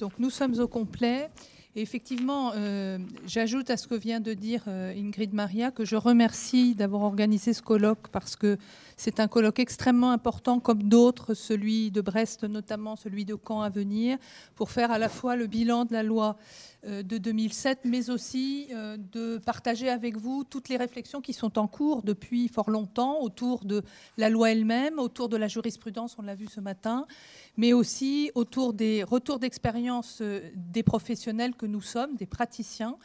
Donc nous sommes au complet. Et effectivement, euh, j'ajoute à ce que vient de dire euh, Ingrid Maria que je remercie d'avoir organisé ce colloque parce que c'est un colloque extrêmement important, comme d'autres, celui de Brest notamment, celui de Caen à venir, pour faire à la fois le bilan de la loi euh, de 2007, mais aussi euh, de partager avec vous toutes les réflexions qui sont en cours depuis fort longtemps autour de la loi elle-même, autour de la jurisprudence, on l'a vu ce matin, mais aussi autour des retours d'expérience euh, des professionnels que nous sommes, des praticiens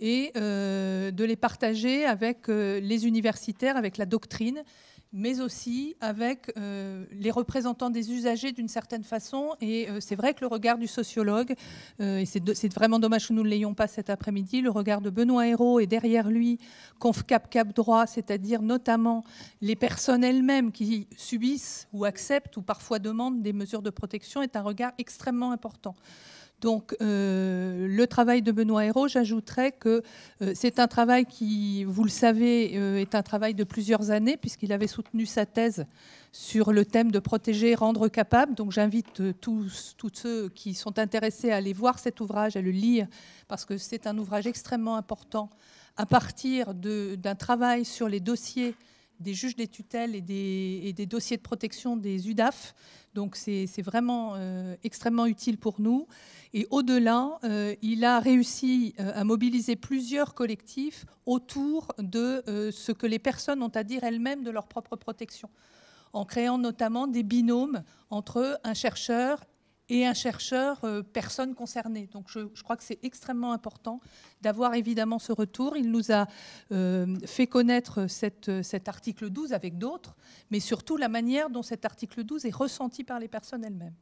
et de les partager avec les universitaires, avec la doctrine, mais aussi avec euh, les représentants des usagers d'une certaine façon. Et euh, c'est vrai que le regard du sociologue, euh, et c'est vraiment dommage que nous ne l'ayons pas cet après-midi, le regard de Benoît Hérault et derrière lui, conf cap cap droit, c'est-à-dire notamment les personnes elles-mêmes qui subissent ou acceptent ou parfois demandent des mesures de protection, est un regard extrêmement important. Donc euh, le travail de Benoît Hérault, j'ajouterais que euh, c'est un travail qui, vous le savez, euh, est un travail de plusieurs années, puisqu'il avait soutenu sa thèse sur le thème de protéger et rendre capable. Donc j'invite tous, tous ceux qui sont intéressés à aller voir cet ouvrage, à le lire, parce que c'est un ouvrage extrêmement important à partir d'un travail sur les dossiers des juges des tutelles et des, dossiers de protection des UDAF. Donc c'est vraiment euh, extrêmement utile pour nous. Et au-delà, euh, il a réussi euh, à mobiliser plusieurs collectifs autour de ce que les personnes ont à dire elles-mêmes de leur propre protection en créant notamment des binômes entre un chercheur et un chercheur, euh, personne concernée. Donc je, crois que c'est extrêmement important d'avoir évidemment ce retour. Il nous a euh, fait connaître cette, cet article 12 avec d'autres, mais surtout la manière dont cet article 12 est ressenti par les personnes elles-mêmes.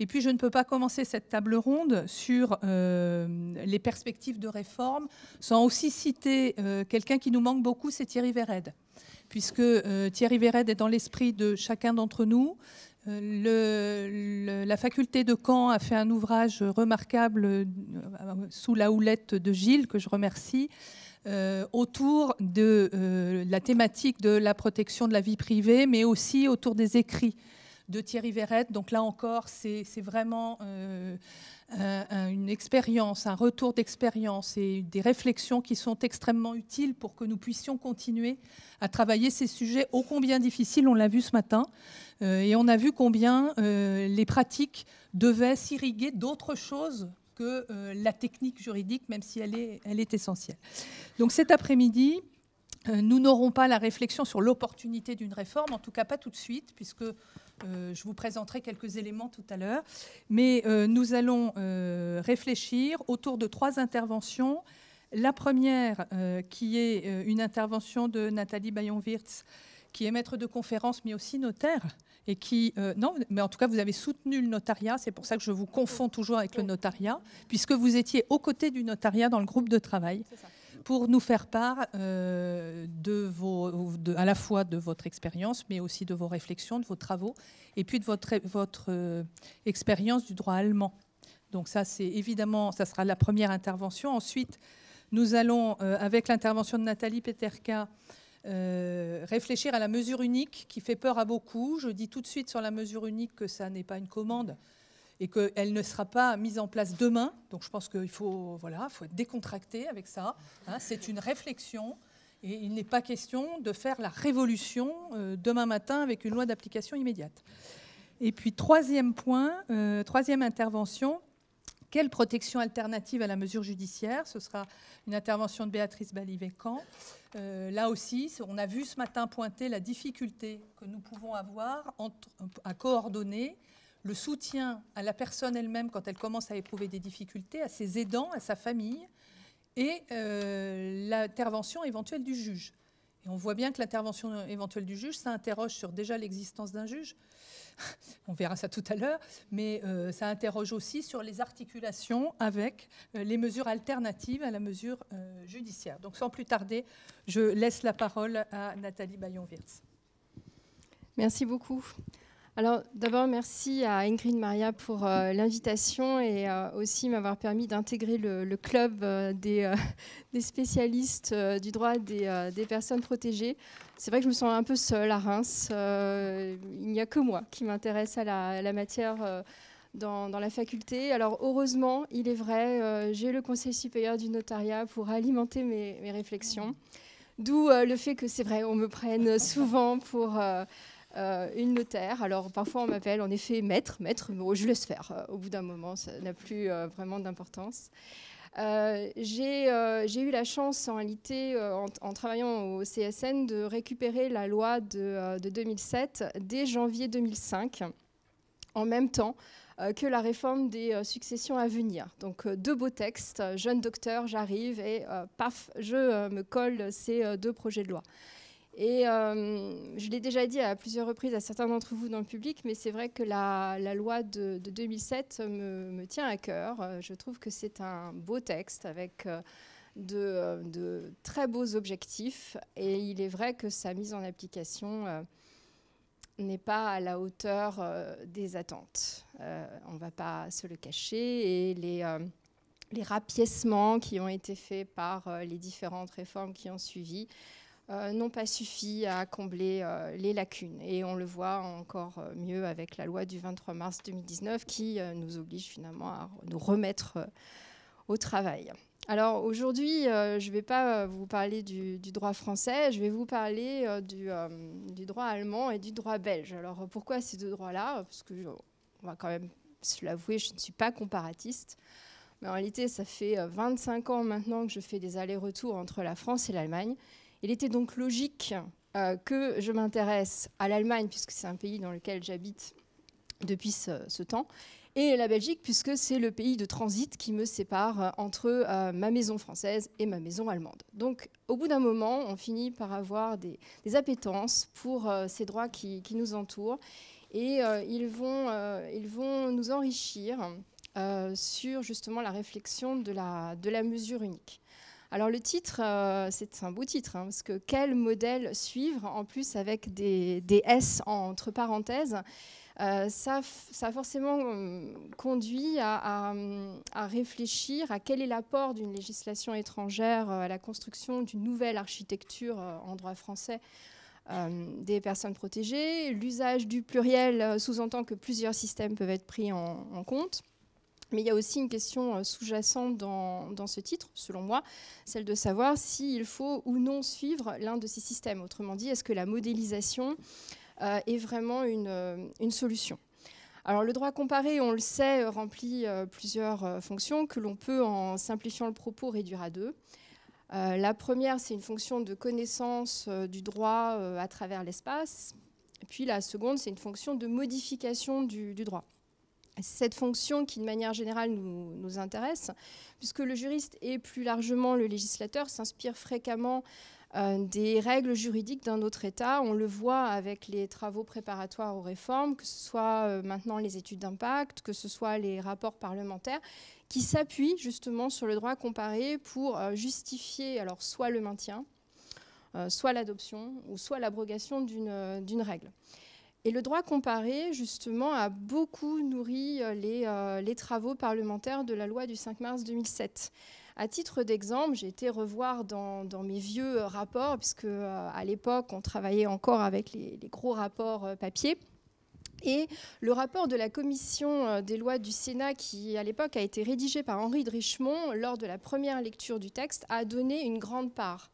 Et puis je ne peux pas commencer cette table ronde sur euh, les perspectives de réforme sans aussi citer quelqu'un qui nous manque beaucoup, c'est Thierry Verred puisque Thierry Vered est dans l'esprit de chacun d'entre nous la faculté de Caen a fait un ouvrage remarquable euh, sous la houlette de Gilles, que je remercie, euh, autour de euh, la thématique de la protection de la vie privée, mais aussi autour des écrits de Thierry Verrette. Donc là encore, c'est vraiment euh, une expérience, un retour d'expérience et des réflexions qui sont extrêmement utiles pour que nous puissions continuer à travailler ces sujets ô combien difficiles, on l'a vu ce matin, euh, et on a vu combien euh, les pratiques devaient s'irriguer d'autres choses que la technique juridique, même si elle est essentielle. Donc cet après-midi, euh, nous n'aurons pas la réflexion sur l'opportunité d'une réforme, en tout cas pas tout de suite, puisque euh, je vous présenterai quelques éléments tout à l'heure. Mais euh, nous allons réfléchir autour de trois interventions. La première, qui est une intervention de Nathalie Bayon-Wirtz, qui est maître de conférence, mais aussi notaire. Et qui, non, mais en tout cas, vous avez soutenu le notariat, c'est pour ça que je vous confonds toujours avec le notariat, puisque vous étiez aux côtés du notariat dans le groupe de travail pour nous faire part euh, de vos, à la fois de votre expérience, mais aussi de vos réflexions, de vos travaux, et puis de votre, euh, expérience du droit allemand. Donc ça, c'est évidemment, ça sera la première intervention. Ensuite, nous allons, euh, avec l'intervention de Nathalie Peterka, réfléchir à la mesure unique qui fait peur à beaucoup. Je dis tout de suite sur la mesure unique que ça n'est pas une commande, et qu'elle ne sera pas mise en place demain. Donc je pense qu'il faut, voilà, faut être décontracté avec ça. Hein. c'est une réflexion. Et il n'est pas question de faire la révolution euh, demain matin avec une loi d'application immédiate. Et puis troisième point, euh, troisième intervention, quelle protection alternative à la mesure judiciaire Ce sera une intervention de Béatrice balivé camp euh, là aussi, on a vu ce matin pointer la difficulté que nous pouvons avoir entre, à coordonner le soutien à la personne elle-même quand elle commence à éprouver des difficultés, à ses aidants, à sa famille, et euh, l'intervention éventuelle du juge. Et on voit bien que l'intervention éventuelle du juge, ça interroge sur déjà l'existence d'un juge, on verra ça tout à l'heure, mais euh, ça interroge aussi sur les articulations avec euh, les mesures alternatives à la mesure judiciaire. Donc sans plus tarder, je laisse la parole à Nathalie bayon wirth Merci beaucoup. Alors d'abord, merci à Ingrid Maria pour euh, l'invitation et euh, aussi m'avoir permis d'intégrer le, club euh, des, spécialistes du droit des, personnes protégées. C'est vrai que je me sens un peu seule à Reims. il n'y a que moi qui m'intéresse à la, matière. Dans, la faculté. Alors heureusement, il est vrai, j'ai le Conseil supérieur du notariat pour alimenter mes, mes réflexions. D'où le fait que c'est vrai, on me prenne souvent pour euh, une notaire. Alors parfois on m'appelle en effet maître, maître, mais je laisse faire. Euh, au bout d'un moment, ça n'a plus euh, vraiment d'importance. j'ai eu la chance en réalité, en, travaillant au CSN, de récupérer la loi de 2007 dès janvier 2005, en même temps que la réforme des successions à venir. Donc deux beaux textes, jeune docteur, j'arrive et paf, je me colle ces deux projets de loi. Et euh, je l'ai déjà dit à plusieurs reprises à certains d'entre vous dans le public, mais c'est vrai que la, loi de, 2007 me, tient à cœur. Euh, je trouve que c'est un beau texte avec euh, de, très beaux objectifs. Et il est vrai que sa mise en application n'est pas à la hauteur des attentes. on ne va pas se le cacher. Et les, les qui ont été faits par les différentes réformes qui ont suivi euh, n'ont pas suffi à combler euh, les lacunes. Et on le voit encore euh, mieux avec la loi du 23 mars 2019 qui nous oblige finalement à nous remettre au travail. Alors aujourd'hui, je ne vais pas vous parler du, droit français, je vais vous parler du, droit allemand et du droit belge. Alors pourquoi ces deux droits-là Parce que, on va quand même se l'avouer, je ne suis pas comparatiste. Mais en réalité, ça fait 25 ans maintenant que je fais des allers-retours entre la France et l'Allemagne. Il était donc logique euh, que je m'intéresse à l'Allemagne, puisque c'est un pays dans lequel j'habite depuis ce, temps, et la Belgique, puisque c'est le pays de transit qui me sépare euh, entre euh, ma maison française et ma maison allemande. Donc, au bout d'un moment, on finit par avoir des, des appétences pour ces droits qui, qui, nous entourent, et ils, vont, ils vont nous enrichir sur justement la réflexion de la, de la mesure unique. Alors le titre, euh, c'est un beau titre, hein, parce que quel modèle suivre, en plus avec des, S entre parenthèses euh, ça, a forcément euh, conduit à, réfléchir à quel est l'apport d'une législation étrangère à la construction d'une nouvelle architecture en droit français des personnes protégées. L'usage du pluriel sous-entend que plusieurs systèmes peuvent être pris en compte. Mais il y a aussi une question euh, sous-jacente dans, ce titre, selon moi, celle de savoir s'il faut ou non suivre l'un de ces systèmes. Autrement dit, est-ce que la modélisation euh, est vraiment une, euh, solution alors le droit comparé, on le sait, remplit plusieurs fonctions que l'on peut, en simplifiant le propos, réduire à deux. la première, c'est une fonction de connaissance du droit à travers l'espace. Puis la seconde, c'est une fonction de modification du droit cette fonction qui, de manière générale, nous, intéresse, puisque le juriste et plus largement le législateur s'inspire fréquemment euh, des règles juridiques d'un autre État. On le voit avec les travaux préparatoires aux réformes, que ce soit euh, maintenant les études d'impact, que ce soit les rapports parlementaires, qui s'appuient justement sur le droit comparé pour euh, justifier alors soit le maintien, soit l'adoption ou soit l'abrogation d'une règle. Et le droit comparé, justement, a beaucoup nourri euh, euh, les, travaux parlementaires de la loi du 5 mars 2007. À titre d'exemple, j'ai été revoir dans, mes vieux euh, rapports, puisque à l'époque, on travaillait encore avec les, gros rapports papier. Et le rapport de la commission des lois du Sénat, qui à l'époque a été rédigé par Henri de Richemont lors de la première lecture du texte, a donné une grande part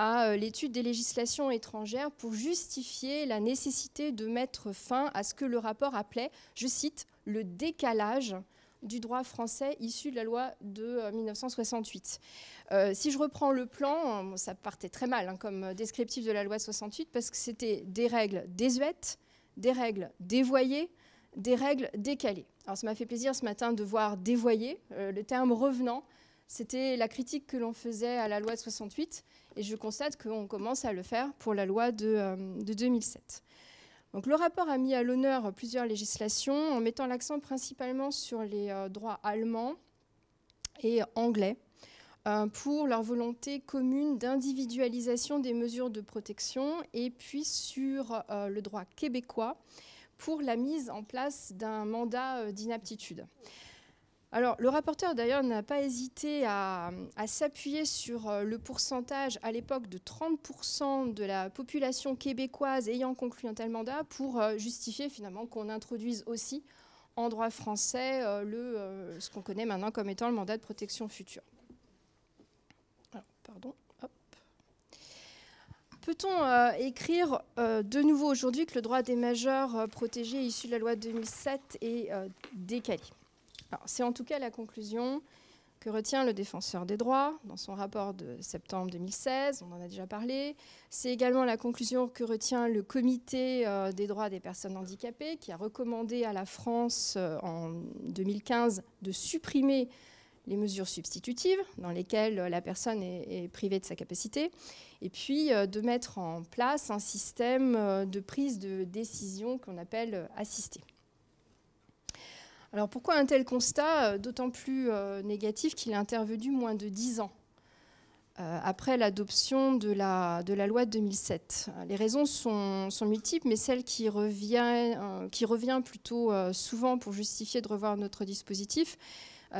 à euh, l'étude des législations étrangères pour justifier la nécessité de mettre fin à ce que le rapport appelait, je cite, le décalage du droit français issu de la loi de 1968. Euh, euh, si je reprends le plan, ça partait très mal hein, comme descriptif de la loi 68 parce que c'était des règles désuètes, des règles dévoyées, des règles décalées. Alors ça m'a fait plaisir ce matin de voir dévoyer le terme revenant. C'était la critique que l'on faisait à la loi 68 et je constate qu'on commence à le faire pour la loi de, 2007. Euh, le rapport a mis à l'honneur plusieurs législations en mettant l'accent principalement sur les euh, droits allemands et anglais euh, pour leur volonté commune d'individualisation des mesures de protection et puis sur le droit québécois pour la mise en place d'un mandat d'inaptitude. Alors, le rapporteur, d'ailleurs, n'a pas hésité à, s'appuyer sur euh, le pourcentage à l'époque de 30% de la population québécoise ayant conclu un tel mandat pour euh, justifier finalement qu'on introduise aussi en droit français euh, le, ce qu'on connaît maintenant comme étant le mandat de protection future. Ah, pardon. Peut-on écrire de nouveau aujourd'hui que le droit des majeurs protégés issu de la loi 2007 est décalé c'est en tout cas la conclusion que retient le défenseur des droits dans son rapport de septembre 2016, on en a déjà parlé. C'est également la conclusion que retient le comité euh, des droits des personnes handicapées qui a recommandé à la France euh, en 2015 de supprimer les mesures substitutives dans lesquelles euh, la personne est, privée de sa capacité, et puis de mettre en place un système de prise de décision qu'on appelle assisté ». Alors pourquoi un tel constat, euh, d'autant plus euh, négatif qu'il est intervenu moins de dix ans euh, après l'adoption de la, de loi de 2007 Les raisons sont, multiples, mais celle qui revient, qui revient plutôt souvent pour justifier de revoir notre dispositif,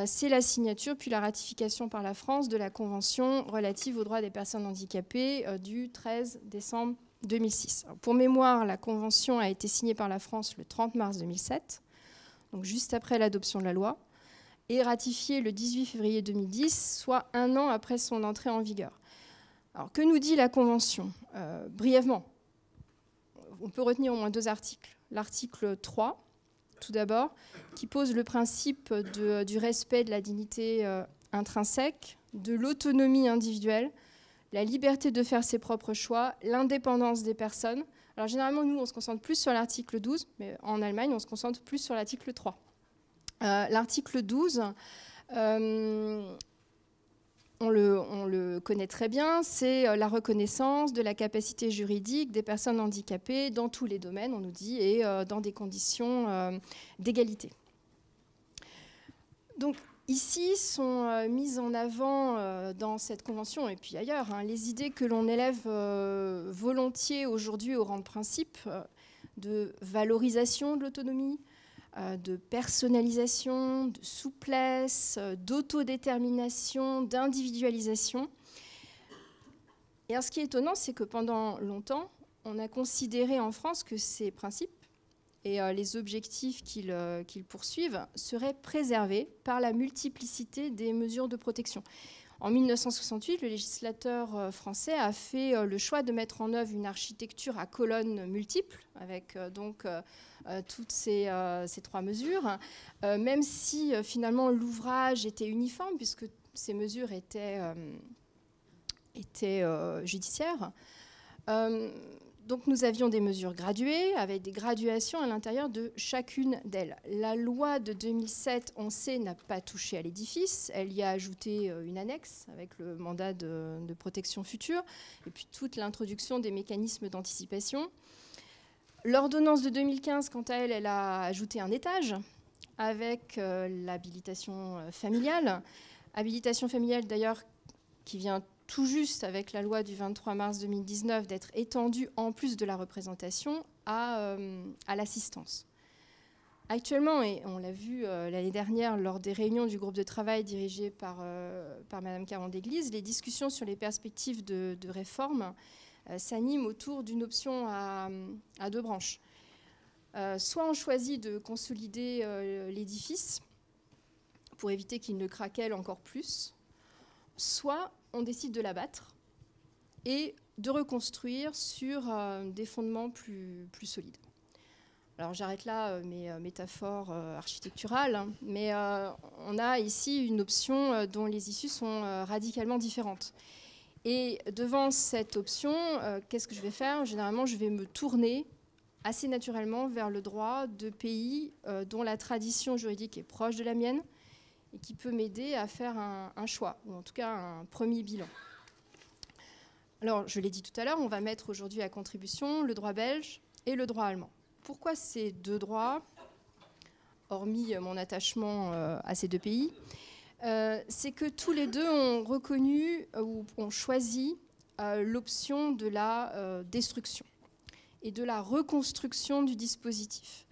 c'est la signature puis la ratification par la France de la Convention relative aux droits des personnes handicapées du 13 décembre 2006. Pour mémoire, la Convention a été signée par la France le 30 mars 2007 donc juste après l'adoption de la loi, et ratifiée le 18 février 2010, soit un an après son entrée en vigueur. Alors, que nous dit la Convention euh, Brièvement, on peut retenir au moins deux articles. L'article 3, tout d'abord, qui pose le principe du respect de la dignité euh, intrinsèque, de l'autonomie individuelle, la liberté de faire ses propres choix, l'indépendance des personnes, alors généralement, nous, on se concentre plus sur l'article 12, mais en Allemagne, on se concentre plus sur l'article 3. Euh, l'article 12, euh, on, le, on, le, connaît très bien, c'est euh, la reconnaissance de la capacité juridique des personnes handicapées dans tous les domaines, on nous dit, et dans des conditions d'égalité. Donc, Ici sont euh, mises en avant euh, dans cette convention et puis ailleurs hein. les idées que l'on élève euh, volontiers aujourd'hui au rang de principe de valorisation de l'autonomie, de personnalisation, de souplesse, d'autodétermination, d'individualisation. Et ce qui est étonnant, c'est que pendant longtemps, on a considéré en France que ces principes euh, les objectifs qu'ils euh, poursuivent seraient préservés par la multiplicité des mesures de protection. En 1968, le législateur euh, français a fait le choix de mettre en œuvre une architecture à colonnes multiples, avec donc toutes ces, trois mesures, même si finalement l'ouvrage était uniforme, puisque ces mesures étaient, étaient judiciaires. Donc nous avions des mesures graduées, avec des graduations à l'intérieur de chacune d'elles. La loi de 2007, on sait, n'a pas touché à l'édifice. Elle y a ajouté euh, une annexe avec le mandat de, protection future, et puis toute l'introduction des mécanismes d'anticipation. L'ordonnance de 2015, quant à elle, elle a ajouté un étage avec euh, l'habilitation euh, familiale. Habilitation familiale, d'ailleurs, qui vient tout juste avec la loi du 23 mars 2019 d'être étendue en plus de la représentation euh, à, l'assistance. Actuellement, et on l'a vu euh, l'année dernière lors des réunions du groupe de travail dirigé par, euh, par Mme Caron d'Église, les discussions sur les perspectives de, réforme s'animent autour d'une option à, à, deux branches. soit on choisit de consolider l'édifice pour éviter qu'il ne craquelle encore plus, soit on décide de l'abattre et de reconstruire sur euh, des fondements plus, solides. Alors j'arrête là euh, mes euh, métaphores architecturales, hein, mais on a ici une option dont les issues sont radicalement différentes. Et devant cette option, qu'est-ce que je vais faire Généralement, je vais me tourner assez naturellement vers le droit de pays dont la tradition juridique est proche de la mienne, et qui peut m'aider à faire un, choix, ou en tout cas un premier bilan. Alors, je l'ai dit tout à l'heure, on va mettre aujourd'hui à contribution le droit belge et le droit allemand. Pourquoi ces deux droits, hormis euh, mon attachement euh, à ces deux pays euh, C'est que tous les deux ont reconnu ou ont choisi l'option de la destruction et de la reconstruction du dispositif.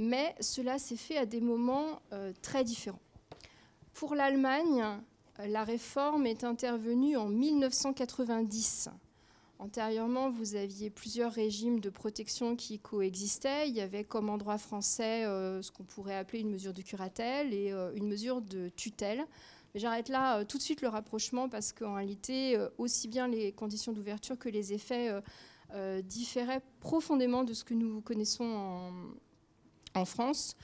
Mais cela s'est fait à des moments très différents. Pour l'Allemagne, euh, la réforme est intervenue en 1990. Antérieurement, vous aviez plusieurs régimes de protection qui coexistaient. Il y avait comme endroit français euh, ce qu'on pourrait appeler une mesure de curatelle et euh, une mesure de tutelle. Mais j'arrête là tout de suite le rapprochement parce qu'en réalité, aussi bien les conditions d'ouverture que les effets différaient profondément de ce que nous connaissons en France.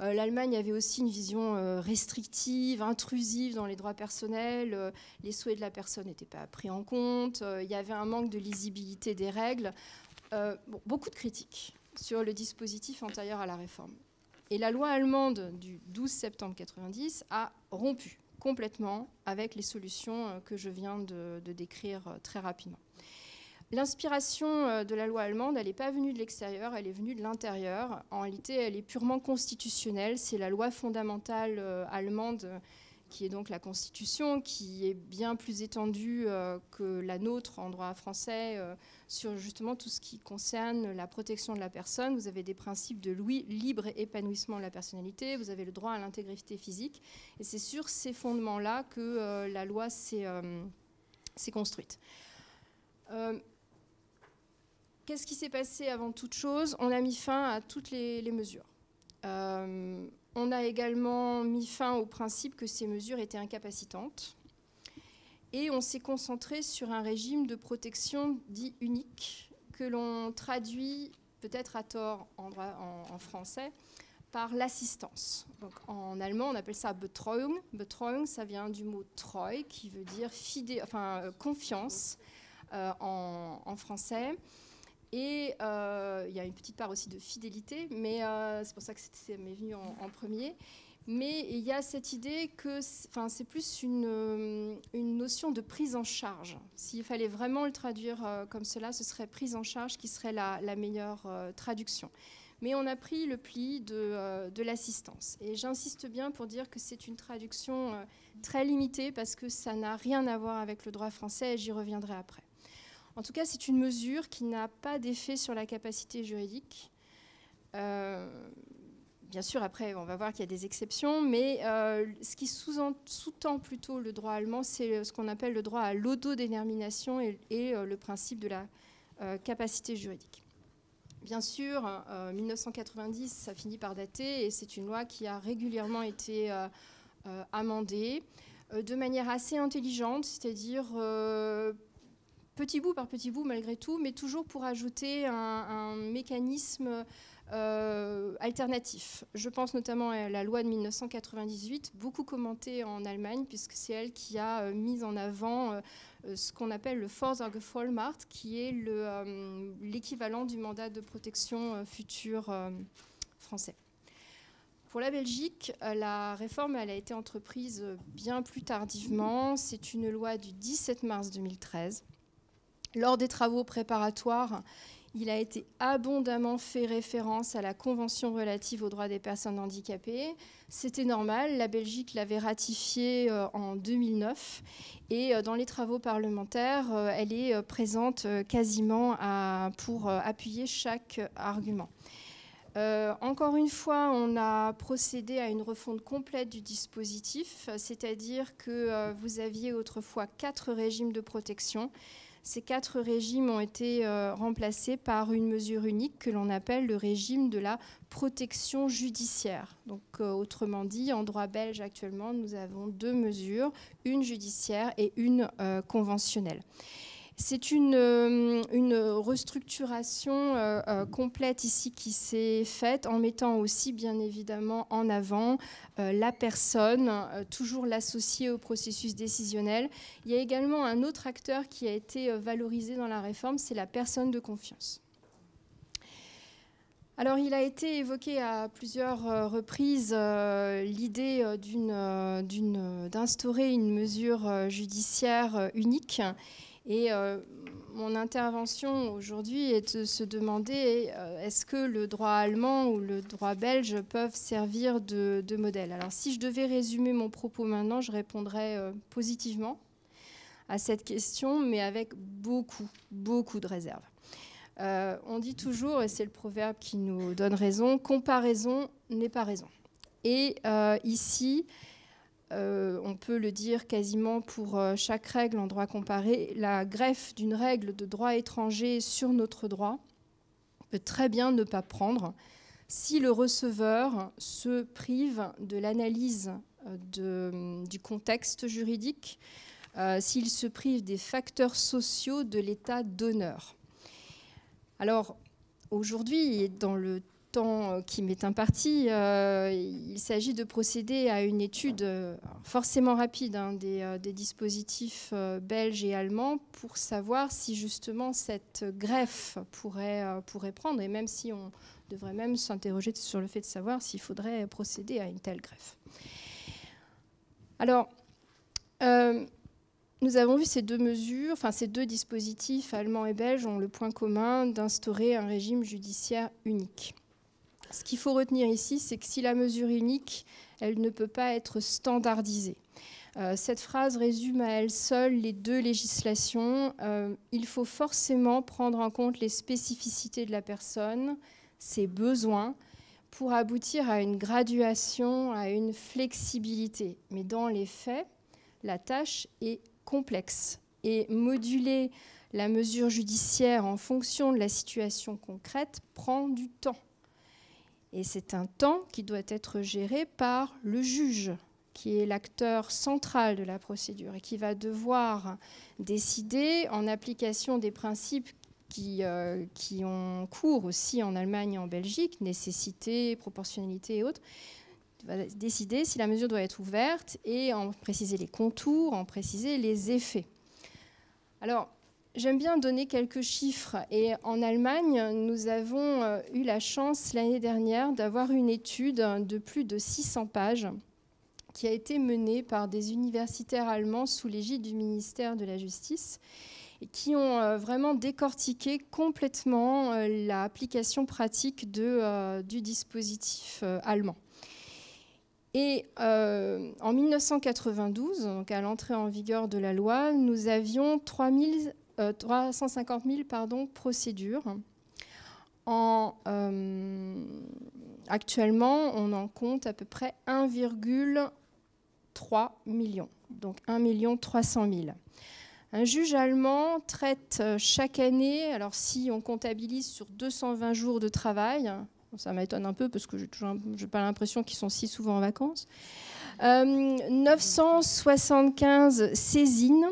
Euh, L'Allemagne avait aussi une vision euh, restrictive, intrusive dans les droits personnels. Euh, les souhaits de la personne n'étaient pas pris en compte. il y avait un manque de lisibilité des règles. beaucoup de critiques sur le dispositif antérieur à la réforme. Et la loi allemande du 12 septembre 90 a rompu complètement avec les solutions que je viens de décrire très rapidement. L'inspiration euh, de la loi allemande, elle n'est pas venue de l'extérieur, elle est venue de l'intérieur. En réalité, elle est purement constitutionnelle. C'est la loi fondamentale euh, allemande qui est donc la Constitution, qui est bien plus étendue euh, que la nôtre en droit français sur justement tout ce qui concerne la protection de la personne. Vous avez des principes de libre épanouissement de la personnalité, vous avez le droit à l'intégrité physique, et c'est sur ces fondements-là que la loi s'est construite. Qu'est-ce qui s'est passé avant toute chose On a mis fin à toutes les, mesures. Euh, on a également mis fin au principe que ces mesures étaient incapacitantes. Et on s'est concentré sur un régime de protection dit unique, que l'on traduit peut-être à tort en, français par l'assistance. en allemand, on appelle ça Betreuung. Betreuung, ça vient du mot treu, qui veut dire euh, confiance euh, en, français. Et euh, il y a une petite part aussi de fidélité, mais euh, c'est pour ça que c'est m'est venu en, premier. Mais il y a cette idée que c'est plus une, euh, une, notion de prise en charge. S'il fallait vraiment le traduire comme cela, ce serait prise en charge qui serait la, meilleure traduction. Mais on a pris le pli de, de l'assistance. Et j'insiste bien pour dire que c'est une traduction très limitée parce que ça n'a rien à voir avec le droit français et j'y reviendrai après. En tout cas, c'est une mesure qui n'a pas d'effet sur la capacité juridique. Euh, bien sûr, après, on va voir qu'il y a des exceptions, mais euh, ce qui sous-tend plutôt le droit allemand, c'est ce qu'on appelle le droit à l'autodétermination et, euh, le principe de la capacité juridique. Bien sûr, 1990, ça finit par dater, et c'est une loi qui a régulièrement été amendée de manière assez intelligente, c'est-à-dire petit bout par petit bout malgré tout, mais toujours pour ajouter un, mécanisme euh, alternatif. Je pense notamment à la loi de 1998, beaucoup commentée en Allemagne, puisque c'est elle qui a euh, mis en avant euh, ce qu'on appelle le Vorsorgevollmacht, qui est l'équivalent du mandat de protection futur français. Pour la Belgique, la réforme elle a été entreprise bien plus tardivement. C'est une loi du 17 mars 2013 lors des travaux préparatoires, il a été abondamment fait référence à la Convention relative aux droits des personnes handicapées. C'était normal, la Belgique l'avait ratifiée euh, en 2009 et euh, dans les travaux parlementaires, euh, elle est présente quasiment pour appuyer chaque argument. encore une fois, on a procédé à une refonte complète du dispositif, c'est-à-dire que vous aviez autrefois quatre régimes de protection ces quatre régimes ont été euh, remplacés par une mesure unique que l'on appelle le régime de la protection judiciaire. Donc, euh, autrement dit, en droit belge actuellement, nous avons deux mesures, une judiciaire et une euh, conventionnelle. C'est une, euh, restructuration euh, euh, complète ici qui s'est faite en mettant aussi bien évidemment en avant la personne, toujours l'associer au processus décisionnel. Il y a également un autre acteur qui a été valorisé dans la réforme, c'est la personne de confiance. Alors, il a été évoqué à plusieurs reprises l'idée d'instaurer une mesure judiciaire unique. Et euh, mon intervention aujourd'hui est de se demander euh, est-ce que le droit allemand ou le droit belge peuvent servir de, modèle Alors si je devais résumer mon propos maintenant, je répondrais euh, positivement à cette question, mais avec beaucoup, beaucoup de réserve. on dit toujours, et c'est le proverbe qui nous donne raison, comparaison n'est pas raison. Et ici, euh, on peut le dire quasiment pour euh, chaque règle en droit comparé, la greffe d'une règle de droit étranger sur notre droit peut très bien ne pas prendre si le receveur se prive de l'analyse euh, mm, du contexte juridique, s'il se prive des facteurs sociaux de l'état d'honneur. Alors, aujourd'hui, dans le euh, qui m'est imparti, euh, il s'agit de procéder à une étude euh, forcément rapide hein, des, dispositifs belges et allemands pour savoir si justement cette greffe pourrait, prendre, et même si on devrait même s'interroger sur le fait de savoir s'il faudrait procéder à une telle greffe. Alors, nous avons vu ces deux mesures, enfin ces deux dispositifs allemands et belges ont le point commun d'instaurer un régime judiciaire unique. Ce qu'il faut retenir ici, c'est que si la mesure unique, elle ne peut pas être standardisée. Euh, cette phrase résume à elle seule les deux législations. Euh, il faut forcément prendre en compte les spécificités de la personne, ses besoins, pour aboutir à une graduation, à une flexibilité. Mais dans les faits, la tâche est complexe. Et moduler la mesure judiciaire en fonction de la situation concrète prend du temps. Et c'est un temps qui doit être géré par le juge, qui est l'acteur central de la procédure et qui va devoir décider, en application des principes euh, qui, ont cours aussi en Allemagne et en Belgique, nécessité, proportionnalité et autres, va décider si la mesure doit être ouverte et en préciser les contours, en préciser les effets. Alors, J'aime bien donner quelques chiffres. Et en Allemagne, nous avons euh, eu la chance l'année dernière d'avoir une étude de plus de 600 pages qui a été menée par des universitaires allemands sous l'égide du ministère de la Justice et qui ont euh, vraiment décortiqué complètement euh, l'application pratique du dispositif allemand. Et en 1992, donc à l'entrée en vigueur de la loi, nous avions 3000 350 euh, 000 pardon, procédures. Euh, actuellement, on en compte à peu près 1,3 million, donc 1 million. Un juge allemand traite euh, chaque année, alors si on comptabilise sur 220 jours de travail, ça m'étonne un peu parce que je n'ai pas l'impression qu'ils sont si souvent en vacances, 975 saisines,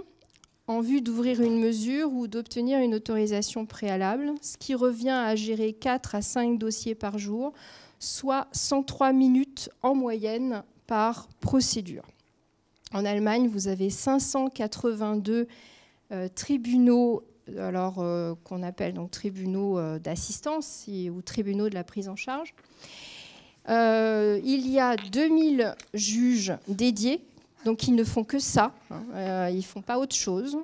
en vue d'ouvrir une mesure ou d'obtenir une autorisation préalable, ce qui revient à gérer 4 à 5 dossiers par jour, soit 103 minutes en moyenne par procédure. En Allemagne, vous avez 582 euh, tribunaux alors euh, qu'on appelle donc tribunaux euh, d'assistance ou tribunaux de la prise en charge. il y a 2000 juges dédiés donc ils ne font que ça, hein. euh, ils ne font pas autre chose.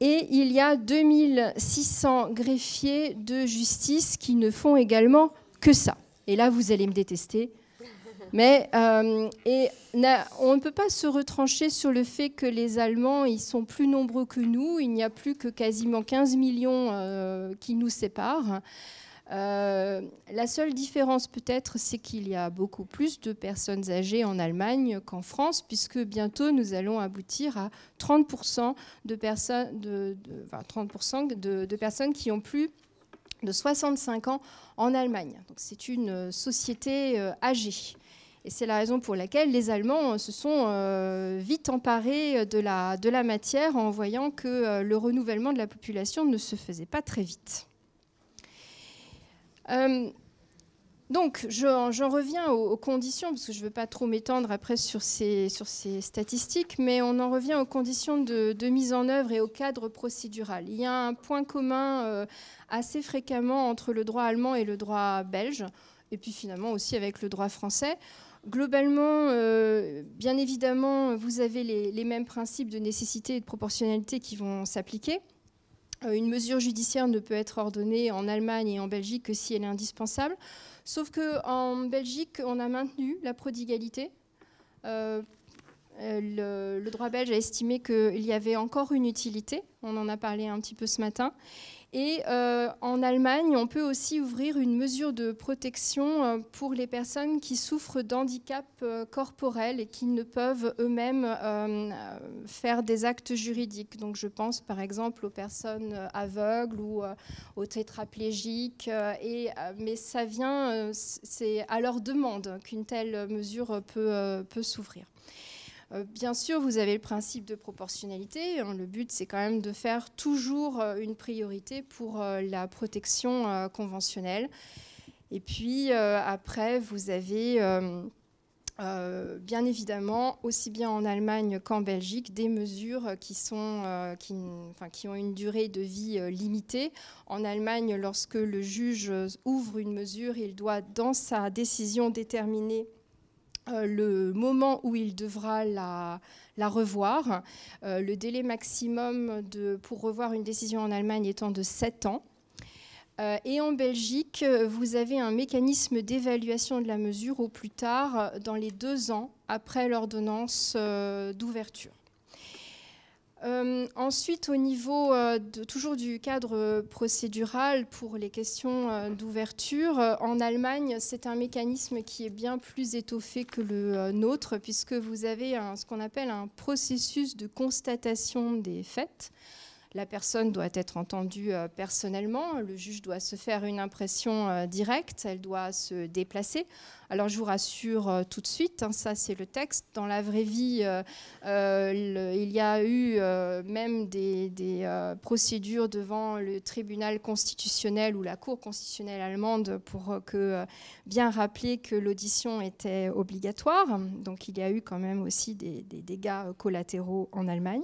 Et il y a 2600 greffiers de justice qui ne font également que ça. Et là, vous allez me détester. Mais euh, on ne peut pas se retrancher sur le fait que les Allemands, ils sont plus nombreux que nous. Il n'y a plus que quasiment 15 millions euh, qui nous séparent. Euh, la seule différence peut-être, c'est qu'il y a beaucoup plus de personnes âgées en Allemagne qu'en France, puisque bientôt nous allons aboutir à 30% de personnes, qui ont plus de 65 ans en Allemagne. Donc c'est une société euh, âgée. Et c'est la raison pour laquelle les Allemands euh, se sont vite emparés de la matière en voyant que le renouvellement de la population ne se faisait pas très vite. Euh, donc, j'en reviens aux, conditions, parce que je ne veux pas trop m'étendre après sur ces, statistiques, mais on en revient aux conditions de, mise en œuvre et au cadre procédural. Il y a un point commun euh, assez fréquemment entre le droit allemand et le droit belge, et puis finalement aussi avec le droit français. Globalement, euh, bien évidemment, vous avez les mêmes principes de nécessité et de proportionnalité qui vont s'appliquer. Euh, une mesure judiciaire ne peut être ordonnée en Allemagne et en Belgique que si elle est indispensable. Sauf qu'en Belgique, on a maintenu la prodigalité. Euh, euh, le, droit belge a estimé qu'il y avait encore une utilité. On en a parlé un petit peu ce matin. Et euh, en Allemagne, on peut aussi ouvrir une mesure de protection euh, pour les personnes qui souffrent d'handicap euh, corporel et qui ne peuvent eux-mêmes faire des actes juridiques. Donc je pense par exemple aux personnes aveugles ou aux tétraplégiques. Et, mais ça vient, c'est à leur demande qu'une telle mesure peut s'ouvrir. Euh, bien sûr, vous avez le principe de proportionnalité. Hein. le but, c'est quand même de faire toujours euh, une priorité pour euh, la protection conventionnelle. Et puis, après, vous avez... bien évidemment, aussi bien en Allemagne qu'en Belgique, des mesures qui, ont une durée de vie limitée. En Allemagne, lorsque le juge ouvre une mesure, il doit, dans sa décision, déterminer euh, le moment où il devra la, revoir. Euh, le délai maximum pour revoir une décision en Allemagne étant de 7 ans. Euh, et en Belgique, vous avez un mécanisme d'évaluation de la mesure au plus tard dans les deux ans après l'ordonnance d'ouverture. Euh, ensuite, au niveau euh, toujours du cadre euh, procédural pour les questions d'ouverture, en Allemagne, c'est un mécanisme qui est bien plus étoffé que le nôtre, puisque vous avez ce qu'on appelle un processus de constatation des faits la personne doit être entendue euh, personnellement, le juge doit se faire une impression euh, directe, elle doit se déplacer. Alors je vous rassure euh, tout de suite, hein, ça c'est le texte. Dans la vraie vie, il y a eu même des, procédures devant le tribunal constitutionnel ou la Cour constitutionnelle allemande pour que, bien rappeler que l'audition était obligatoire. Donc il y a eu quand même aussi des dégâts collatéraux en Allemagne.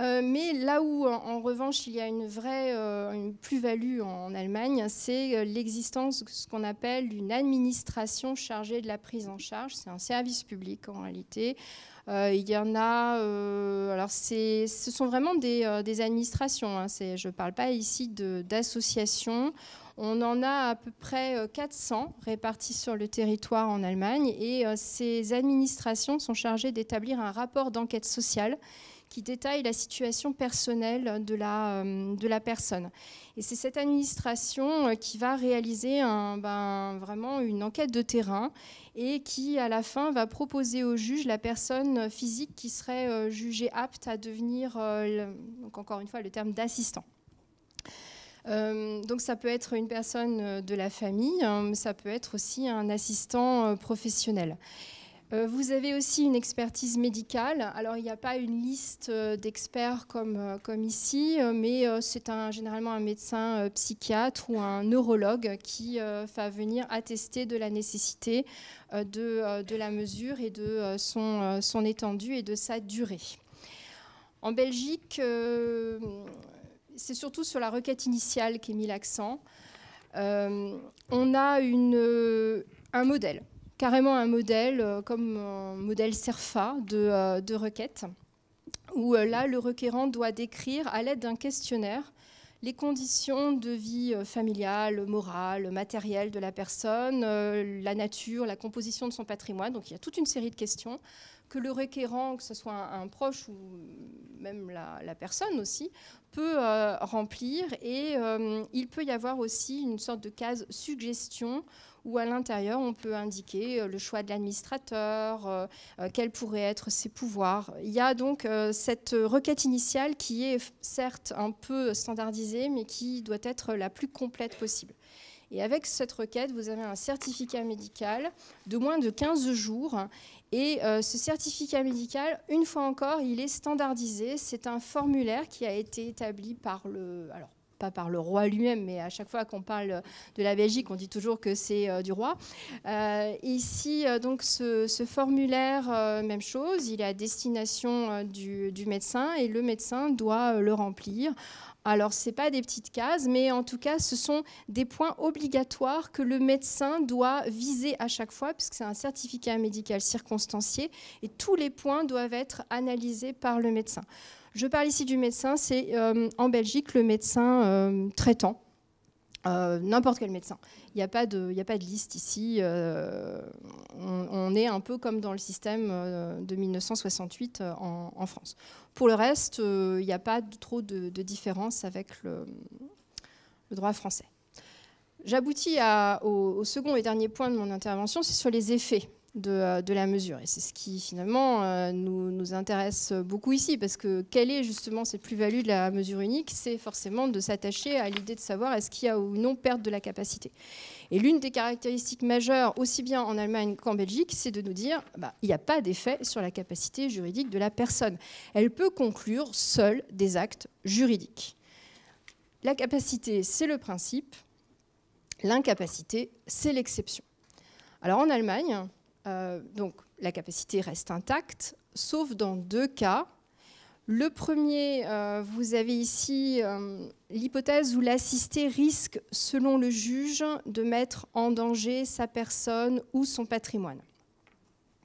Euh, mais là où, en, revanche, il y a une vraie euh, plus-value en, Allemagne, c'est euh, l'existence de ce qu'on appelle une administration chargée de la prise en charge. C'est un service public en réalité. il y en a. alors, ce sont vraiment des, administrations. Hein. je ne parle pas ici d'associations. On en a à peu près 400 répartis sur le territoire en Allemagne et ces administrations sont chargées d'établir un rapport d'enquête sociale qui détaille la situation personnelle de la, euh, de la personne. Et c'est cette administration euh, qui va réaliser un, ben, vraiment une enquête de terrain et qui, à la fin, va proposer au juge la personne physique qui serait euh, jugée apte à devenir, donc encore une fois, le terme d'assistant. donc ça peut être une personne de la famille, hein, ça peut être aussi un assistant professionnel. Euh, vous avez aussi une expertise médicale. Alors, il n'y a pas une liste euh, d'experts comme, euh, ici, mais c'est généralement un médecin psychiatre ou un neurologue qui va venir attester de la nécessité de, la mesure et de son, étendue et de sa durée. En Belgique, c'est surtout sur la requête initiale qu'est mis l'accent. on a un modèle carrément un modèle euh, comme un modèle SERFA de, euh, de requête, où euh, là, le requérant doit décrire à l'aide d'un questionnaire les conditions de vie familiale, morale, matérielle de la personne, la nature, la composition de son patrimoine. Donc il y a toute une série de questions que le requérant, que ce soit un, proche ou même la, personne aussi, peut euh, remplir. Et euh, il peut y avoir aussi une sorte de case suggestion où à l'intérieur, on peut indiquer euh, le choix de l'administrateur, quels pourraient être ses pouvoirs. Il y a donc cette requête initiale qui est certes un peu standardisée, mais qui doit être la plus complète possible. Et avec cette requête, vous avez un certificat médical de moins de 15 jours. Et euh, ce certificat médical, une fois encore, il est standardisé. C'est un formulaire qui a été établi par le... Alors, pas par le roi lui-même, mais à chaque fois qu'on parle de la Belgique, on dit toujours que c'est euh, du roi. Euh, ici, donc, ce, formulaire, même chose, il est à destination du, médecin et le médecin doit le remplir alors, ce n'est pas des petites cases, mais en tout cas, ce sont des points obligatoires que le médecin doit viser à chaque fois, puisque c'est un certificat médical circonstancié, et tous les points doivent être analysés par le médecin. Je parle ici du médecin, c'est euh, en Belgique le médecin euh, traitant, euh, n'importe quel médecin. Il n'y a, pas de, liste ici. Euh, on, est un peu comme dans le système euh, de 1968 en, France. Pour le reste, il n'y a pas trop de, différence avec le, droit français. J'aboutis au, second et dernier point de mon intervention, c'est sur les effets euh, de, la mesure. Et c'est ce qui finalement euh, nous, intéresse beaucoup ici, parce que quelle est justement cette plus-value de la mesure unique C'est forcément de s'attacher à l'idée de savoir est-ce qu'il y a ou non perte de la capacité. Et l'une des caractéristiques majeures, aussi bien en Allemagne qu'en Belgique, c'est de nous dire bah, il n'y a pas d'effet sur la capacité juridique de la personne. Elle peut conclure seule des actes juridiques. La capacité, c'est le principe. L'incapacité, c'est l'exception. Alors en Allemagne, euh, donc la capacité reste intacte, sauf dans deux cas. Le premier, euh, vous avez ici euh, l'hypothèse où l'assisté risque, selon le juge, de mettre en danger sa personne ou son patrimoine.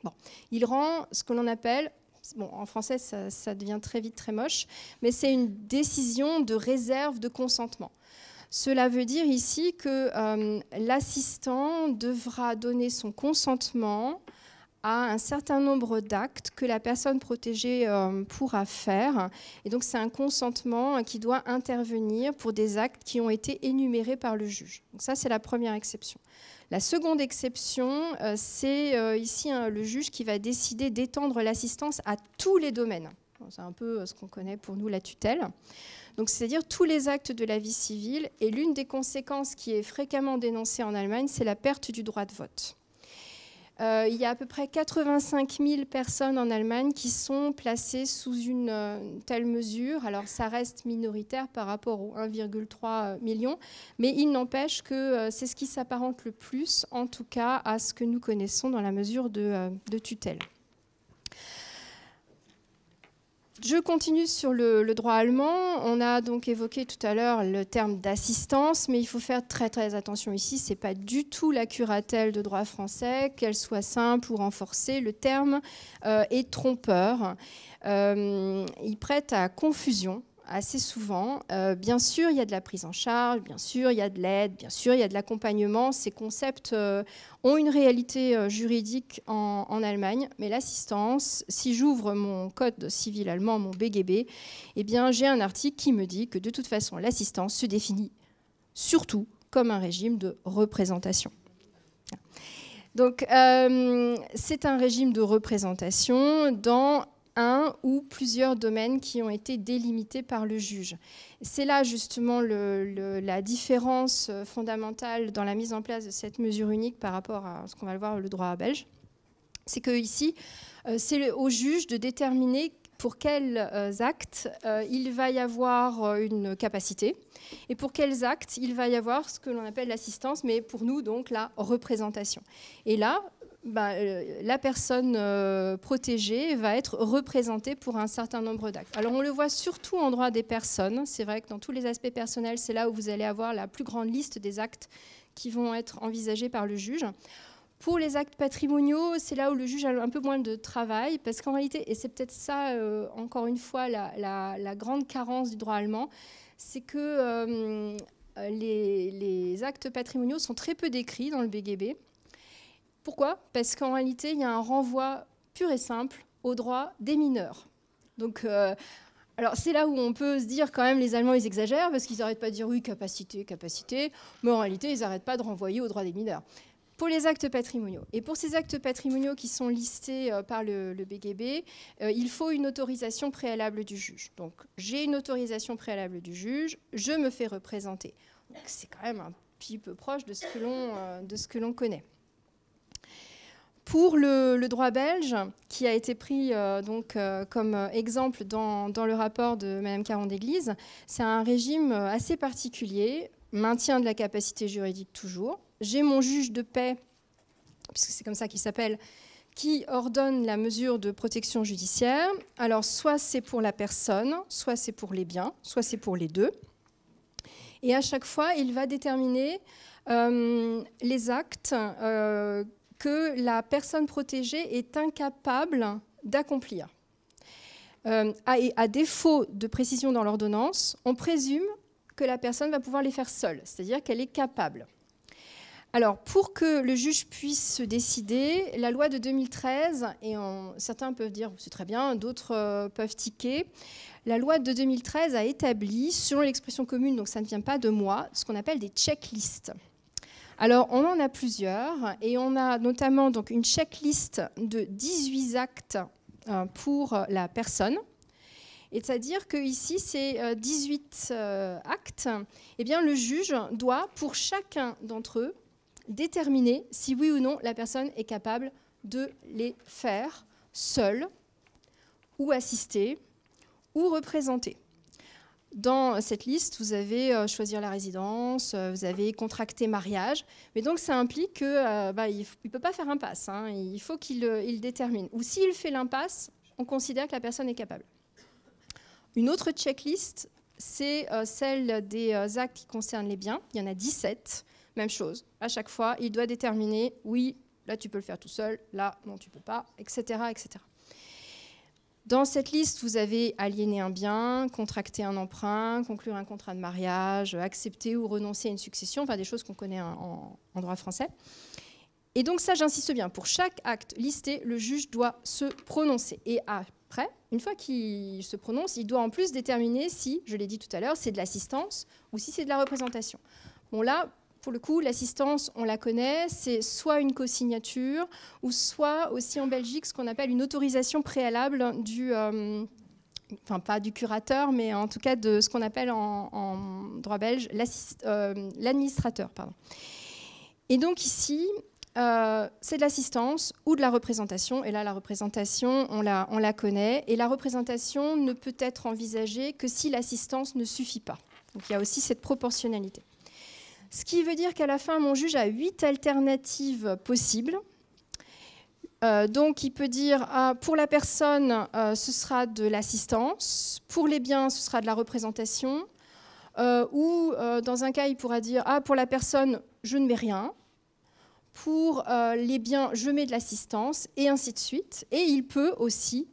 Bon. Il rend ce que l'on appelle, en français ça devient très vite très moche, mais c'est une décision de réserve de consentement. Cela veut dire ici que euh, l'assistant devra donner son consentement à un certain nombre d'actes que la personne protégée euh, pourra faire. Et donc c'est un consentement hein, qui doit intervenir pour des actes qui ont été énumérés par le juge. Donc ça c'est la première exception. La seconde exception, euh, c'est ici hein, le juge qui va décider d'étendre l'assistance à tous les domaines. c'est un peu ce qu'on connaît pour nous la tutelle. Donc, c'est-à-dire tous les actes de la vie civile. Et l'une des conséquences qui est fréquemment dénoncée en Allemagne, c'est la perte du droit de vote. Euh, il y a à peu près 85 000 personnes en Allemagne qui sont placées sous une, euh, telle mesure. Alors ça reste minoritaire par rapport aux 1,3 million, mais il n'empêche que euh, c'est ce qui s'apparente le plus, en tout cas, à ce que nous connaissons dans la mesure de tutelle je continue sur le, droit allemand. On a donc évoqué tout à l'heure le terme d'assistance, mais il faut faire très très attention ici. Ce n'est pas du tout la curatelle de droit français, qu'elle soit simple ou renforcée. Le terme euh, est trompeur. Euh, il prête à confusion assez souvent. Euh, bien sûr, il y a de la prise en charge, bien sûr, il y a de l'aide, bien sûr, il y a de l'accompagnement. Ces concepts euh, ont une réalité euh, juridique en, Allemagne, mais l'assistance, si j'ouvre mon code civil allemand, mon BGB, eh bien, j'ai un article qui me dit que de toute façon, l'assistance se définit surtout comme un régime de représentation. Donc, c'est un régime de représentation dans un ou plusieurs domaines qui ont été délimités par le juge. C'est là justement la différence euh, fondamentale dans la mise en place de cette mesure unique par rapport à ce qu'on va le voir le droit belge. C'est que ici, euh, c'est au juge de déterminer pour quels euh, actes il va y avoir une capacité et pour quels actes il va y avoir ce que l'on appelle l'assistance, mais pour nous donc la représentation. Et là, bah, euh, la personne euh, protégée va être représentée pour un certain nombre d'actes. Alors on le voit surtout en droit des personnes. C'est vrai que dans tous les aspects personnels, c'est là où vous allez avoir la plus grande liste des actes qui vont être envisagés par le juge. Pour les actes patrimoniaux, c'est là où le juge a un peu moins de travail, parce qu'en réalité, et c'est peut-être ça, euh, encore une fois, la, grande carence du droit allemand, c'est que les, actes patrimoniaux sont très peu décrits dans le BGB. Pourquoi Parce qu'en réalité, il y a un renvoi pur et simple aux droits des mineurs. Donc, euh, alors c'est là où on peut se dire quand même les Allemands ils exagèrent parce qu'ils n'arrêtent pas de dire oui capacité capacité, mais en réalité ils n'arrêtent pas de renvoyer aux droits des mineurs. Pour les actes patrimoniaux et pour ces actes patrimoniaux qui sont listés euh, par le, BGB, euh, il faut une autorisation préalable du juge. Donc j'ai une autorisation préalable du juge, je me fais représenter. C'est quand même un petit peu proche de ce que l'on connaît. Pour le, droit belge, qui a été pris euh, donc, euh, comme euh, exemple dans, le rapport de Mme Caron d'Église, c'est un régime assez particulier, maintien de la capacité juridique toujours. J'ai mon juge de paix, puisque c'est comme ça qu'il s'appelle, qui ordonne la mesure de protection judiciaire. Alors, soit c'est pour la personne, soit c'est pour les biens, soit c'est pour les deux. Et à chaque fois, il va déterminer les actes que la personne protégée est incapable d'accomplir. Euh, et à, défaut de précision dans l'ordonnance, on présume que la personne va pouvoir les faire seule, c'est-à-dire qu'elle est capable. Alors, pour que le juge puisse se décider, la loi de 2013, et certains peuvent dire c'est très bien, d'autres euh, peuvent tiquer, la loi de 2013 a établi, selon l'expression commune, donc ça ne vient pas de moi, ce qu'on appelle des checklists. Alors, on en a plusieurs, et on a notamment donc, une checklist de 18 actes euh, pour euh, la personne. c'est-à-dire qu'ici, c'est 18 euh, actes. Eh bien, le juge doit, pour chacun d'entre eux, déterminer si oui ou non la personne est capable de les faire seule, ou assistée, ou représentée. Dans cette liste, vous avez euh, choisir la résidence, euh, vous avez contracté mariage, mais donc ça implique qu'il euh, bah, il ne peut pas faire impasse, hein. il faut qu'il détermine. Ou s'il fait l'impasse, on considère que la personne est capable. Une autre checklist, c'est celle des actes qui concernent les biens. Il y en a 17. Même chose. À chaque fois, il doit déterminer oui, là tu peux le faire tout seul, là non tu peux pas, etc., etc. Dans cette liste, vous avez aliéné un bien, contracter un emprunt, conclure un contrat de mariage, accepter ou renoncer à une succession, enfin des choses qu'on connaît en, en, droit français. Et donc ça, j'insiste bien, pour chaque acte listé, le juge doit se prononcer. Et après, une fois qu'il se prononce, il doit en plus déterminer si, je l'ai dit tout à l'heure, c'est de l'assistance ou si c'est de la représentation. Bon là, pour le coup, l'assistance, on la connaît, c'est soit une co-signature, ou soit aussi en Belgique, ce qu'on appelle une autorisation préalable du... Euh, enfin pas du curateur, mais en tout cas de ce qu'on appelle en, droit belge euh, l'administrateur. et donc ici, euh, c'est de l'assistance ou de la représentation. Et là, la représentation, on la, on la connaît. Et la représentation ne peut être envisagée que si l'assistance ne suffit pas. Donc il y a aussi cette proportionnalité. Ce qui veut dire qu'à la fin, mon juge a huit alternatives possibles. Euh, donc, il peut dire ah, pour la personne, euh, ce sera de l'assistance pour les biens, ce sera de la représentation. Euh, ou dans un cas, il pourra dire ah, pour la personne, je ne mets rien. Pour les biens, je mets de l'assistance, et ainsi de suite. Et il peut aussi,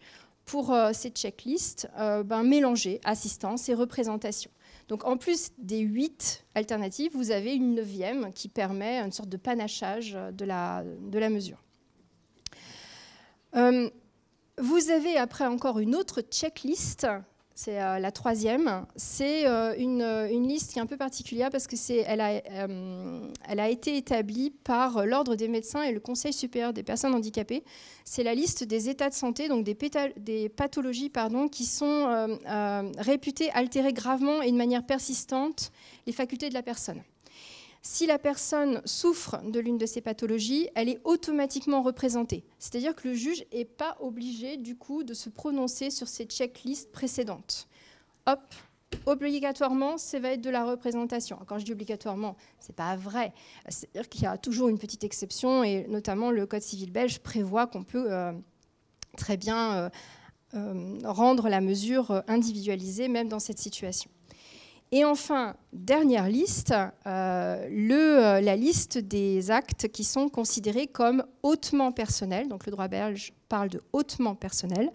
pour ces checklists, ben, mélanger assistance et représentation. Donc en plus des huit alternatives, vous avez une neuvième qui permet une sorte de panachage de la, mesure. Euh, vous avez après encore une autre checklist c'est euh, la troisième. C'est euh, euh, une, liste qui est un peu particulière parce que c'est, elle, a, été établie par l'Ordre des médecins et le Conseil supérieur des personnes handicapées. C'est la liste des états de santé, donc des, pathologies pardon, qui sont réputées altérer gravement et de manière persistante les facultés de la personne si la personne souffre de l'une de ces pathologies, elle est automatiquement représentée. C'est-à-dire que le juge n'est pas obligé, du coup, de se prononcer sur ces checklists précédentes. Hop, obligatoirement, ça va être de la représentation. Quand je dis obligatoirement, ce n'est pas vrai. C'est-à-dire qu'il y a toujours une petite exception, et notamment le Code civil belge prévoit qu'on peut euh, très bien euh, euh, rendre la mesure individualisée, même dans cette situation. Et enfin, dernière liste, euh, euh, la liste des actes qui sont considérés comme hautement personnels. Donc le droit belge parle de hautement personnel.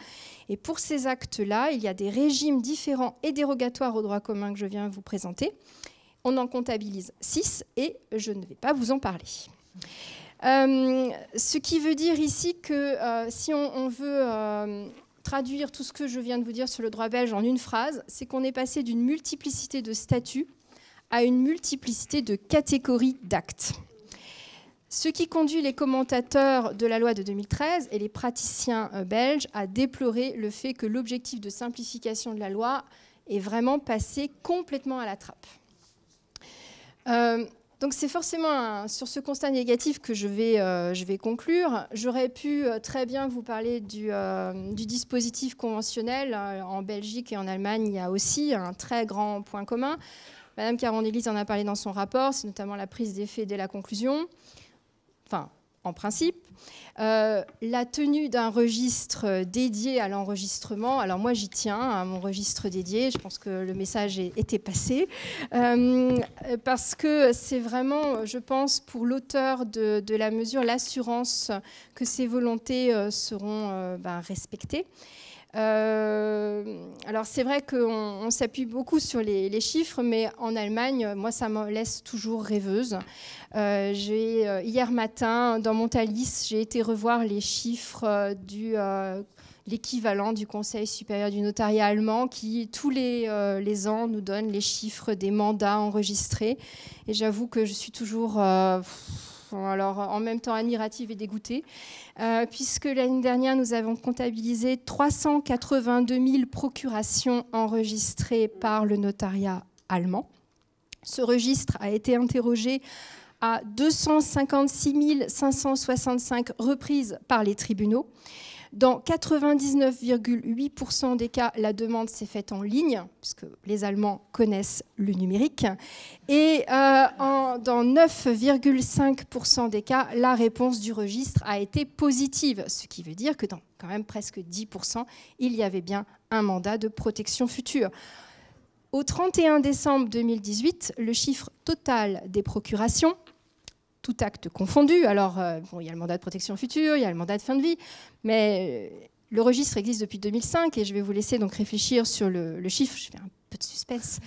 Et pour ces actes-là, il y a des régimes différents et dérogatoires au droit commun que je viens vous présenter. On en comptabilise six et je ne vais pas vous en parler. Euh, ce qui veut dire ici que si on veut traduire tout ce que je viens de vous dire sur le droit belge en une phrase, c'est qu'on est passé d'une multiplicité de statuts à une multiplicité de catégories d'actes. Ce qui conduit les commentateurs de la loi de 2013 et les praticiens euh, belges à déplorer le fait que l'objectif de simplification de la loi est vraiment passé complètement à la trappe. Euh, donc c'est forcément sur ce constat négatif que je vais, euh, je vais conclure. J'aurais pu euh, très bien vous parler du, euh, dispositif conventionnel. En Belgique et en Allemagne, il y a aussi un très grand point commun. Madame Carondelis en a parlé dans son rapport, c'est notamment la prise d'effet dès la conclusion. Enfin, en principe. Euh, la tenue d'un registre dédié à l'enregistrement, alors moi j'y tiens à hein, mon registre dédié, je pense que le message était passé, euh, parce que c'est vraiment, je pense, pour l'auteur de, la mesure, l'assurance que ses volontés euh, seront ben, respectées. Euh, alors c'est vrai qu'on s'appuie beaucoup sur les, chiffres, mais en Allemagne, moi, ça me laisse toujours rêveuse. Euh, euh, hier matin, dans mon Thalys, j'ai été revoir les chiffres du... l'équivalent du Conseil supérieur du notariat allemand qui, tous les, ans, nous donne les chiffres des mandats enregistrés. Et j'avoue que je suis toujours alors en même temps admirative et dégoûtée, euh, puisque l'année dernière, nous avons comptabilisé 382 000 procurations enregistrées par le notariat allemand. Ce registre a été interrogé à 256 565 reprises par les tribunaux dans 99,8% des cas, la demande s'est faite en ligne, puisque les Allemands connaissent le numérique. Et euh, dans 9,5% des cas, la réponse du registre a été positive, ce qui veut dire que dans quand même presque 10%, il y avait bien un mandat de protection future. Au 31 décembre 2018, le chiffre total des procurations tout acte confondu. Alors, euh, il y a le mandat de protection future, il y a le mandat de fin de vie, mais euh, le registre existe depuis 2005 et je vais vous laisser donc réfléchir sur le, chiffre. Je fais un peu de suspense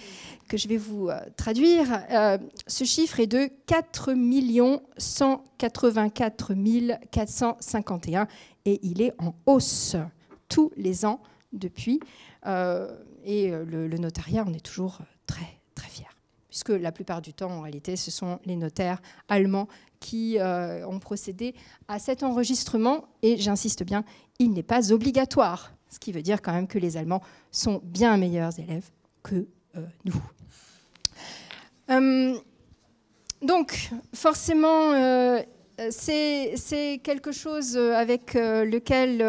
que je vais vous euh, traduire. ce chiffre est de 4 184 451 et il est en hausse tous les ans depuis. et le, notariat, en est toujours très, très fier puisque la plupart du temps, en réalité, ce sont les notaires allemands qui euh, ont procédé à cet enregistrement. Et j'insiste bien, il n'est pas obligatoire, ce qui veut dire quand même que les Allemands sont bien meilleurs élèves que euh, nous. Euh, donc, forcément, euh, c'est quelque chose euh, avec euh, lequel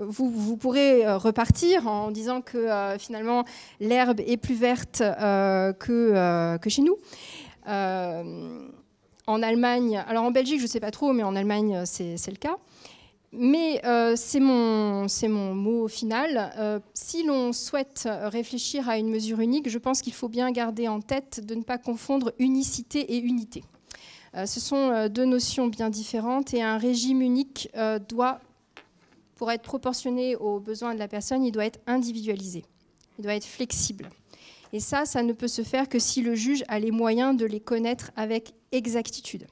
vous, pourrez repartir en disant que finalement l'herbe est plus verte que, chez nous. en Allemagne, alors en Belgique je ne sais pas trop, mais en Allemagne c'est le cas. Mais c'est mon, mot final. si l'on souhaite réfléchir à une mesure unique, je pense qu'il faut bien garder en tête de ne pas confondre unicité et unité. Euh, ce sont euh, deux notions bien différentes et un régime unique euh, doit, pour être proportionné aux besoins de la personne, il doit être individualisé, il doit être flexible. Et ça, ça ne peut se faire que si le juge a les moyens de les connaître avec exactitude.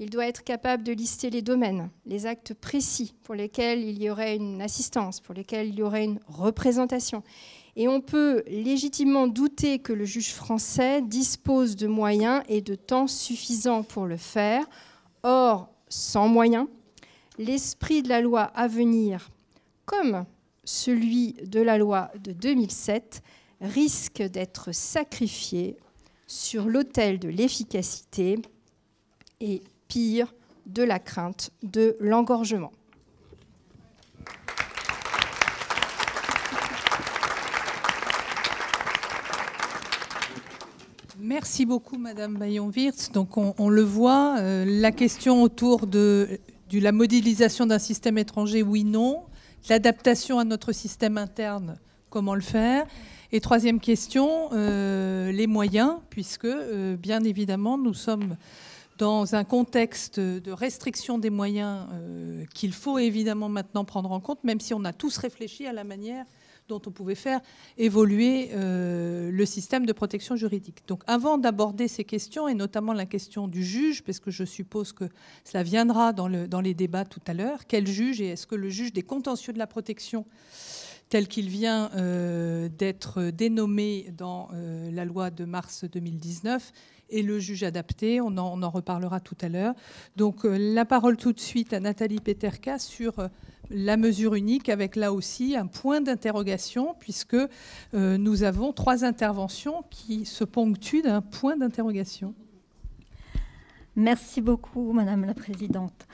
Il doit être capable de lister les domaines, les actes précis pour lesquels il y aurait une assistance, pour lesquels il y aurait une représentation. Et on peut légitimement douter que le juge français dispose de moyens et de temps suffisants pour le faire. Or, sans moyens, l'esprit de la loi à venir, comme celui de la loi de 2007, risque d'être sacrifié sur l'autel de l'efficacité et, pire, de la crainte de l'engorgement. Merci beaucoup, Madame Bayon-Wirtz. Donc, on, le voit, euh, la question autour de, la modélisation d'un système étranger, oui, non. L'adaptation à notre système interne, comment le faire Et troisième question, euh, les moyens, puisque, euh, bien évidemment, nous sommes dans un contexte de restriction des moyens qu'il faut évidemment maintenant prendre en compte, même si on a tous réfléchi à la manière dont on pouvait faire évoluer euh, le système de protection juridique. Donc avant d'aborder ces questions, et notamment la question du juge, parce que je suppose que cela viendra dans, les débats tout à l'heure, quel juge et est-ce que le juge des contentieux de la protection tel qu'il vient euh, d'être dénommé dans euh, la loi de mars 2019 et le juge adapté. On en, reparlera tout à l'heure. Donc la parole tout de suite à Nathalie Peterka sur la mesure unique avec là aussi un point d'interrogation puisque euh, nous avons trois interventions qui se ponctuent d'un point d'interrogation. Merci beaucoup, Madame la Présidente.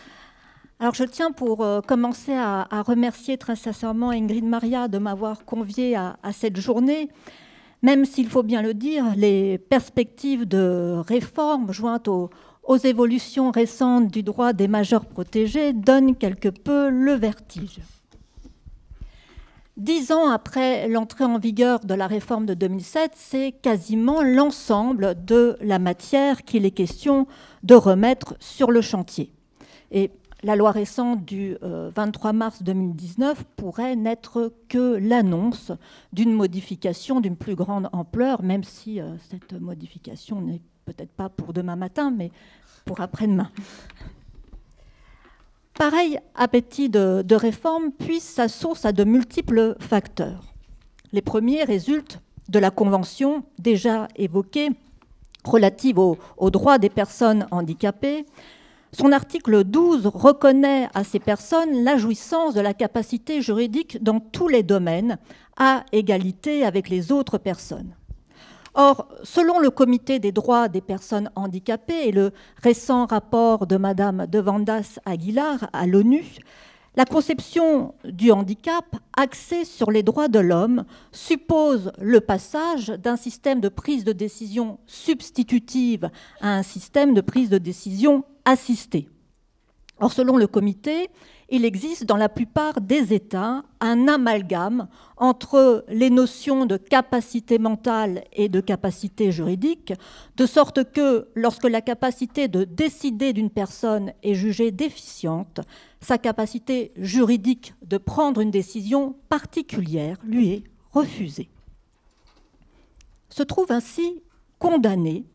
Alors je tiens pour euh, commencer à, remercier très sincèrement Ingrid Maria de m'avoir conviée à, à cette journée. Même s'il faut bien le dire, les perspectives de réforme jointes au aux évolutions récentes du droit des majeurs protégés donne quelque peu le vertige. Dix ans après l'entrée en vigueur de la réforme de 2007, c'est quasiment l'ensemble de la matière qu'il est question de remettre sur le chantier. Et la loi récente du 23 euh, mars 2019 pourrait n'être que l'annonce d'une modification d'une plus grande ampleur, même si euh, cette modification n'est peut-être pas pour demain matin, mais pour après-demain. Pareil appétit de, réforme puise sa source à de multiples facteurs. Les premiers résultent de la convention déjà évoquée relative aux, aux droits des personnes handicapées. Son article 12 reconnaît à ces personnes la jouissance de la capacité juridique dans tous les domaines, à égalité avec les autres personnes. Or, selon le Comité des droits des personnes handicapées et le récent rapport de Madame de Aguilar à l'ONU, la conception du handicap axée sur les droits de l'homme suppose le passage d'un système de prise de décision substitutive à un système de prise de décision assistée. Or, selon le comité, il existe dans la plupart des États un amalgame entre les notions de capacité mentale et de capacité juridique, de sorte que lorsque la capacité de décider d'une personne est jugée déficiente, sa capacité juridique de prendre une décision particulière lui est refusée. Se trouve ainsi condamné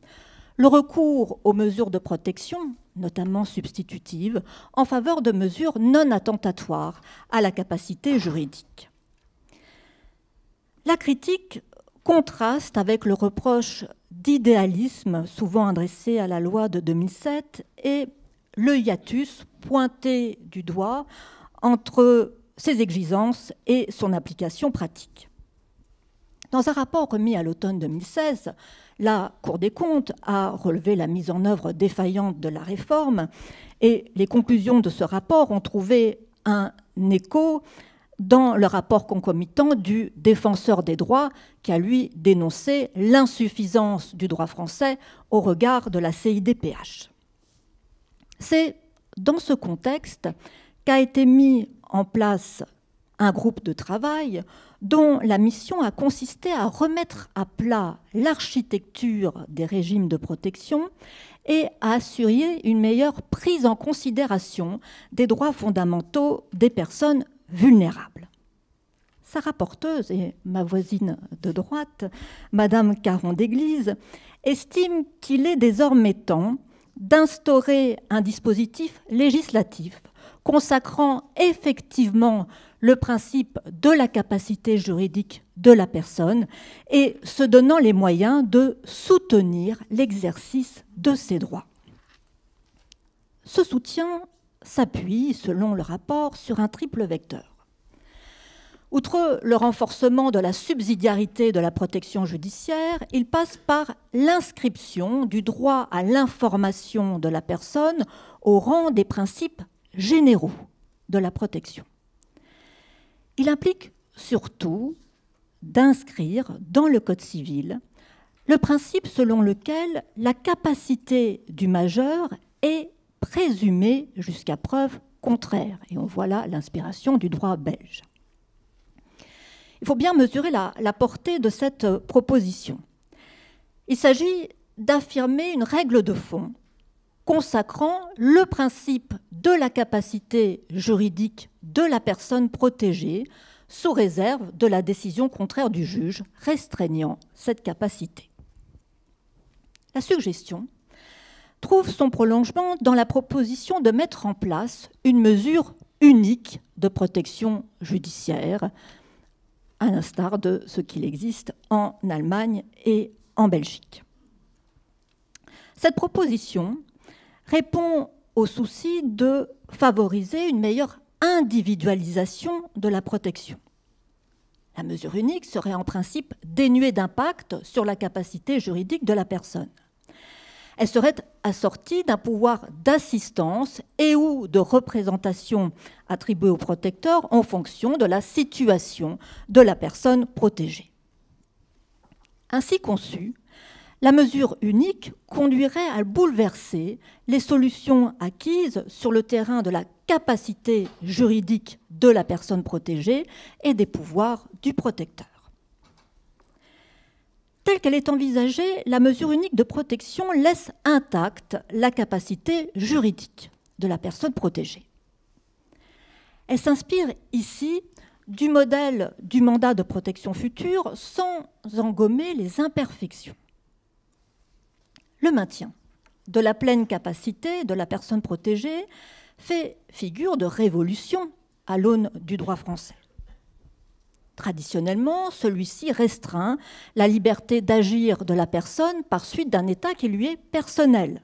le recours aux mesures de protection notamment substitutives, en faveur de mesures non attentatoires à la capacité juridique. La critique contraste avec le reproche d'idéalisme souvent adressé à la loi de 2007 et le hiatus pointé du doigt entre ses exigences et son application pratique. Dans un rapport remis à l'automne 2016, la Cour des comptes a relevé la mise en œuvre défaillante de la réforme et les conclusions de ce rapport ont trouvé un écho dans le rapport concomitant du défenseur des droits qui a lui dénoncé l'insuffisance du droit français au regard de la CIDPH. C'est dans ce contexte qu'a été mis en place un groupe de travail dont la mission a consisté à remettre à plat l'architecture des régimes de protection et à assurer une meilleure prise en considération des droits fondamentaux des personnes vulnérables. Sa rapporteuse et ma voisine de droite, Madame Caron d'Église, estime qu'il est désormais temps d'instaurer un dispositif législatif consacrant effectivement le principe de la capacité juridique de la personne et se donnant les moyens de soutenir l'exercice de ses droits. Ce soutien s'appuie, selon le rapport, sur un triple vecteur. Outre le renforcement de la subsidiarité de la protection judiciaire, il passe par l'inscription du droit à l'information de la personne au rang des principes généraux de la protection. Il implique surtout d'inscrire dans le Code civil le principe selon lequel la capacité du majeur est présumée jusqu'à preuve contraire. Et on voit là l'inspiration du droit belge. Il faut bien mesurer la, la portée de cette proposition. Il s'agit d'affirmer une règle de fond consacrant le principe de la capacité juridique de la personne protégée sous réserve de la décision contraire du juge restreignant cette capacité. La suggestion trouve son prolongement dans la proposition de mettre en place une mesure unique de protection judiciaire, à l'instar de ce qu'il existe en Allemagne et en Belgique. Cette proposition répond au souci de favoriser une meilleure individualisation de la protection. La mesure unique serait en principe dénuée d'impact sur la capacité juridique de la personne. Elle serait assortie d'un pouvoir d'assistance et ou de représentation attribué au protecteur en fonction de la situation de la personne protégée. Ainsi conçue, la mesure unique conduirait à bouleverser les solutions acquises sur le terrain de la capacité juridique de la personne protégée et des pouvoirs du protecteur. Telle qu'elle est envisagée, la mesure unique de protection laisse intacte la capacité juridique de la personne protégée. Elle s'inspire ici du modèle du mandat de protection future sans engommer les imperfections le maintien de la pleine capacité de la personne protégée fait figure de révolution à l'aune du droit français. Traditionnellement, celui-ci restreint la liberté d'agir de la personne par suite d'un état qui lui est personnel.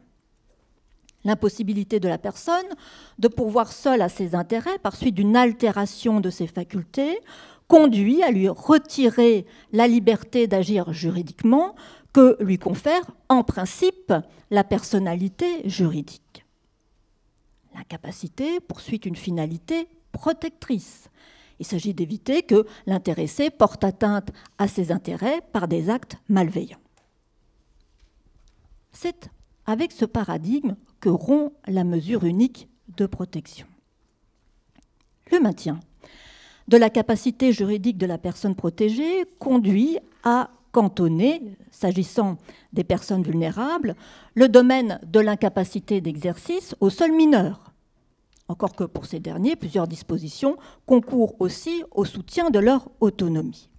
L'impossibilité de la personne de pourvoir seule à ses intérêts par suite d'une altération de ses facultés conduit à lui retirer la liberté d'agir juridiquement que lui confère en principe la personnalité juridique. L'incapacité poursuit une finalité protectrice. Il s'agit d'éviter que l'intéressé porte atteinte à ses intérêts par des actes malveillants. C'est avec ce paradigme que rompt la mesure unique de protection. Le maintien de la capacité juridique de la personne protégée conduit à cantonner, s'agissant des personnes vulnérables, le domaine de l'incapacité d'exercice aux seuls mineurs. Encore que pour ces derniers, plusieurs dispositions concourent aussi au soutien de leur autonomie.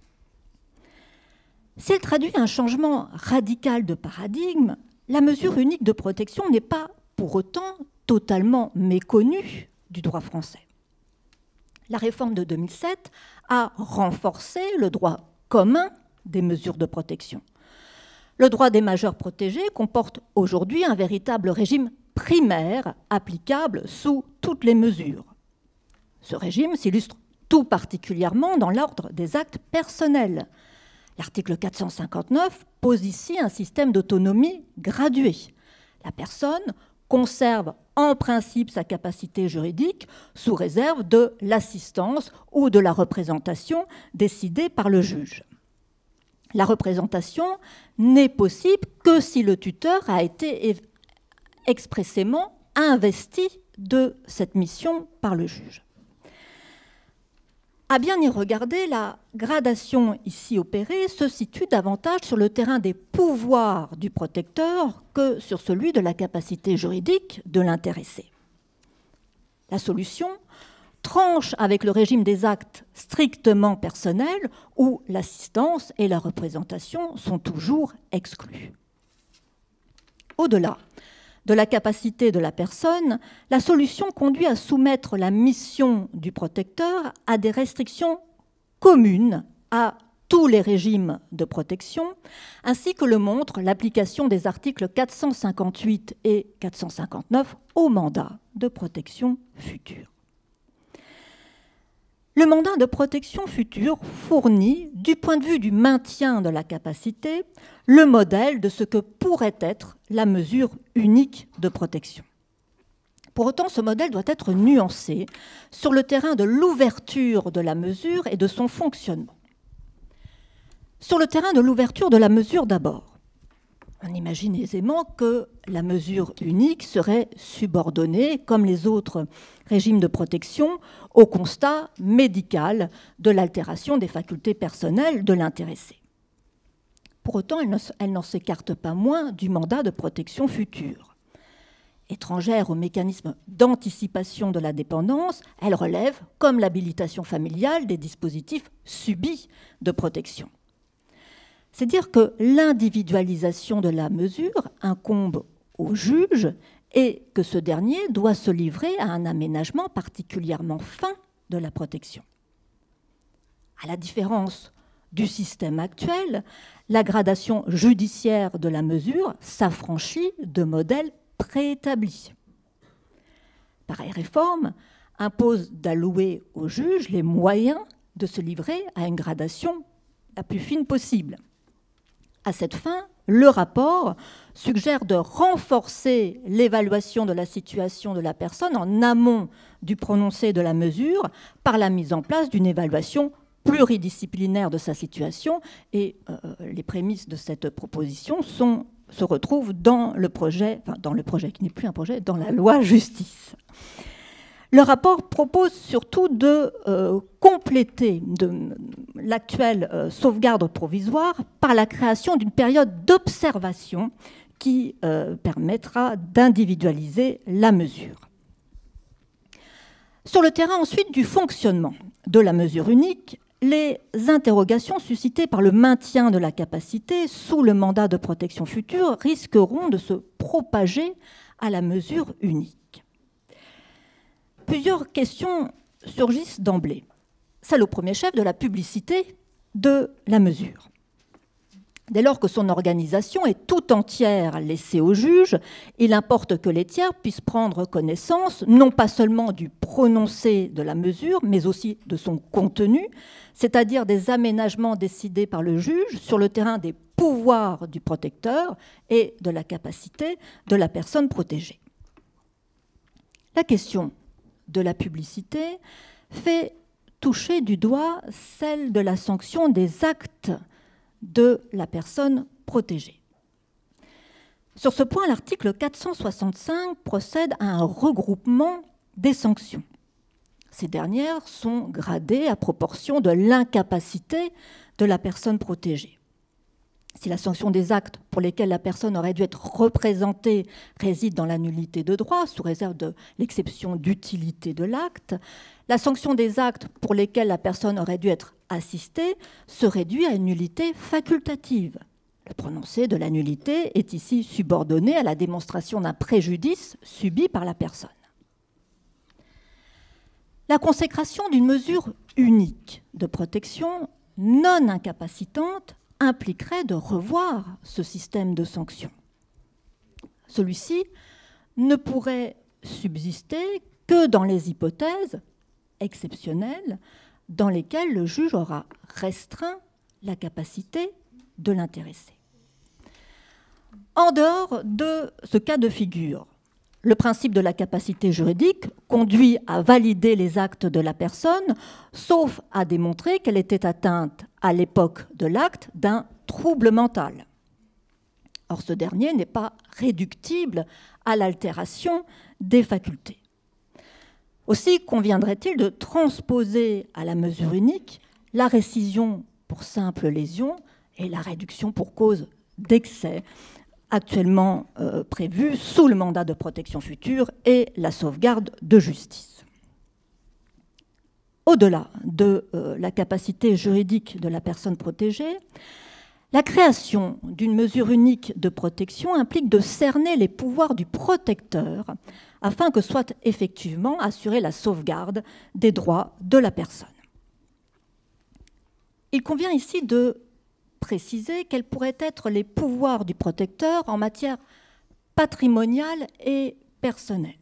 elle traduit un changement radical de paradigme, la mesure unique de protection n'est pas pour autant totalement méconnue du droit français. La réforme de 2007 a renforcé le droit commun des mesures de protection. Le droit des majeurs protégés comporte aujourd'hui un véritable régime primaire applicable sous toutes les mesures. Ce régime s'illustre tout particulièrement dans l'ordre des actes personnels. L'article 459 pose ici un système d'autonomie graduée. La personne conserve en principe sa capacité juridique sous réserve de l'assistance ou de la représentation décidée par le juge. La représentation n'est possible que si le tuteur a été expressément investi de cette mission par le juge. À bien y regarder, la gradation ici opérée se situe davantage sur le terrain des pouvoirs du protecteur que sur celui de la capacité juridique de l'intéressé. La solution tranche avec le régime des actes strictement personnels où l'assistance et la représentation sont toujours exclus. Au-delà de la capacité de la personne, la solution conduit à soumettre la mission du protecteur à des restrictions communes à tous les régimes de protection, ainsi que le montre l'application des articles 458 et 459 au mandat de protection future. Le mandat de protection future fournit, du point de vue du maintien de la capacité, le modèle de ce que pourrait être la mesure unique de protection. Pour autant, ce modèle doit être nuancé sur le terrain de l'ouverture de la mesure et de son fonctionnement. Sur le terrain de l'ouverture de la mesure d'abord, on imagine aisément que la mesure unique serait subordonnée, comme les autres régimes de protection, au constat médical de l'altération des facultés personnelles de l'intéressé. Pour autant, elle n'en s'écarte pas moins du mandat de protection future. Étrangère au mécanisme d'anticipation de la dépendance, elle relève, comme l'habilitation familiale, des dispositifs subis de protection. C'est dire que l'individualisation de la mesure incombe au juge et que ce dernier doit se livrer à un aménagement particulièrement fin de la protection. À la différence du système actuel, la gradation judiciaire de la mesure s'affranchit de modèles préétablis. Pareille réforme impose d'allouer au juge les moyens de se livrer à une gradation la plus fine possible. À cette fin, le rapport suggère de renforcer l'évaluation de la situation de la personne en amont du prononcé de la mesure par la mise en place d'une évaluation pluridisciplinaire de sa situation et euh, les prémices de cette proposition se retrouvent dans le projet, dans le projet qui n'est plus un projet, dans la loi justice. Le rapport propose surtout de euh, compléter l'actuelle euh, sauvegarde provisoire par la création d'une période d'observation qui euh, permettra d'individualiser la mesure. Sur le terrain ensuite du fonctionnement de la mesure unique, les interrogations suscitées par le maintien de la capacité sous le mandat de protection future risqueront de se propager à la mesure unique plusieurs questions surgissent d'emblée. Celle au premier chef de la publicité de la mesure. Dès lors que son organisation est tout entière laissée au juge, il importe que les tiers puissent prendre connaissance non pas seulement du prononcé de la mesure, mais aussi de son contenu, c'est-à-dire des aménagements décidés par le juge sur le terrain des pouvoirs du protecteur et de la capacité de la personne protégée. La question de la publicité fait toucher du doigt celle de la sanction des actes de la personne protégée. Sur ce point, l'article 465 procède à un regroupement des sanctions. Ces dernières sont gradées à proportion de l'incapacité de la personne protégée si la sanction des actes pour lesquels la personne aurait dû être représentée réside dans la nullité de droit, sous réserve de l'exception d'utilité de l'acte, la sanction des actes pour lesquels la personne aurait dû être assistée se réduit à une nullité facultative. Le prononcé de la nullité est ici subordonné à la démonstration d'un préjudice subi par la personne. La consécration d'une mesure unique de protection non incapacitante impliquerait de revoir ce système de sanctions. Celui-ci ne pourrait subsister que dans les hypothèses exceptionnelles dans lesquelles le juge aura restreint la capacité de l'intéressé. En dehors de ce cas de figure, le principe de la capacité juridique conduit à valider les actes de la personne, sauf à démontrer qu'elle était atteinte à l'époque de l'acte d'un trouble mental. Or, ce dernier n'est pas réductible à l'altération des facultés. Aussi conviendrait-il de transposer à la mesure unique la récision pour simple lésion et la réduction pour cause d'excès actuellement euh, prévues sous le mandat de protection future et la sauvegarde de justice. Au-delà de euh, la capacité juridique de la personne protégée, la création d'une mesure unique de protection implique de cerner les pouvoirs du protecteur afin que soit effectivement assurée la sauvegarde des droits de la personne. Il convient ici de préciser quels pourraient être les pouvoirs du protecteur en matière patrimoniale et personnelle.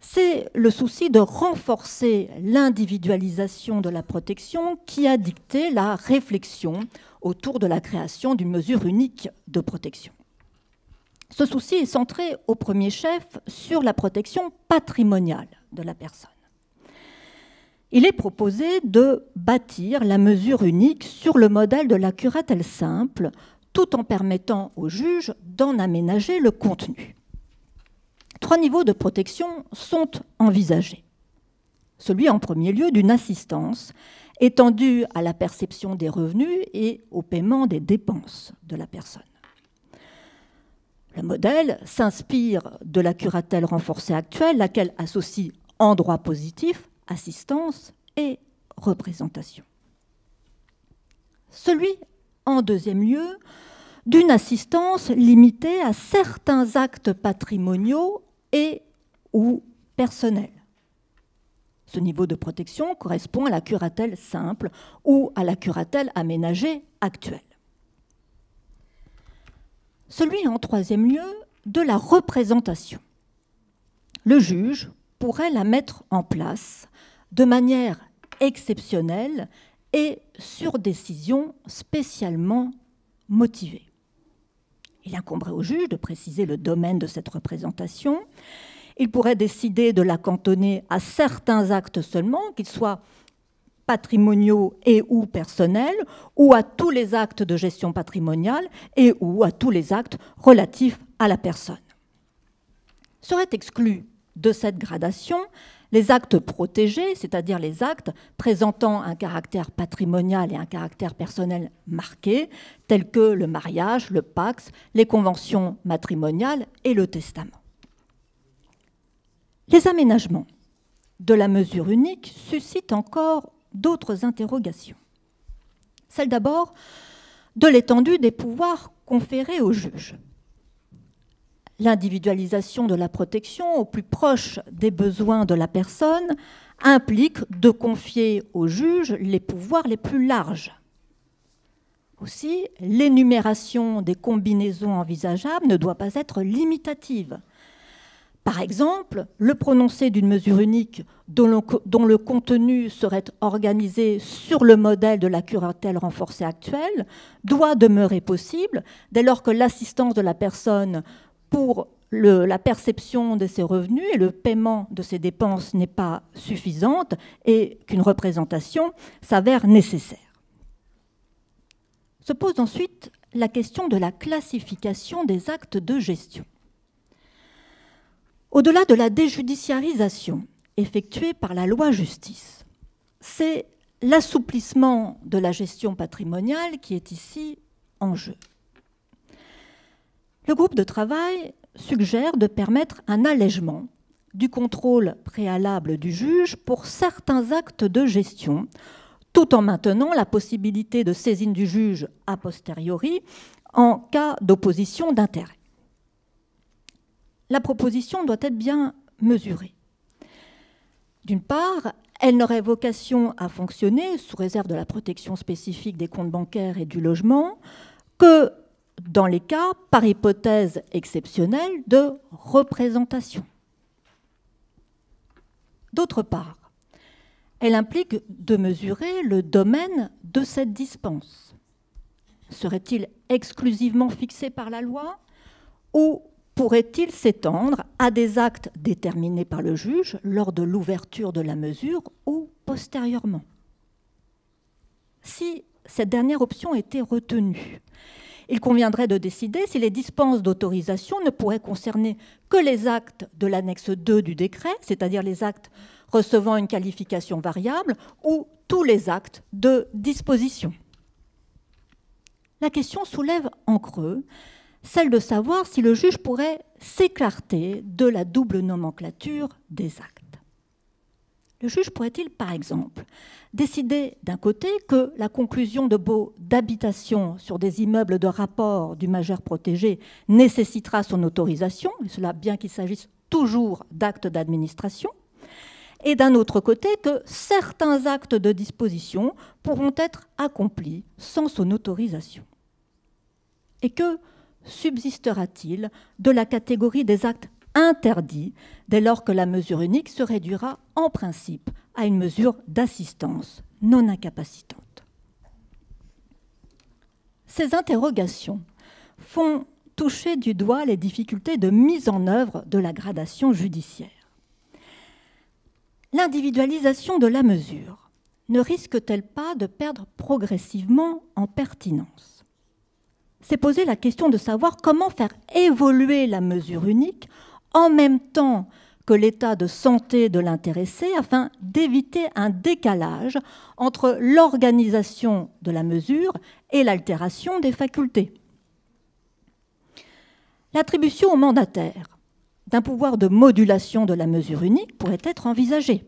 C'est le souci de renforcer l'individualisation de la protection qui a dicté la réflexion autour de la création d'une mesure unique de protection. Ce souci est centré au premier chef sur la protection patrimoniale de la personne il est proposé de bâtir la mesure unique sur le modèle de la curatelle simple, tout en permettant au juge d'en aménager le contenu. Trois niveaux de protection sont envisagés. Celui en premier lieu d'une assistance étendue à la perception des revenus et au paiement des dépenses de la personne. Le modèle s'inspire de la curatelle renforcée actuelle, laquelle associe en droit positif assistance et représentation. Celui, en deuxième lieu, d'une assistance limitée à certains actes patrimoniaux et ou personnels. Ce niveau de protection correspond à la curatelle simple ou à la curatelle aménagée actuelle. Celui en troisième lieu de la représentation. Le juge pourrait la mettre en place de manière exceptionnelle et sur décision spécialement motivée. Il incomberait au juge de préciser le domaine de cette représentation. Il pourrait décider de la cantonner à certains actes seulement, qu'ils soient patrimoniaux et ou personnels, ou à tous les actes de gestion patrimoniale et ou à tous les actes relatifs à la personne. Serait exclu de cette gradation les actes protégés, c'est-à-dire les actes présentant un caractère patrimonial et un caractère personnel marqué, tels que le mariage, le pax, les conventions matrimoniales et le testament. Les aménagements de la mesure unique suscitent encore d'autres interrogations. Celle d'abord de l'étendue des pouvoirs conférés aux juges. L'individualisation de la protection au plus proche des besoins de la personne implique de confier au juge les pouvoirs les plus larges. Aussi, l'énumération des combinaisons envisageables ne doit pas être limitative. Par exemple, le prononcer d'une mesure unique dont le, dont le, contenu serait organisé sur le modèle de la curatelle renforcée actuelle doit demeurer possible dès lors que l'assistance de la personne pour la perception de ses revenus et le paiement de ses dépenses n'est pas suffisante et qu'une représentation s'avère nécessaire. Se pose ensuite la question de la classification des actes de gestion. Au-delà de la déjudiciarisation effectuée par la loi justice, c'est l'assouplissement de la gestion patrimoniale qui est ici en jeu. Le groupe de travail suggère de permettre un allègement du contrôle préalable du juge pour certains actes de gestion, tout en maintenant la possibilité de saisine du juge a posteriori en cas d'opposition d'intérêt. La proposition doit être bien mesurée. D'une part, elle n'aurait vocation à fonctionner, sous réserve de la protection spécifique des comptes bancaires et du logement, que dans les cas, par hypothèse exceptionnelle, de représentation. D'autre part, elle implique de mesurer le domaine de cette dispense. Serait-il exclusivement fixé par la loi ou pourrait-il s'étendre à des actes déterminés par le juge lors de l'ouverture de la mesure ou postérieurement Si cette dernière option était retenue, il conviendrait de décider si les dispenses d'autorisation ne pourraient concerner que les actes de l'annexe 2 du décret, c'est-à-dire les actes recevant une qualification variable, ou tous les actes de disposition. La question soulève en creux celle de savoir si le juge pourrait s'écarter de la double nomenclature des actes. Le juge pourrait-il, par exemple, décider d'un côté que la conclusion de baux d'habitation sur des immeubles de rapport du majeur protégé nécessitera son autorisation, et cela bien qu'il s'agisse toujours d'actes d'administration, et d'un autre côté que certains actes de disposition pourront être accomplis sans son autorisation. Et que subsistera-t-il de la catégorie des actes interdit dès lors que la mesure unique se réduira en principe à une mesure d'assistance non incapacitante. Ces interrogations font toucher du doigt les difficultés de mise en œuvre de la gradation judiciaire. L'individualisation de la mesure ne risque-t-elle pas de perdre progressivement en pertinence C'est poser la question de savoir comment faire évoluer la mesure unique en même temps que l'état de santé de l'intéressé afin d'éviter un décalage entre l'organisation de la mesure et l'altération des facultés. L'attribution au mandataire d'un pouvoir de modulation de la mesure unique pourrait être envisagée.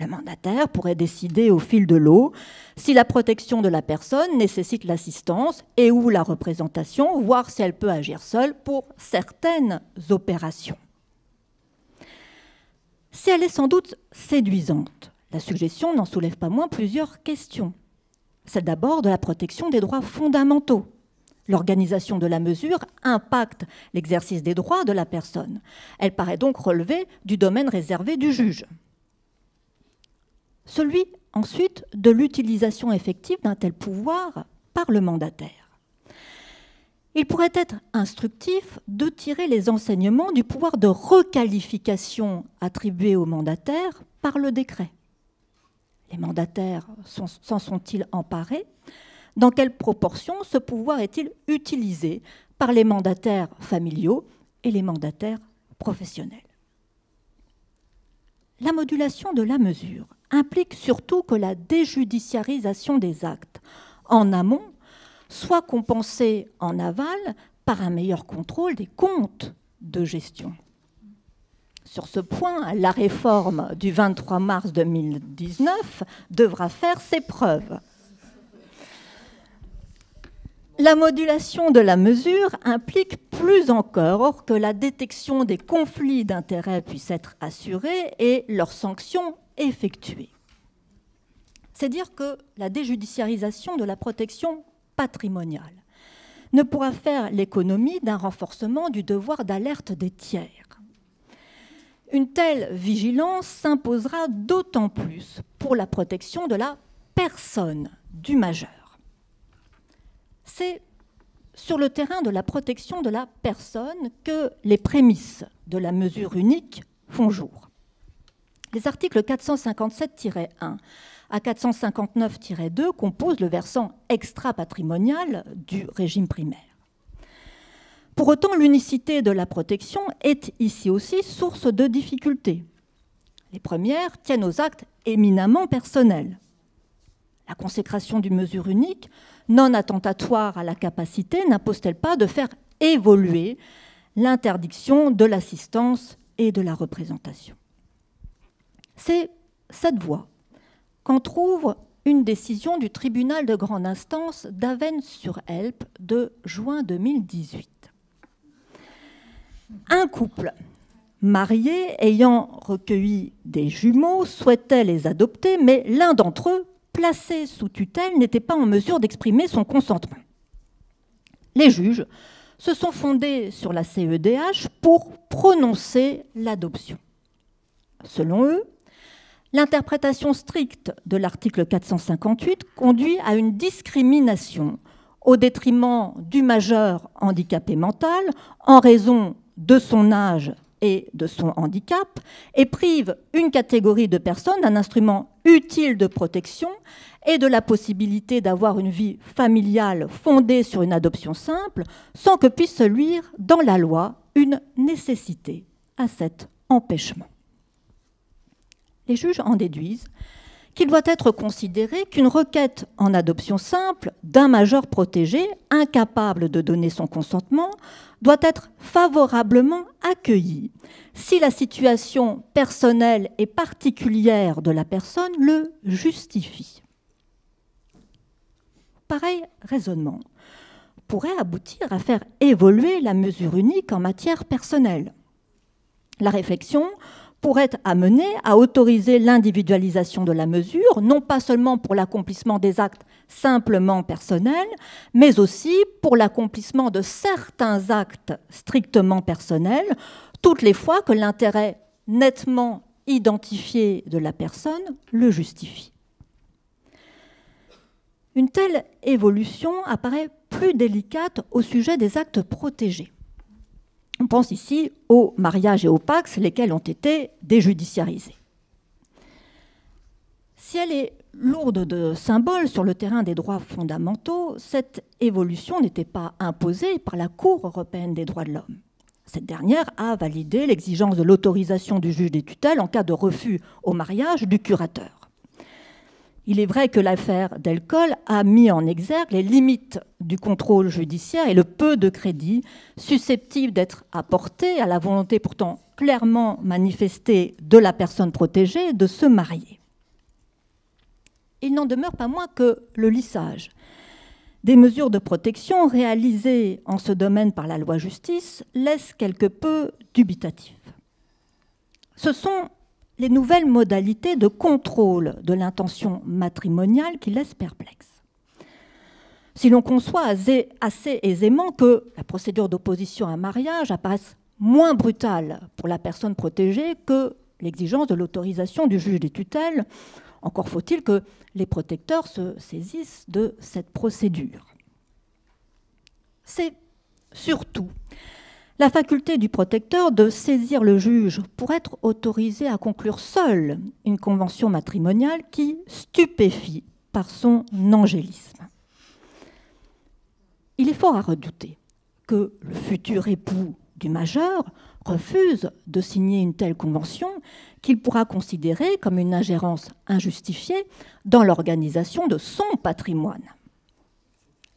Le mandataire pourrait décider au fil de l'eau si la protection de la personne nécessite l'assistance et ou la représentation, voire si elle peut agir seule pour certaines opérations. Si elle est sans doute séduisante, la suggestion n'en soulève pas moins plusieurs questions. Celle d'abord de la protection des droits fondamentaux. L'organisation de la mesure impacte l'exercice des droits de la personne. Elle paraît donc relever du domaine réservé du juge celui ensuite de l'utilisation effective d'un tel pouvoir par le mandataire. Il pourrait être instructif de tirer les enseignements du pouvoir de requalification attribué au mandataire par le décret. Les mandataires s'en sont-ils emparés Dans quelle proportion ce pouvoir est-il utilisé par les mandataires familiaux et les mandataires professionnels La modulation de la mesure implique surtout que la déjudiciarisation des actes en amont soit compensée en aval par un meilleur contrôle des comptes de gestion. Sur ce point, la réforme du 23 mars 2019 devra faire ses preuves. La modulation de la mesure implique plus encore que la détection des conflits d'intérêts puisse être assurée et leurs sanctions effectuée C'est dire que la déjudiciarisation de la protection patrimoniale ne pourra faire l'économie d'un renforcement du devoir d'alerte des tiers. Une telle vigilance s'imposera d'autant plus pour la protection de la personne du majeur. C'est sur le terrain de la protection de la personne que les prémices de la mesure unique font jour. Les articles 457-1 à 459-2 composent le versant extra-patrimonial du régime primaire. Pour autant, l'unicité de la protection est ici aussi source de difficultés. Les premières tiennent aux actes éminemment personnels. La consécration d'une mesure unique, non attentatoire à la capacité, n'impose-t-elle pas de faire évoluer l'interdiction de l'assistance et de la représentation c'est cette voie qu'entrouvre une décision du tribunal de grande instance d'Avennes-sur-Helpe de juin 2018. Un couple marié ayant recueilli des jumeaux souhaitait les adopter, mais l'un d'entre eux, placé sous tutelle, n'était pas en mesure d'exprimer son consentement. Les juges se sont fondés sur la CEDH pour prononcer l'adoption. Selon eux, L'interprétation stricte de l'article 458 conduit à une discrimination au détriment du majeur handicapé mental en raison de son âge et de son handicap et prive une catégorie de personnes d'un instrument utile de protection et de la possibilité d'avoir une vie familiale fondée sur une adoption simple sans que puisse se luire dans la loi une nécessité à cet empêchement les juges en déduisent qu'il doit être considéré qu'une requête en adoption simple d'un majeur protégé, incapable de donner son consentement, doit être favorablement accueillie si la situation personnelle et particulière de la personne le justifie. Pareil raisonnement pourrait aboutir à faire évoluer la mesure unique en matière personnelle. La réflexion pourrait être amené à autoriser l'individualisation de la mesure, non pas seulement pour l'accomplissement des actes simplement personnels, mais aussi pour l'accomplissement de certains actes strictement personnels, toutes les fois que l'intérêt nettement identifié de la personne le justifie. Une telle évolution apparaît plus délicate au sujet des actes protégés. On pense ici au mariage et aux pax, lesquels ont été déjudiciarisés. Si elle est lourde de symboles sur le terrain des droits fondamentaux, cette évolution n'était pas imposée par la Cour européenne des droits de l'homme. Cette dernière a validé l'exigence de l'autorisation du juge des tutelles en cas de refus au mariage du curateur. Il est vrai que l'affaire d'alcool a mis en exergue les limites du contrôle judiciaire et le peu de crédit susceptible d'être apporté à la volonté pourtant clairement manifestée de la personne protégée de se marier. Il n'en demeure pas moins que le lissage des mesures de protection réalisées en ce domaine par la loi justice laisse quelque peu dubitatif. Ce sont les nouvelles modalités de contrôle de l'intention matrimoniale qui laissent perplexe. Si l'on conçoit assez aisément que la procédure d'opposition à un mariage apparaisse moins brutale pour la personne protégée que l'exigence de l'autorisation du juge des tutelles, encore faut-il que les protecteurs se saisissent de cette procédure. C'est surtout la faculté du protecteur de saisir le juge pour être autorisé à conclure seul une convention matrimoniale qui stupéfie par son angélisme. Il est fort à redouter que le futur époux du majeur refuse de signer une telle convention qu'il pourra considérer comme une ingérence injustifiée dans l'organisation de son patrimoine.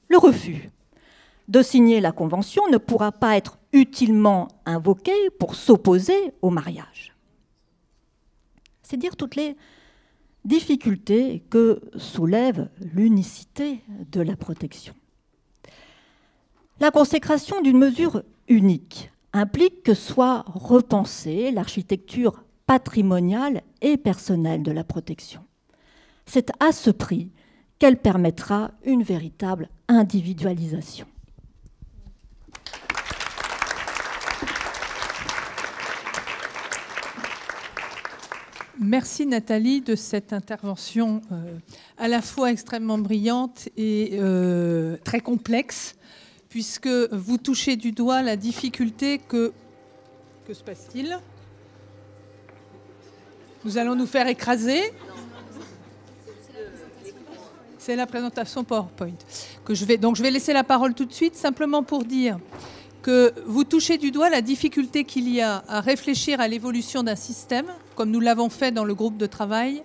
Le refus de signer la convention ne pourra pas être utilement invoquée pour s'opposer au mariage. C'est dire toutes les difficultés que soulève l'unicité de la protection. La consécration d'une mesure unique implique que soit repensée l'architecture patrimoniale et personnelle de la protection. C'est à ce prix qu'elle permettra une véritable individualisation. Merci Nathalie de cette intervention euh, à la fois extrêmement brillante et euh, très complexe, puisque vous touchez du doigt la difficulté que... Que se passe-t-il Nous allons nous faire écraser. C'est la présentation PowerPoint. Que je vais... Donc je vais laisser la parole tout de suite, simplement pour dire que vous touchez du doigt la difficulté qu'il y a à réfléchir à l'évolution d'un système, comme nous l'avons fait dans le groupe de travail,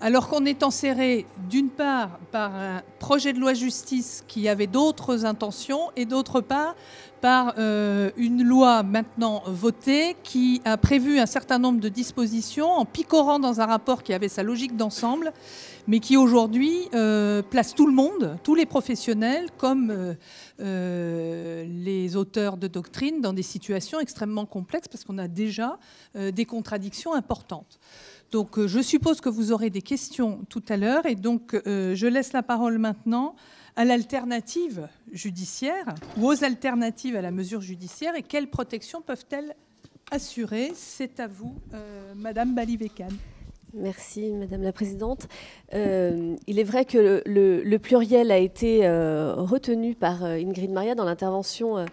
alors qu'on est enserré d'une part par un projet de loi justice qui avait d'autres intentions et d'autre part par euh, une loi maintenant votée qui a prévu un certain nombre de dispositions en picorant dans un rapport qui avait sa logique d'ensemble, mais qui aujourd'hui euh, place tout le monde, tous les professionnels, comme euh, les auteurs de doctrine, dans des situations extrêmement complexes parce qu'on a déjà des contradictions importantes. Donc euh, je suppose que vous aurez des questions tout à l'heure et donc euh, je laisse la parole maintenant à l'alternative judiciaire ou aux alternatives à la mesure judiciaire et quelles protections peuvent-elles assurer C'est à vous, euh, Madame Balivekan. Merci, Madame la Présidente. il est vrai que le pluriel a été retenu par Ingrid Maria dans l'intervention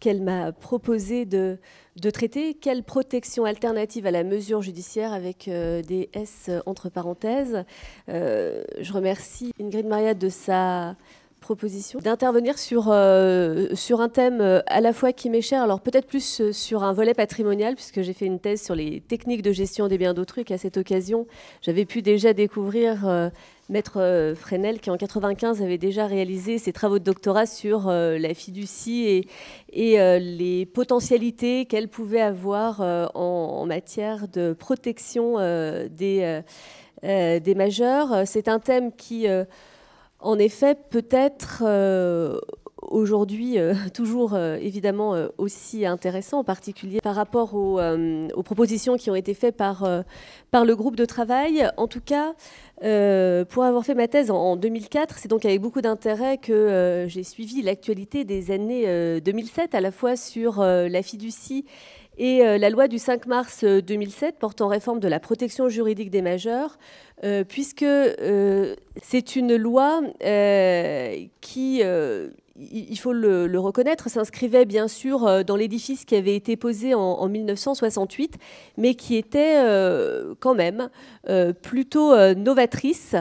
qu'elle m'a proposé de, de, traiter. Quelle protection alternative à la mesure judiciaire avec euh, des S euh, entre parenthèses euh, Je remercie Ingrid Maria de sa proposition d'intervenir sur, sur un thème à la fois qui m'est cher, alors peut-être plus sur un volet patrimonial, puisque j'ai fait une thèse sur les techniques de gestion des biens d'autrui, qu'à cette occasion, j'avais pu déjà découvrir Maître euh, Fresnel, qui en 95 avait déjà réalisé ses travaux de doctorat sur euh, la fiducie et, euh, les potentialités qu'elle pouvait avoir en, matière de protection des, des majeurs. C'est un thème qui, en effet, peut être aujourd'hui euh, toujours euh, évidemment euh, aussi intéressant, en particulier par rapport aux, propositions qui ont été faites par, par le groupe de travail. En tout cas, pour avoir fait ma thèse en, 2004, c'est donc avec beaucoup d'intérêt que j'ai suivi l'actualité des années 2007, à la fois sur la fiducie et la loi du 5 mars 2007 portant réforme de la protection juridique des majeurs, puisque c'est une loi qui il faut le, reconnaître, s'inscrivait bien sûr euh, dans l'édifice qui avait été posé en, 1968, mais qui était euh, quand même euh, plutôt novatrice.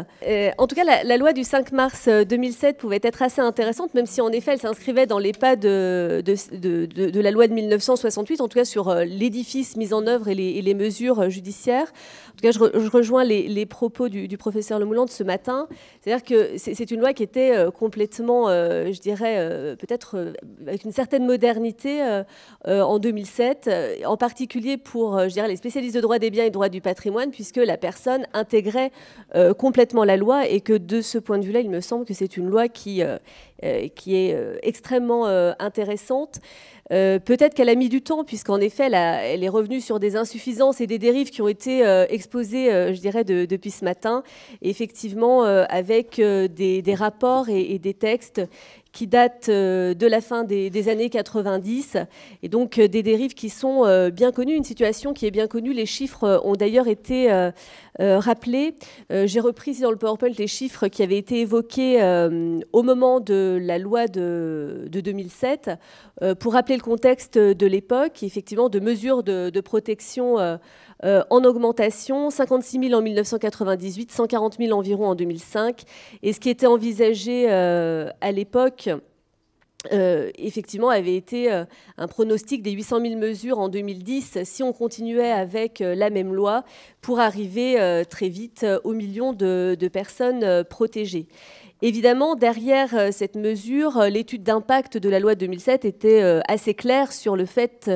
en tout cas, la, loi du 5 mars 2007 pouvait être assez intéressante, même si en effet elle s'inscrivait dans les pas de, la loi de 1968, en tout cas sur l'édifice mis en œuvre et les mesures judiciaires. En tout cas, je, rejoins les, propos du, du, professeur Lemoulant de ce matin. C'est-à-dire que c'est une loi qui était euh, complètement, euh, je dirais, euh, peut-être avec une certaine modernité en 2007, en particulier pour, les spécialistes de droit des biens et droit du patrimoine, puisque la personne intégrait complètement la loi et que de ce point de vue-là, il me semble que c'est une loi qui est extrêmement intéressante. Euh, peut-être qu'elle a mis du temps, puisqu'en effet, elle, est revenue sur des insuffisances et des dérives qui ont été euh, exposées, euh, je dirais, depuis ce matin, effectivement, avec des, rapports et, des textes qui datent euh, de la fin des, années 90 et donc euh, des dérives qui sont euh, bien connues, une situation qui est bien connue. Les chiffres ont d'ailleurs été rappelés. J'ai repris dans le PowerPoint les chiffres qui avaient été évoqués au moment de la loi de, 2007 pour rappeler le contexte de l'époque, effectivement de mesures de, de protection euh, en augmentation, 56 000 en 1998, 140 000 environ en 2005. Et ce qui était envisagé euh, à l'époque, euh, effectivement, avait été un pronostic des 800 000 mesures en 2010, si on continuait avec la même loi, pour arriver très vite aux millions de, de personnes protégées. Évidemment, derrière cette mesure, l'étude d'impact de la loi 2007 était assez claire sur le fait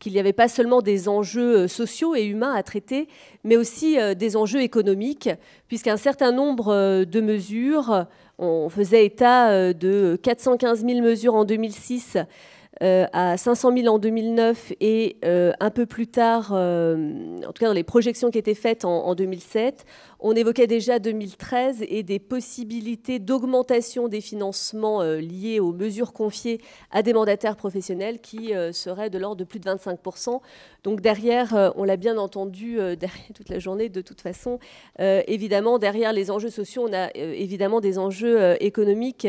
qu'il n'y avait pas seulement des enjeux euh, sociaux et humains à traiter, mais aussi euh, des enjeux économiques, puisqu'un certain nombre euh, de mesures, on faisait état de 415 000 mesures en 2006 à 500 000 en 2009 et un peu plus tard, en tout cas dans les projections qui étaient faites en 2007, on évoquait déjà 2013 et des possibilités d'augmentation des financements euh, liés aux mesures confiées à des mandataires professionnels qui euh, seraient de l'ordre de plus de 25%. Donc derrière, euh, on l'a bien entendu derrière toute la journée de toute façon, évidemment, derrière les enjeux sociaux, on a évidemment des enjeux économiques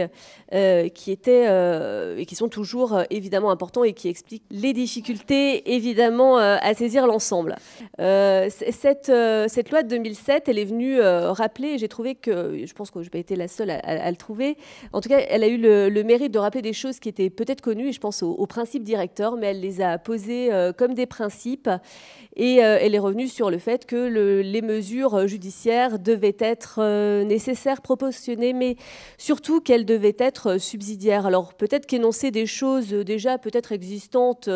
qui étaient et qui sont toujours évidemment importants et qui expliquent les difficultés évidemment à saisir l'ensemble. cette, cette loi de 2007, elle est venue euh, rappeler, j'ai trouvé que, je pense que je n'ai pas été la seule à, le trouver, en tout cas, elle a eu le, mérite de rappeler des choses qui étaient peut-être connues, et je pense aux, principes directeurs, mais elle les a posées euh, comme des principes, et euh, elle est revenue sur le fait que le, les mesures judiciaires devaient être nécessaires, proportionnées, mais surtout qu'elles devaient être subsidiaires. Alors peut-être qu'énoncer des choses déjà peut-être existantes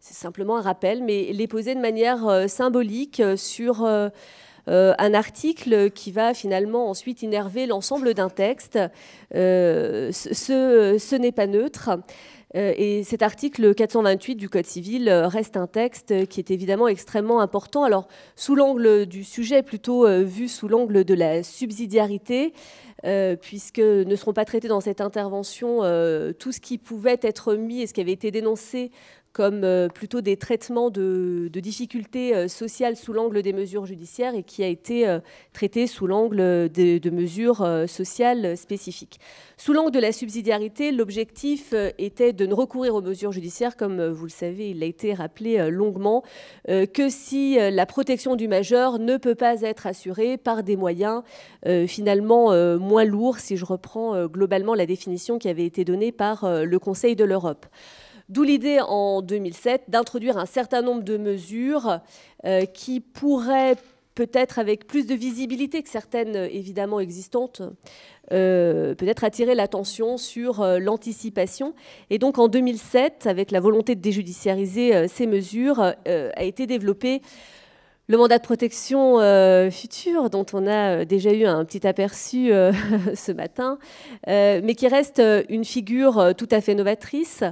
c'est simplement un rappel, mais les poser de manière symbolique sur euh, un article qui va finalement ensuite innerver l'ensemble d'un texte. Euh, ce, n'est pas neutre. Euh, et cet article 428 du Code civil reste un texte qui est évidemment extrêmement important. Alors, sous l'angle du sujet, plutôt vu sous l'angle de la subsidiarité, puisque ne seront pas traités dans cette intervention tout ce qui pouvait être mis et ce qui avait été dénoncé comme euh, plutôt des traitements de, difficultés euh, sociales sous l'angle des mesures judiciaires et qui a été euh, traité sous l'angle de, de, mesures sociales spécifiques. Sous l'angle de la subsidiarité, l'objectif était de ne recourir aux mesures judiciaires, comme vous le savez, il a été rappelé longuement, que si la protection du majeur ne peut pas être assurée par des moyens finalement moins lourds, si je reprends globalement la définition qui avait été donnée par le Conseil de l'Europe. D'où l'idée en 2007 d'introduire un certain nombre de mesures euh, qui pourraient peut-être avec plus de visibilité que certaines euh, évidemment existantes, euh, peut-être attirer l'attention sur l'anticipation. Et donc en 2007, avec la volonté de déjudiciariser ces mesures, a été développé le mandat de protection future, dont on a déjà eu un petit aperçu ce matin, mais qui reste une figure tout à fait novatrice.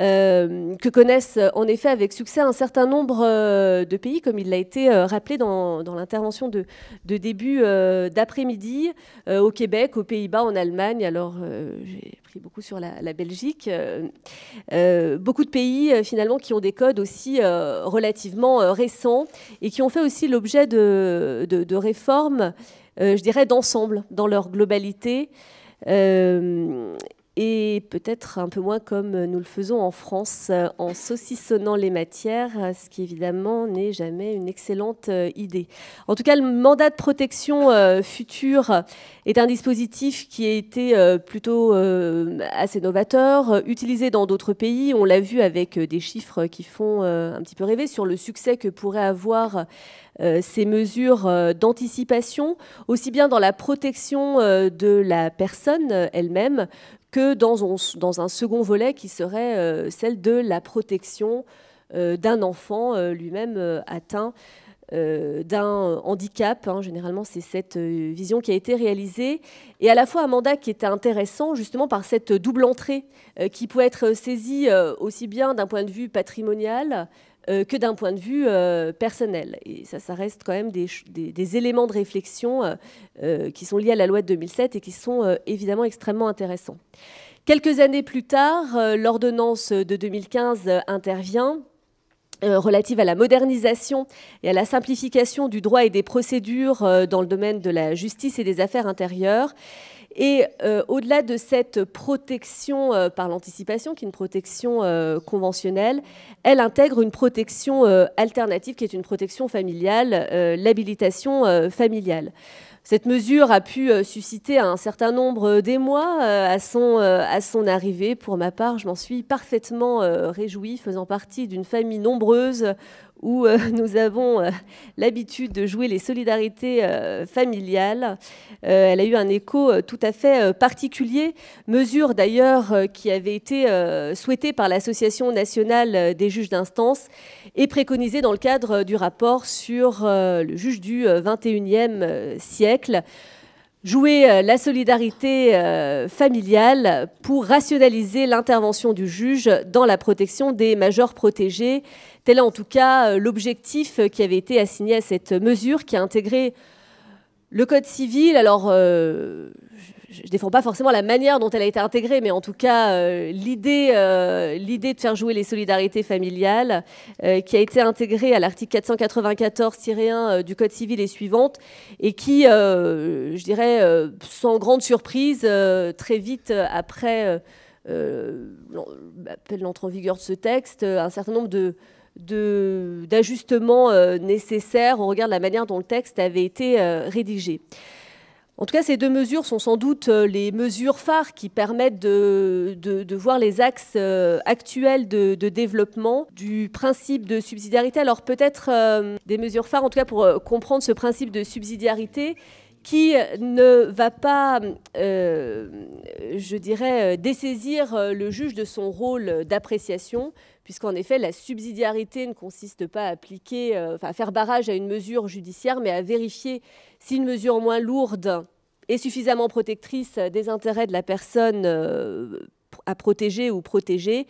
Euh, que connaissent euh, en effet avec succès un certain nombre euh, de pays, comme il l'a été rappelé dans, l'intervention de, début d'après-midi, au Québec, aux Pays-Bas, en Allemagne. Alors, j'ai pris beaucoup sur la, Belgique. beaucoup de pays, finalement, qui ont des codes aussi relativement récents et qui ont fait aussi l'objet de, de réformes, je dirais, d'ensemble, dans leur globalité et peut-être un peu moins comme nous le faisons en France euh, en saucissonnant les matières, euh, ce qui évidemment n'est jamais une excellente euh, idée. En tout cas, le mandat de protection future est un dispositif qui a été plutôt assez novateur, utilisé dans d'autres pays. On l'a vu avec des chiffres qui font un petit peu rêver sur le succès que pourrait avoir ces mesures d'anticipation, aussi bien dans la protection de la personne elle-même que dans, un second volet qui serait euh, celle de la protection euh, d'un enfant euh, lui-même atteint d'un handicap. Hein. généralement, c'est cette vision qui a été réalisée. Et à la fois un mandat qui était intéressant justement par cette double entrée qui peut être saisie aussi bien d'un point de vue patrimonial euh, que d'un point de vue euh, personnel. Et ça, ça reste quand même des, éléments de réflexion euh, qui sont liés à la loi de 2007 et qui sont évidemment extrêmement intéressants. Quelques années plus tard, l'ordonnance de 2015 intervient relative à la modernisation et à la simplification du droit et des procédures dans le domaine de la justice et des affaires intérieures. Et euh, au-delà de cette protection euh, par l'anticipation, qui est une protection euh, conventionnelle, elle intègre une protection alternative, qui est une protection familiale, l'habilitation familiale. Cette mesure a pu susciter un certain nombre d'émois à son, à son arrivée. Pour ma part, je m'en suis parfaitement réjouie, faisant partie d'une famille nombreuse où euh, nous avons euh, l'habitude de jouer les solidarités euh, familiales. elle a eu un écho tout à fait particulier, mesure d'ailleurs qui avait été souhaitée par l'Association nationale des juges d'instance et préconisée dans le cadre du rapport sur le juge du 21e siècle jouer euh, la solidarité euh, familiale pour rationaliser l'intervention du juge dans la protection des majeurs protégés. Tel est en tout cas euh, l'objectif qui avait été assigné à cette mesure qui a intégré le Code civil. Alors, je ne défends pas forcément la manière dont elle a été intégrée, mais en tout cas euh, l'idée, euh, l'idée de faire jouer les solidarités familiales, euh, qui a été intégrée à l'article 494-1 du Code civil et suivante, et qui, je dirais, sans grande surprise, très vite après bah, l'entrée en vigueur de ce texte, un certain nombre d'ajustements nécessaires au regard de la manière dont le texte avait été rédigé. En tout cas, ces deux mesures sont sans doute euh, les mesures phares qui permettent de, voir les axes euh, actuels de, développement du principe de subsidiarité. Alors peut-être euh, des mesures phares, en tout cas pour comprendre ce principe de subsidiarité qui euh, ne va pas, euh, je dirais, euh, dessaisir le juge de son rôle d'appréciation, puisqu'en effet, la subsidiarité ne consiste pas à appliquer, enfin, à faire barrage à une mesure judiciaire, mais à vérifier si une mesure moins lourde est suffisamment protectrice des intérêts de la personne à protéger ou protéger,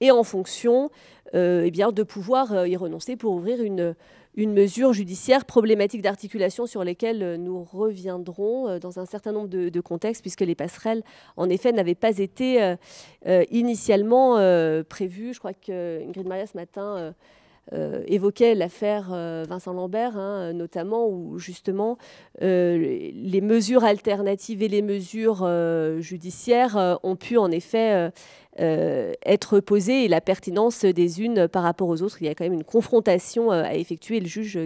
et en fonction euh, eh bien, de pouvoir euh, y renoncer pour ouvrir une, mesure judiciaire problématique d'articulation sur lesquelles euh, nous reviendrons dans un certain nombre de, contextes, puisque les passerelles, en effet, n'avaient pas été initialement prévues. Je crois que Ingrid Maria, ce matin, euh, évoquait l'affaire euh, Vincent Lambert, hein, notamment, où justement euh, les mesures alternatives et les mesures judiciaires ont pu en effet être posées et la pertinence des unes par rapport aux autres. Il y a quand même une confrontation à effectuer. Le juge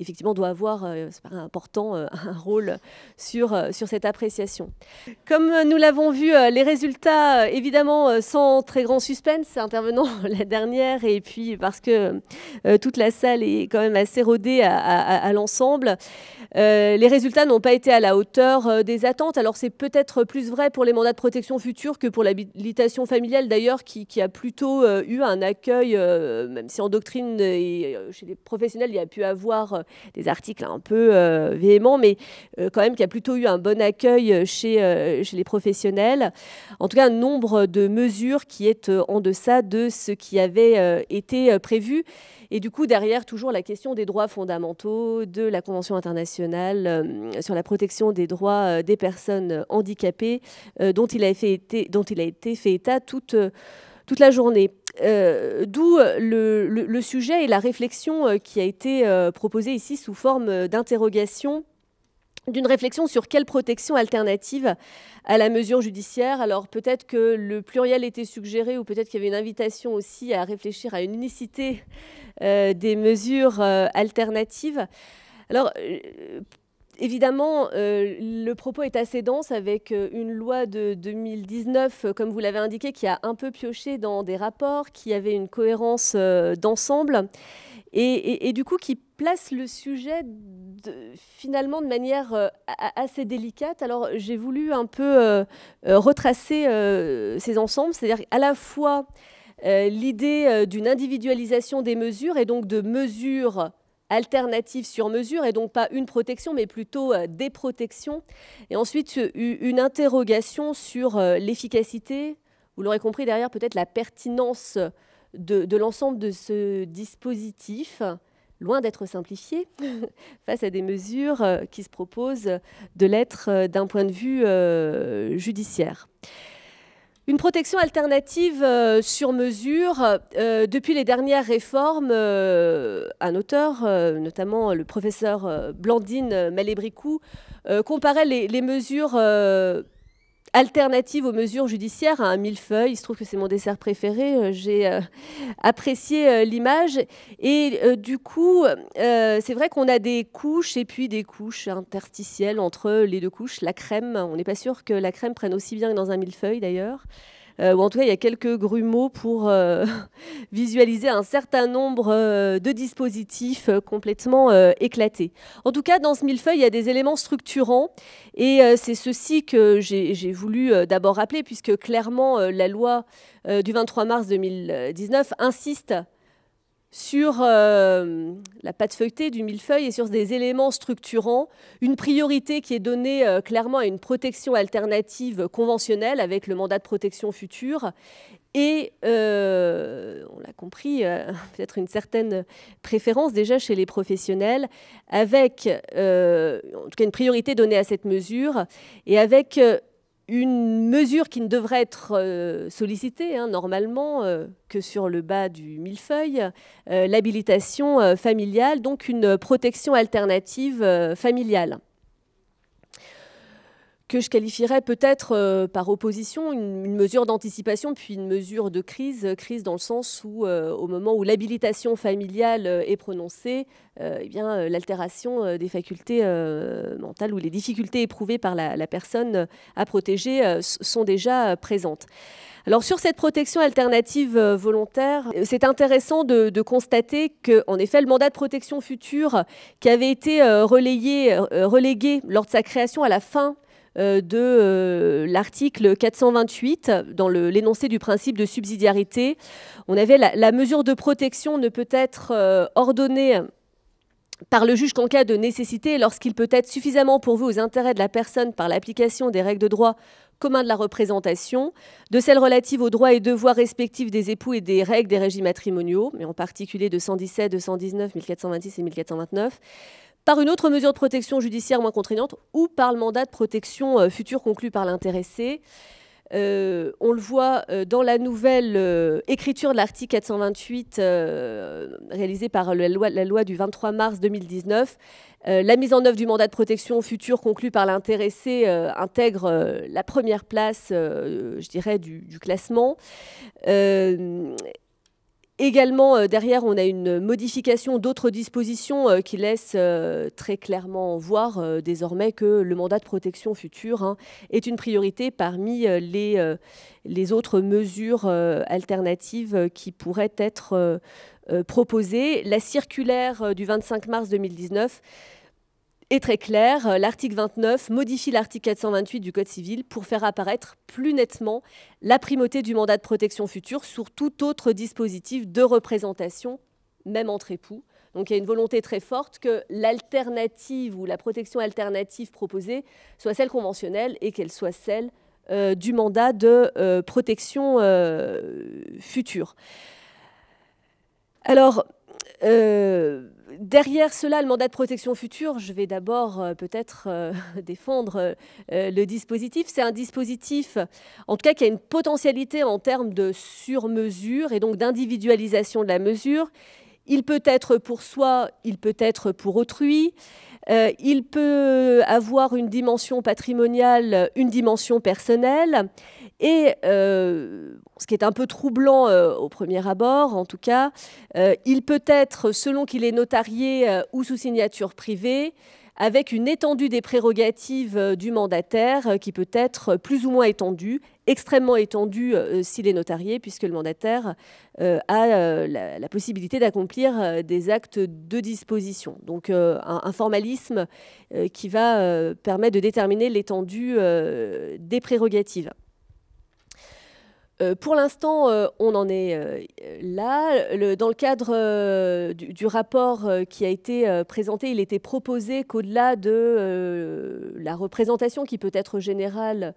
effectivement, doit avoir, euh, c'est important, euh, un rôle sur, euh, sur cette appréciation. Comme nous l'avons vu, les résultats, évidemment, sans très grand suspense, intervenant la dernière, et puis parce que toute la salle est quand même assez rodée à, l'ensemble, les résultats n'ont pas été à la hauteur des attentes. Alors c'est peut-être plus vrai pour les mandats de protection future que pour l'habilitation familiale, d'ailleurs, qui, qui, a plutôt eu un accueil, même si en doctrine et chez les professionnels, il y a pu avoir des articles un peu euh, véhéments, mais euh, quand même qui a plutôt eu un bon accueil euh, chez, les professionnels. En tout cas, un nombre de mesures qui est en deçà de ce qui avait été prévu. Et du coup, derrière, toujours la question des droits fondamentaux, de la Convention internationale sur la protection des droits des personnes handicapées, dont il a, été, dont il a été fait état toute, toute la journée. Euh, d'où euh, le, sujet et la réflexion euh, qui a été proposée ici sous forme d'interrogation d'une réflexion sur quelle protection alternative à la mesure judiciaire. Alors peut-être que le pluriel était suggéré ou peut-être qu'il y avait une invitation aussi à réfléchir à une unicité des mesures alternatives. Alors, Évidemment, euh, le propos est assez dense avec euh, une loi de 2019, euh, comme vous l'avez indiqué, qui a un peu pioché dans des rapports, qui avait une cohérence d'ensemble et, du coup qui place le sujet finalement de manière assez délicate. Alors j'ai voulu un peu retracer ces ensembles, c'est-à-dire à la fois l'idée d'une individualisation des mesures et donc de mesures alternative sur mesure et donc pas une protection mais plutôt euh, des protections. Et ensuite une interrogation sur euh, l'efficacité, vous l'aurez compris derrière peut-être la pertinence de, l'ensemble de ce dispositif loin d'être simplifié face à des mesures euh, qui se proposent de l'être d'un point de vue judiciaire. Une protection alternative euh, sur mesure. Euh, depuis les dernières réformes, euh, un auteur, notamment le professeur Blandine Malébricou, comparait les mesures alternative aux mesures judiciaires à un hein. millefeuille. Il se trouve que c'est mon dessert préféré. Euh, j'ai euh, apprécié euh, l'image. Et du coup, c'est vrai qu'on a des couches et puis des couches interstitielles entre les deux couches. La crème, on n'est pas sûr que la crème prenne aussi bien que dans un millefeuille d'ailleurs. Euh, ou en tout cas il y a quelques grumeaux pour euh, visualiser un certain nombre euh, de dispositifs complètement éclatés. En tout cas, dans ce millefeuille, il y a des éléments structurants et c'est ceci que j'ai voulu d'abord rappeler puisque clairement la loi du 23 mars 2019 insiste sur euh, la pâte feuilletée du millefeuille et sur des éléments structurants, une priorité qui est donnée euh, clairement à une protection alternative conventionnelle avec le mandat de protection future et, euh, on l'a compris, peut-être une certaine préférence déjà chez les professionnels, avec en tout cas une priorité donnée à cette mesure et avec une mesure qui ne devrait être euh, sollicitée hein, normalement euh, que sur le bas du millefeuille, euh, l'habilitation familiale, donc une protection alternative familiale que je qualifierais peut-être euh, par opposition une, mesure d'anticipation puis une mesure de crise, euh, crise dans le sens où euh, au moment où l'habilitation familiale est prononcée, eh bien l'altération des facultés mentales ou les difficultés éprouvées par la, personne à protéger sont déjà présentes. Alors sur cette protection alternative volontaire, c'est intéressant de, constater que, en effet, le mandat de protection future qui avait été relégué lors de sa création à la fin euh, de euh, l'article 428 dans l'énoncé du principe de subsidiarité. On avait la, mesure de protection ne peut être euh, ordonnée par le juge qu'en cas de nécessité, lorsqu'il peut être suffisamment pourvu aux intérêts de la personne par l'application des règles de droit communs de la représentation, de celles relatives aux droits et devoirs respectifs des époux et des règles des régimes matrimoniaux, mais en particulier de 117, 219, 1426 et 1429, par une autre mesure de protection judiciaire moins contraignante ou par le mandat de protection euh, futur conclu par l'intéressé. Euh, on le voit euh, dans la nouvelle écriture de l'article 428 réalisé réalisée par la loi, du 23 mars 2019. la mise en œuvre du mandat de protection futur conclu par l'intéressé intègre la première place, je dirais, du classement. Également, euh, derrière, on a une modification d'autres dispositions euh, qui laissent euh, très clairement voir désormais que le mandat de protection future hein, est une priorité parmi les, les autres mesures alternatives qui pourraient être proposées. La circulaire du 25 mars 2019 est très clair. Euh, l'article 29 modifie l'article 428 du Code civil pour faire apparaître plus nettement la primauté du mandat de protection future sur tout autre dispositif de représentation, même entre époux. Donc il y a une volonté très forte que l'alternative ou la protection alternative proposée soit celle conventionnelle et qu'elle soit celle euh, du mandat de euh, protection future. Alors, euh, derrière cela, le mandat de protection future, je vais d'abord euh, peut-être euh, défendre le dispositif. C'est un dispositif, en tout cas, qui a une potentialité en termes de surmesure et donc d'individualisation de la mesure. Il peut être pour soi, il peut être pour autrui. il peut avoir une dimension patrimoniale, une dimension personnelle. Et euh, ce qui est un peu troublant euh, au premier abord, en tout cas, euh, il peut être, selon qu'il est notarié ou sous signature privée, avec une étendue des prérogatives du mandataire qui peut être plus ou moins étendue, extrêmement étendue s'il est notarié, puisque le mandataire a la, possibilité d'accomplir des actes de disposition. Donc un, formalisme qui va permettre de déterminer l'étendue des prérogatives. Euh, pour l'instant, euh, on en est euh, là. dans le cadre du, rapport qui a été présenté, il était proposé qu'au-delà de la représentation qui peut être générale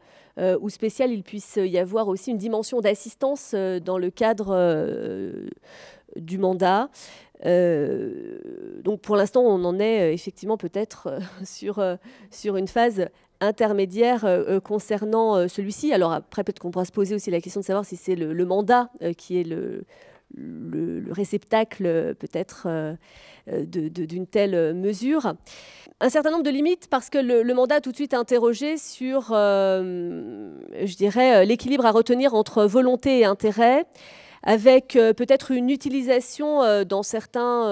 ou spéciale, il puisse y avoir aussi une dimension d'assistance dans le cadre du mandat. donc pour l'instant, on en est effectivement peut-être sur, sur une phase intermédiaire euh, euh, concernant euh, celui-ci. Alors après, peut-être qu'on pourra se poser aussi la question de savoir si c'est le, mandat qui est le, réceptacle peut-être d'une telle mesure. Un certain nombre de limites parce que le, mandat a tout de suite interrogé sur, je dirais, l'équilibre à retenir entre volonté et intérêt avec peut-être une utilisation dans, certains,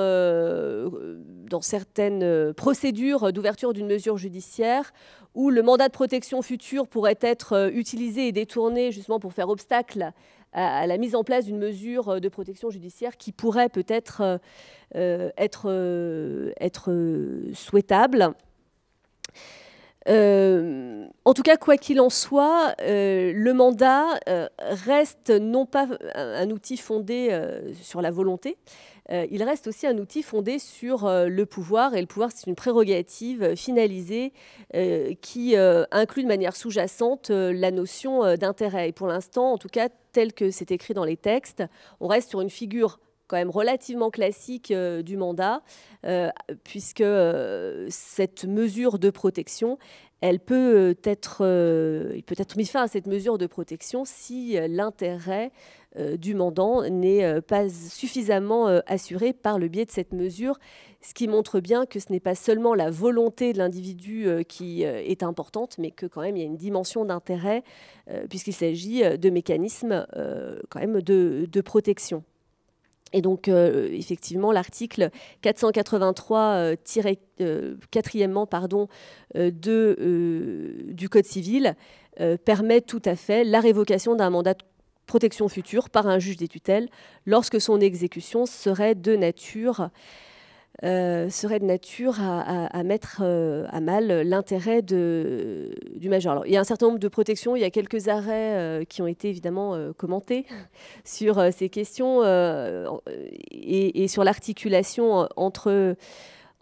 dans certaines procédures d'ouverture d'une mesure judiciaire où le mandat de protection future pourrait être euh, utilisé et détourné justement pour faire obstacle à, la mise en place d'une mesure euh, de protection judiciaire qui pourrait peut-être euh, être, souhaitable. en tout cas, quoi qu'il en soit, le mandat reste non pas un outil fondé sur la volonté, euh, il reste aussi un outil fondé sur euh, le pouvoir, et le pouvoir, c'est une prérogative euh, finalisée qui inclut de manière sous-jacente la notion d'intérêt. Et pour l'instant, en tout cas, tel que c'est écrit dans les textes, on reste sur une figure quand même relativement classique du mandat, puisque cette mesure de protection, elle peut être, il peut être mis fin à cette mesure de protection si l'intérêt euh, du mandant n'est euh, pas suffisamment euh, assuré par le biais de cette mesure, ce qui montre bien que ce n'est pas seulement la volonté de l'individu qui est importante, mais que quand même il y a une dimension d'intérêt, puisqu'il s'agit de mécanismes quand même de, protection. Et donc, effectivement, l'article 483 4 du Code civil permet tout à fait la révocation d'un mandat de protection future par un juge des tutelles lorsque son exécution serait de nature, euh, serait de nature à, mettre euh, à mal l'intérêt du majeur. il y a un certain nombre de protections, il y a quelques arrêts euh, qui ont été évidemment commentés sur ces questions et, sur l'articulation entre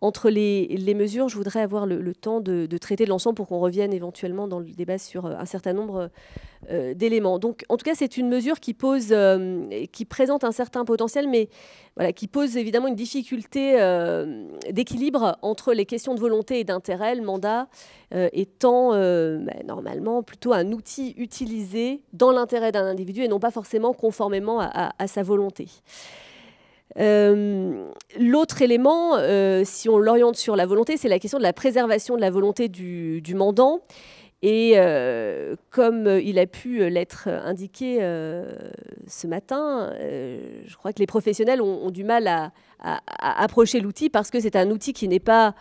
entre les, mesures, je voudrais avoir le, temps de, traiter de l'ensemble pour qu'on revienne éventuellement dans le débat sur euh, un certain nombre euh, d'éléments. Donc, en tout cas, c'est une mesure qui pose, euh, qui présente un certain potentiel, mais voilà, qui pose évidemment une difficulté d'équilibre entre les questions de volonté et d'intérêt, le mandat étant bah, normalement plutôt un outil utilisé dans l'intérêt d'un individu et non pas forcément conformément à sa volonté. Euh, l'autre élément, euh, si on l'oriente sur la volonté, c'est la question de la préservation de la volonté du, mandant. Et euh, comme il a pu l'être indiqué ce matin, je crois que les professionnels ont, du mal à, approcher l'outil parce que c'est un outil qui n'est pas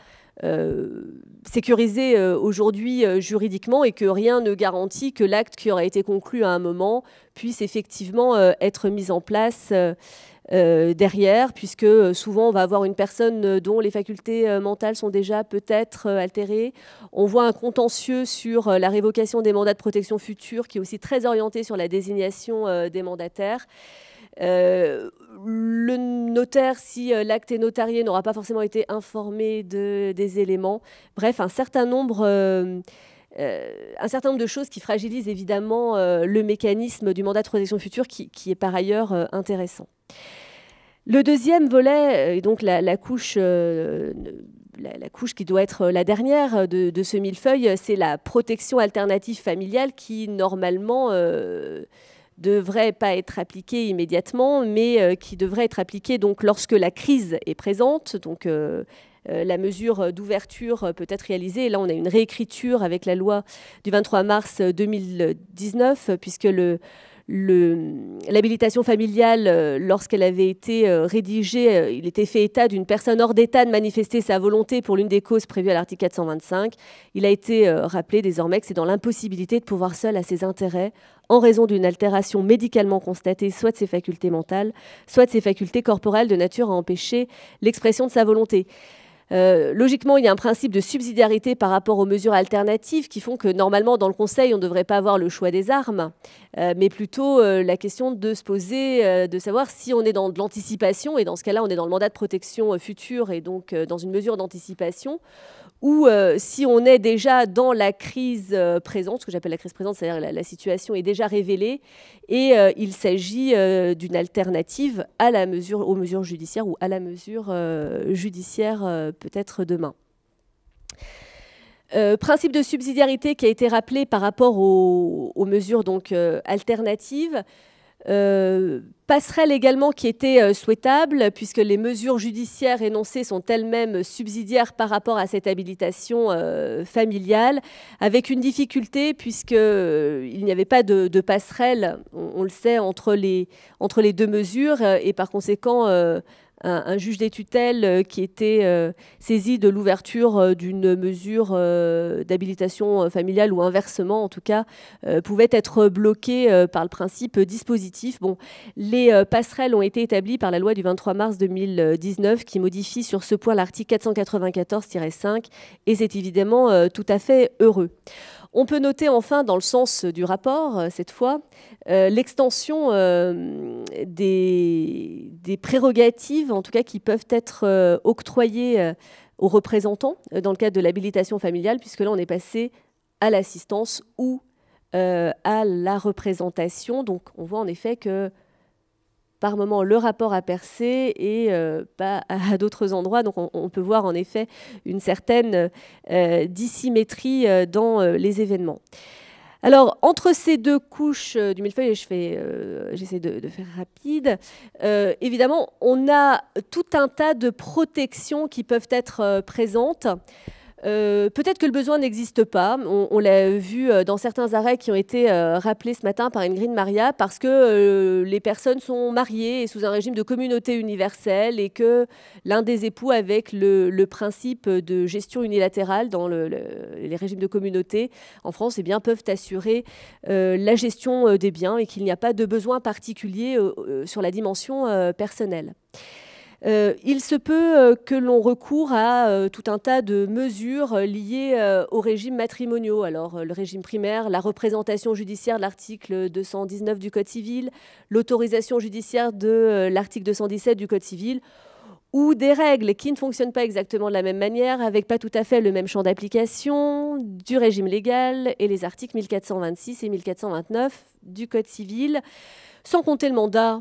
sécurisé aujourd'hui juridiquement et que rien ne garantit que l'acte qui aura été conclu à un moment puisse effectivement être mis en place euh, derrière, puisque euh, souvent on va avoir une personne euh, dont les facultés mentales sont déjà peut-être altérées. On voit un contentieux sur la révocation des mandats de protection future qui est aussi très orienté sur la désignation des mandataires. le notaire, si l'acte est notarié, n'aura pas forcément été informé des éléments. Bref, un certain nombre... un certain nombre de choses qui fragilisent évidemment le mécanisme du mandat de protection future qui est par ailleurs intéressant. Le deuxième volet euh, donc la, couche... Euh, la, couche qui doit être la dernière de, ce millefeuille, c'est la protection alternative familiale qui, normalement, euh, devrait pas être appliquée immédiatement, mais qui devrait être appliquée donc, lorsque la crise est présente. Donc, la mesure d'ouverture peut être réalisée. là, on a une réécriture avec la loi du 23 mars 2019, puisque le, l'habilitation familiale, euh, lorsqu'elle avait été euh, rédigée, euh, il était fait état d'une personne hors d'état de manifester sa volonté pour l'une des causes prévues à l'article 425. Il a été rappelé désormais que c'est dans l'impossibilité de pouvoir seul à ses intérêts en raison d'une altération médicalement constatée, soit de ses facultés mentales, soit de ses facultés corporelles de nature à empêcher l'expression de sa volonté. Euh, logiquement, il y a un principe de subsidiarité par rapport aux mesures alternatives qui font que normalement, dans le Conseil, on ne devrait pas avoir le choix des armes, euh, mais plutôt euh, la question de se poser, de savoir si on est dans de l'anticipation, et dans ce cas-là, on est dans le mandat de protection future, et donc dans une mesure d'anticipation ou euh, si on est déjà dans la crise euh, présente, ce que j'appelle la crise présente, c'est-à-dire la, situation est déjà révélée, et euh, il s'agit d'une alternative mesure, aux mesures judiciaires ou à la mesure judiciaire peut-être demain. principe de subsidiarité qui a été rappelé par rapport aux, mesures alternatives. Euh, passerelle également qui était euh, souhaitable, puisque les mesures judiciaires énoncées sont elles-mêmes subsidiaires par rapport à cette habilitation euh, familiale, avec une difficulté, puisqu'il n'y avait pas de, passerelle, on, le sait, entre les, entre les deux mesures, et par conséquent un, juge des tutelles euh, qui était euh, saisi de l'ouverture euh, d'une mesure d'habilitation familiale ou inversement, en tout cas, pouvait être bloqué par le principe dispositif. Bon, les passerelles ont été établies par la loi du 23 mars 2019 qui modifie sur ce point l'article 494-5 et c'est évidemment tout à fait heureux. On peut noter enfin, dans le sens du rapport, euh, cette fois, euh, l'extension euh, des, prérogatives, en tout cas, qui peuvent être octroyées aux représentants dans le cadre de l'habilitation familiale, puisque là, on est passé à l'assistance ou à la représentation. Donc, on voit en effet que par moment le rapport a Percé et euh, pas à, d'autres endroits. Donc on, peut voir en effet une certaine euh, dissymétrie euh, dans les événements. Alors, entre ces deux couches du millefeuille, j'essaie de, faire rapide, évidemment, on a tout un tas de protections qui peuvent être présentes. Euh, peut-être que le besoin n'existe pas. On, l'a vu euh, dans certains arrêts qui ont été euh, rappelés ce matin par Ingrid Maria parce que les personnes sont mariées et sous un régime de communauté universelle et que l'un des époux, avec le, principe de gestion unilatérale dans les régimes de communauté en France, eh bien, peuvent assurer la gestion des biens et qu'il n'y a pas de besoin particulier sur la dimension personnelle. Euh, il se peut euh, que l'on recourt à euh, tout un tas de mesures liées aux régimes matrimoniaux. Alors, le régime primaire, la représentation judiciaire de l'article 219 du Code civil, l'autorisation judiciaire de l'article 217 du Code civil, ou des règles qui ne fonctionnent pas exactement de la même manière, avec pas tout à fait le même champ d'application du régime légal et les articles 1426 et 1429 du Code civil, sans compter le mandat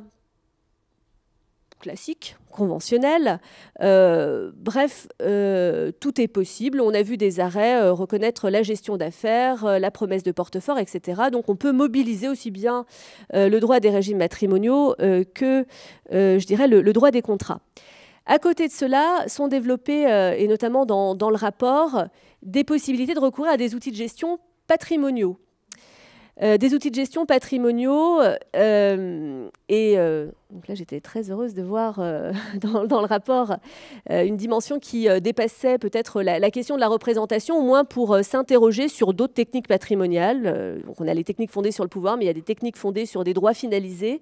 classique, conventionnel. Euh, bref, euh, tout est possible. On a vu des arrêts euh, reconnaître la gestion d'affaires, la promesse de portefort, etc. Donc on peut mobiliser aussi bien le droit des régimes matrimoniaux que, je dirais, le, droit des contrats. À côté de cela, sont développés, et notamment dans, dans le rapport, des possibilités de recourir à des outils de gestion patrimoniaux. des outils de gestion patrimoniaux et donc là, j'étais très heureuse de voir euh, dans, le rapport euh, une dimension qui euh, dépassait peut-être la, question de la représentation, au moins pour s'interroger sur d'autres techniques patrimoniales. on a les techniques fondées sur le pouvoir, mais il y a des techniques fondées sur des droits finalisés.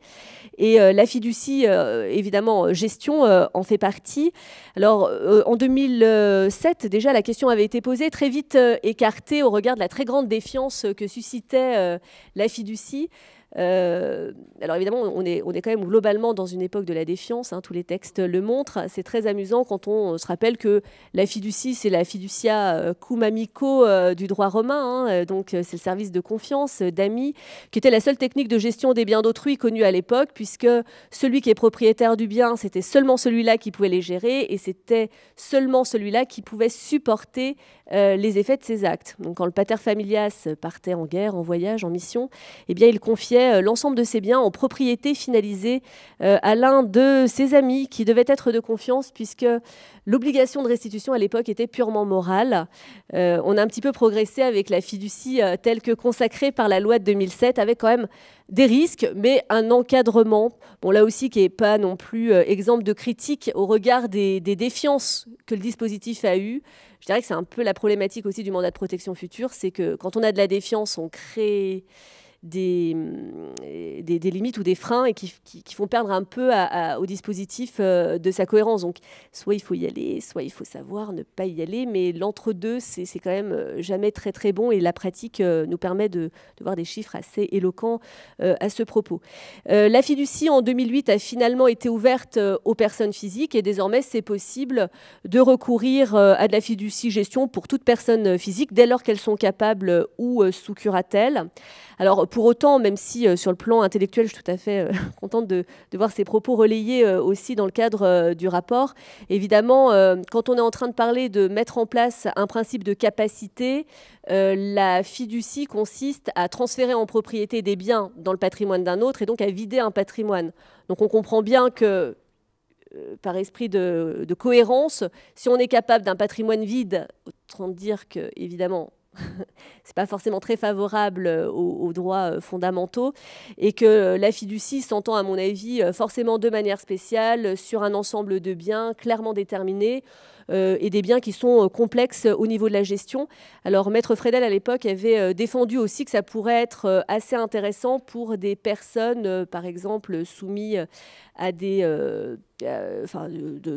Et la fiducie, évidemment, gestion en fait partie. Alors en 2007, déjà, la question avait été posée, très vite écartée au regard de la très grande défiance que suscitait la fiducie. Euh, alors évidemment, on est, on quand même globalement dans une époque de la défiance, hein, tous les textes le montrent. C'est très amusant quand on se rappelle que la fiducie, c'est la fiducia euh, cum amico euh, du droit romain, hein, donc c'est le service de confiance, d'amis, qui était la seule technique de gestion des biens d'autrui connue à l'époque, puisque celui qui est propriétaire du bien, c'était seulement celui-là qui pouvait les gérer, et c'était seulement celui-là qui pouvait supporter euh, les effets de ces actes. Donc, quand le pater familias partait en guerre, en voyage, en mission, eh bien, il confiait euh, l'ensemble de ses biens en propriété finalisée euh, à l'un de ses amis qui devait être de confiance puisque l'obligation de restitution à l'époque était purement morale. on a un petit peu progressé avec la fiducie telle que consacrée par la loi de 2007 avec quand même des risques, mais un encadrement, bon là aussi qui n'est pas non plus exemple de critique au regard des, des défiances que le dispositif a eues je dirais que c'est un peu la problématique aussi du mandat de protection future, c'est que quand on a de la défiance, on crée euh, des, des, limites ou des freins et qui, font perdre un peu au dispositif euh, de sa cohérence. Donc, soit il faut y aller, soit il faut savoir ne pas y aller, mais l'entre-deux, c'est quand même euh, jamais très très bon et la pratique nous permet de, de voir des chiffres assez éloquents à ce propos. la fiducie en 2008 a finalement été ouverte aux personnes physiques et désormais c'est possible de recourir à de la fiducie gestion pour toute personne physique dès lors qu'elles sont capables ou sous curatelle. Alors pour autant, même si euh, sur le plan intellectuel, je suis tout à fait euh, contente de, voir ces propos relayés euh, aussi dans le cadre du rapport, évidemment, quand on est en train de parler de mettre en place un principe de capacité, la fiducie consiste à transférer en propriété des biens dans le patrimoine d'un autre et donc à vider un patrimoine. Donc on comprend bien que par esprit de, de cohérence, si on est capable d'un patrimoine vide, autant dire que, évidemment, c'est pas forcément très favorable euh, aux, droits euh, fondamentaux et que euh, la fiducie s'entend à mon avis forcément de manière spéciale sur un ensemble de biens clairement déterminés euh, et des biens qui sont euh, complexes euh, au niveau de la gestion. Alors Maître Fredel à l'époque avait défendu aussi que ça pourrait être assez intéressant pour des personnes, par exemple, soumises à des...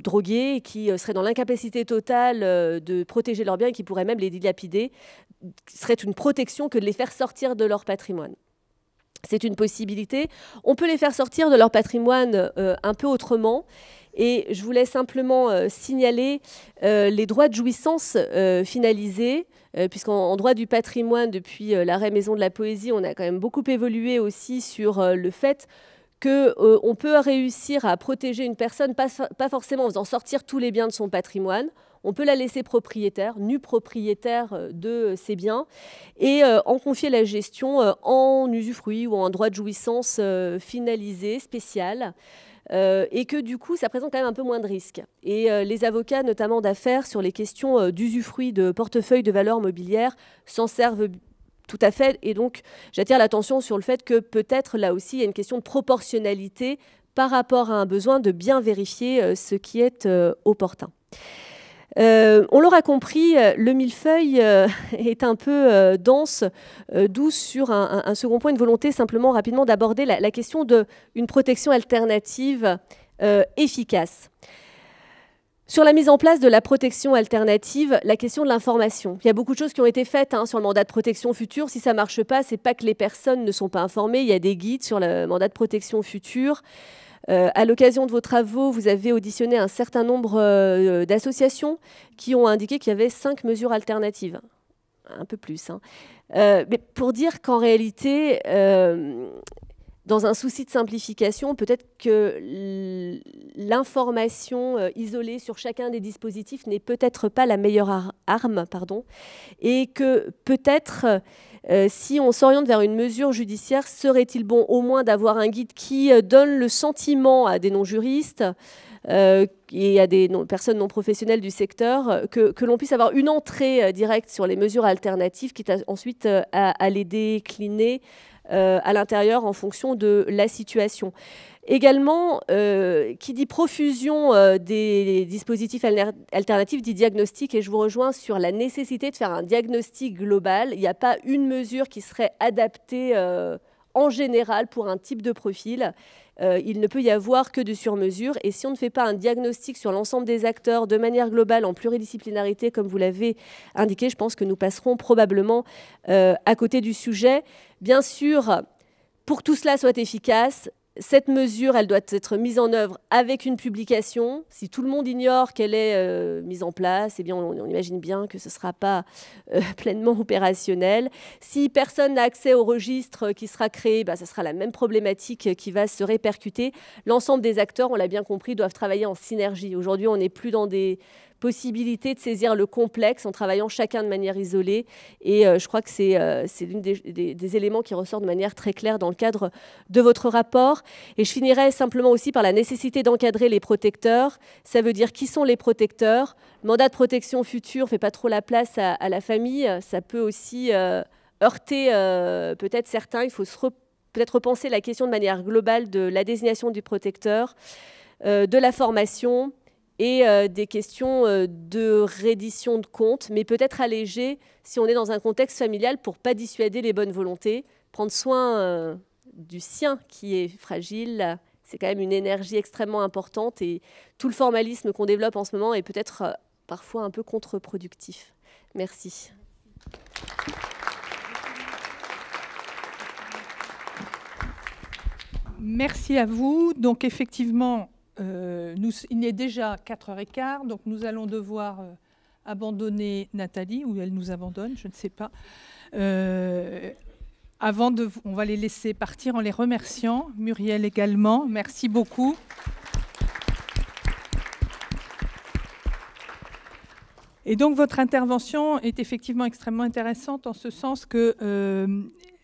drogués qui seraient dans l'incapacité totale de protéger leurs biens et qui pourraient même les dilapider, serait une protection que de les faire sortir de leur patrimoine. C'est une possibilité. On peut les faire sortir de leur patrimoine un peu autrement. Et je voulais simplement euh, signaler euh, les droits de jouissance euh, finalisés. Puisqu'en droit du patrimoine, depuis l'arrêt Maison de la Poésie, on a quand même beaucoup évolué aussi sur le fait qu'on peut réussir à protéger une personne, pas, forcément en faisant sortir tous les biens de son patrimoine, on peut la laisser propriétaire, nu propriétaire de ses biens, et en confier la gestion en usufruit ou en droit de jouissance finalisé, spécial. Euh, et que du coup, ça présente quand même un peu moins de risques. Et euh, les avocats, notamment d'affaires, sur les questions euh, d'usufruit de portefeuille de valeurs mobilières, s'en servent tout à fait. Et donc, j'attire l'attention sur le fait que peut-être là aussi, il y a une question de proportionnalité par rapport à un besoin de bien vérifier ce qui est opportun. Euh, on l'aura compris, euh, le millefeuille euh, est un peu dense, douce sur un, second point une volonté simplement rapidement d'aborder la, question d'une protection alternative efficace. Sur la mise en place de la protection alternative, la question de l'information. Il y a beaucoup de choses qui ont été faites hein, sur le mandat de protection future. Si ça ne marche pas, c'est pas que les personnes ne sont pas informées. Il y a des guides sur le mandat de protection future. Euh, à l'occasion de vos travaux, vous avez auditionné un certain nombre euh, d'associations qui ont indiqué qu'il y avait cinq mesures alternatives. Un peu plus. Hein. Euh, mais pour dire qu'en réalité, dans un souci de simplification, peut-être que l'information isolée sur chacun des dispositifs n'est peut-être pas la meilleure arme, pardon, et que peut-être euh, si on s'oriente vers une mesure judiciaire, serait-il bon au moins d'avoir un guide qui euh, donne le sentiment à des non-juristes euh, et à des personnes non professionnelles du secteur que, l'on puisse avoir une entrée directe sur les mesures alternatives, qui ensuite à, les décliner à l'intérieur en fonction de la situation. Également, euh, qui dit profusion euh, des dispositifs alternatifs dit diagnostic, et je vous rejoins sur la nécessité de faire un diagnostic global. Il n'y a pas une mesure qui serait adaptée euh, en général pour un type de profil. il ne peut y avoir que de surmesure. et si on ne fait pas un diagnostic sur l'ensemble des acteurs de manière globale, en pluridisciplinarité, comme vous l'avez indiqué, je pense que nous passerons probablement à côté du sujet. Bien sûr, pour que tout cela soit efficace, cette mesure, elle doit être mise en œuvre avec une publication. Si tout le monde ignore qu'elle est euh, mise en place, eh bien, on, imagine bien que ce ne sera pas euh, pleinement opérationnel. Si personne n'a accès au registre qui sera créé, bah, ce sera la même problématique qui va se répercuter. L'ensemble des acteurs, on l'a bien compris, doivent travailler en synergie. Aujourd'hui, on n'est plus dans des possibilité de saisir le complexe en travaillant chacun de manière isolée. Et euh, je crois que c'est euh, l'un des, éléments qui ressort de manière très claire dans le cadre de votre rapport. Et je finirais simplement aussi par la nécessité d'encadrer les protecteurs. Ça veut dire qui sont les protecteurs. mandat de protection future ne fait pas trop la place à, la famille. Ça peut aussi euh, heurter peut-être certains. Il faut peut-être repenser la question de manière globale de la désignation du protecteur, de la formation, et euh, des questions euh, de reddition de comptes, mais peut-être allégées si on est dans un contexte familial pour pas dissuader les bonnes volontés, prendre soin euh, du sien qui est fragile. C'est quand même une énergie extrêmement importante et tout le formalisme qu'on développe en ce moment est peut-être parfois un peu contre-productif. Merci. Merci à vous. Donc effectivement, euh, nous, il est déjà 4h15, donc nous allons devoir euh, abandonner Nathalie, ou elle nous abandonne, je ne sais pas. Euh, avant de, on va les laisser partir en les remerciant. Muriel également, merci beaucoup. Et donc votre intervention est effectivement extrêmement intéressante en ce sens que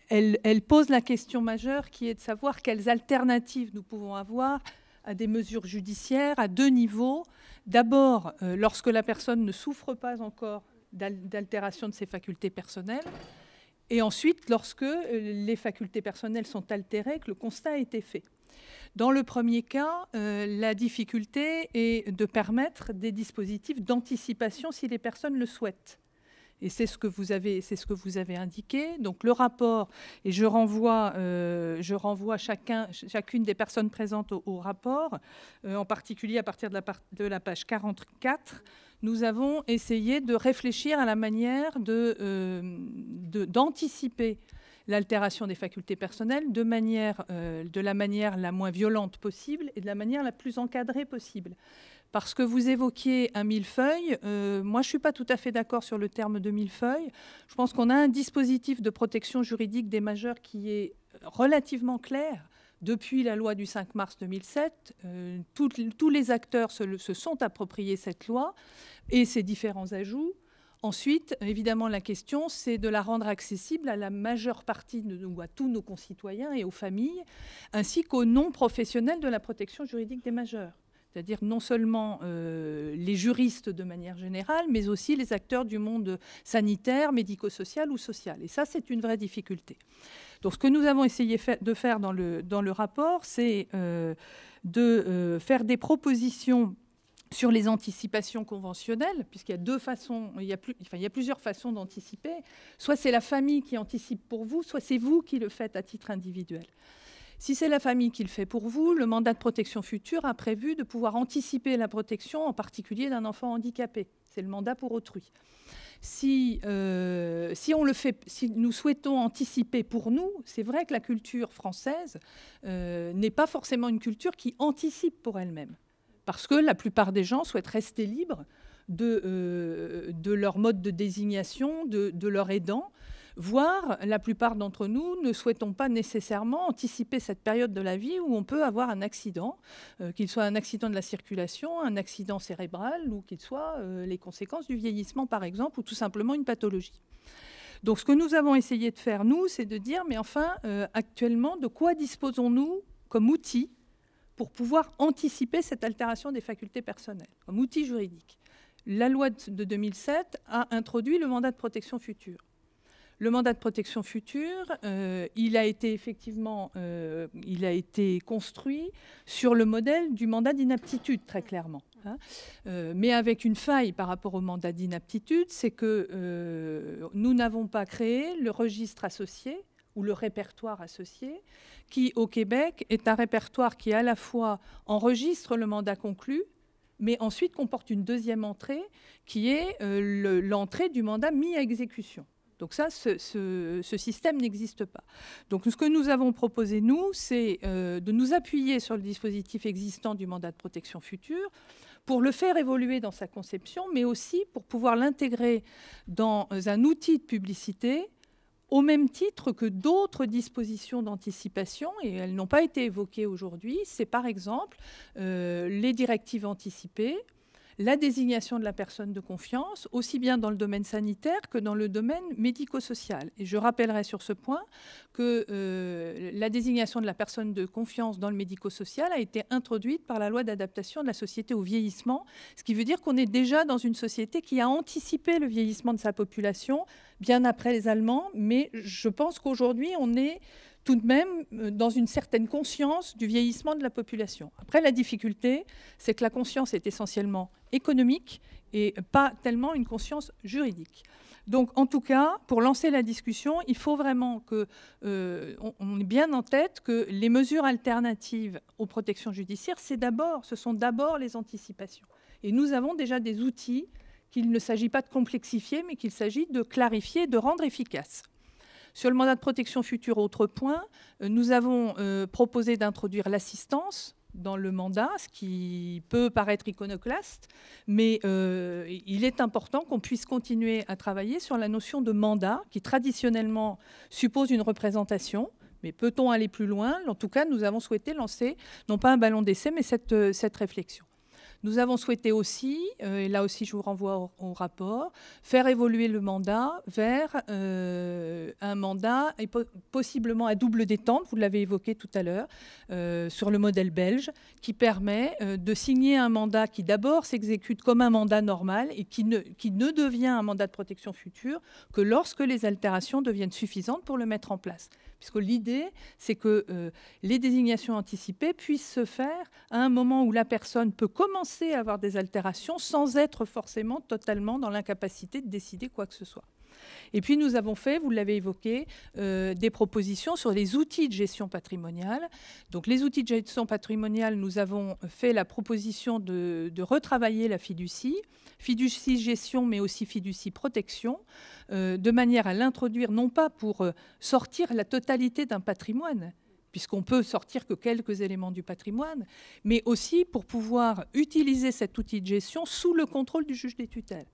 elle, elle, pose la question majeure qui est de savoir quelles alternatives nous pouvons avoir à des mesures judiciaires à deux niveaux. D'abord, euh, lorsque la personne ne souffre pas encore d'altération de ses facultés personnelles. Et ensuite, lorsque euh, les facultés personnelles sont altérées, que le constat a été fait. Dans le premier cas, euh, la difficulté est de permettre des dispositifs d'anticipation si les personnes le souhaitent. Et c'est ce que vous avez, ce que vous avez indiqué. Donc le rapport, et je renvoie, euh, chacune des personnes présentes au, rapport, euh, en particulier à partir de la, page 44 nous avons essayé de réfléchir à la manière euh, d'anticiper l'altération des facultés personnelles de la manière la moins violente possible et de la manière la plus encadrée possible parce que vous évoquiez un millefeuille. Euh, moi, je ne suis pas tout à fait d'accord sur le terme de millefeuille. Je pense qu'on a un dispositif de protection juridique des majeurs qui est relativement clair. Depuis la loi du 5 mars 2007, euh, tous les acteurs se, sont appropriés cette loi et ses différents ajouts. Ensuite, évidemment, la question, c'est de la rendre accessible à la majeure partie de, à tous nos concitoyens et aux familles, ainsi qu'aux non-professionnels de la protection juridique des majeurs c'est-à-dire non seulement euh, les juristes de manière générale, mais aussi les acteurs du monde sanitaire, médico-social ou social. Et ça, c'est une vraie difficulté. Donc ce que nous avons essayé de faire dans le, rapport, c'est euh, de euh, faire des propositions sur les anticipations conventionnelles, puisqu'il y a deux façons, il y a plusieurs façons d'anticiper. Soit c'est la famille qui anticipe pour vous, soit c'est vous qui le faites à titre individuel. Si c'est la famille qui le fait pour vous, le mandat de protection future a prévu de pouvoir anticiper la protection, en particulier d'un enfant handicapé. C'est le mandat pour autrui. Si, euh, on si nous souhaitons anticiper pour nous, c'est vrai que la culture française euh, n'est pas forcément une culture qui anticipe pour elle-même, parce que la plupart des gens souhaitent rester libres de, euh, leur mode de désignation, de, de leur aidant voire la plupart d'entre nous ne souhaitons pas nécessairement anticiper cette période de la vie où on peut avoir un accident, euh, qu'il soit un accident de la circulation, un accident cérébral ou qu'il soit euh, les conséquences du vieillissement par exemple ou tout simplement une pathologie. Donc ce que nous avons essayé de faire, nous, c'est de dire, mais enfin, euh, actuellement, de quoi disposons-nous comme outil pour pouvoir anticiper cette altération des facultés personnelles, comme outil juridique La loi de 2007 a introduit le mandat de protection future. Le mandat de protection future, euh, il a été effectivement, euh, il a été construit sur le modèle du mandat d'inaptitude très clairement. Hein. Euh, mais avec une faille par rapport au mandat d'inaptitude, c'est que nous n'avons pas créé le registre associé ou le répertoire associé, qui au Québec est un répertoire qui à la fois enregistre le mandat conclu, mais ensuite comporte une deuxième entrée qui est l'entrée du mandat mis à exécution. Donc ça, ce, système n'existe pas. Donc ce que nous avons proposé, nous, c'est euh, de nous appuyer sur le dispositif existant du mandat de protection future pour le faire évoluer dans sa conception, mais aussi pour pouvoir l'intégrer dans un outil de publicité au même titre que d'autres dispositions d'anticipation, et elles n'ont pas été évoquées aujourd'hui, c'est par exemple euh, les directives anticipées la désignation de la personne de confiance, aussi bien dans le domaine sanitaire que dans le domaine médico-social. Et je rappellerai sur ce point que euh, la désignation de la personne de confiance dans le médico-social a été introduite par la loi d'adaptation de la société au vieillissement, ce qui veut dire qu'on est déjà dans une société qui a anticipé le vieillissement de sa population bien après les Allemands, mais je pense qu'aujourd'hui, on est tout de même euh, dans une certaine conscience du vieillissement de la population. Après, la difficulté, c'est que la conscience est essentiellement économique et pas tellement une conscience juridique. Donc, en tout cas, pour lancer la discussion, il faut vraiment que euh, ait bien en tête que les mesures alternatives aux protections judiciaires, c'est d'abord, ce sont d'abord les anticipations. Et nous avons déjà des outils qu'il ne s'agit pas de complexifier, mais qu'il s'agit de clarifier, de rendre efficaces. Sur le mandat de protection future, autre point, euh, nous avons euh, proposé d'introduire l'assistance dans le mandat, ce qui peut paraître iconoclaste, mais euh, il est important qu'on puisse continuer à travailler sur la notion de mandat, qui traditionnellement suppose une représentation. Mais peut-on aller plus loin En tout cas, nous avons souhaité lancer, non pas un ballon d'essai, mais cette réflexion. Nous avons souhaité aussi, euh, et là aussi je vous renvoie au, rapport, faire évoluer le mandat vers euh, un mandat possiblement à double détente, vous l'avez évoqué tout à l'heure, euh, sur le modèle belge, qui permet de signer un mandat qui d'abord s'exécute comme un mandat normal et qui ne devient un mandat de protection future que lorsque les altérations deviennent suffisantes pour le mettre en place puisque l'idée, c'est que euh, les désignations anticipées puissent se faire à un moment où la personne peut commencer à avoir des altérations sans être forcément totalement dans l'incapacité de décider quoi que ce soit. Et puis nous avons fait, vous l'avez évoqué, euh, des propositions sur les outils de gestion patrimoniale. Donc les outils de gestion patrimoniale, nous avons fait la proposition de, retravailler la fiducie, fiducie gestion mais aussi fiducie protection, euh, de manière à l'introduire non pas pour euh, sortir la totalité d'un patrimoine, puisqu'on peut sortir que quelques éléments du patrimoine, mais aussi pour pouvoir utiliser cet outil de gestion sous le contrôle du juge des tutelles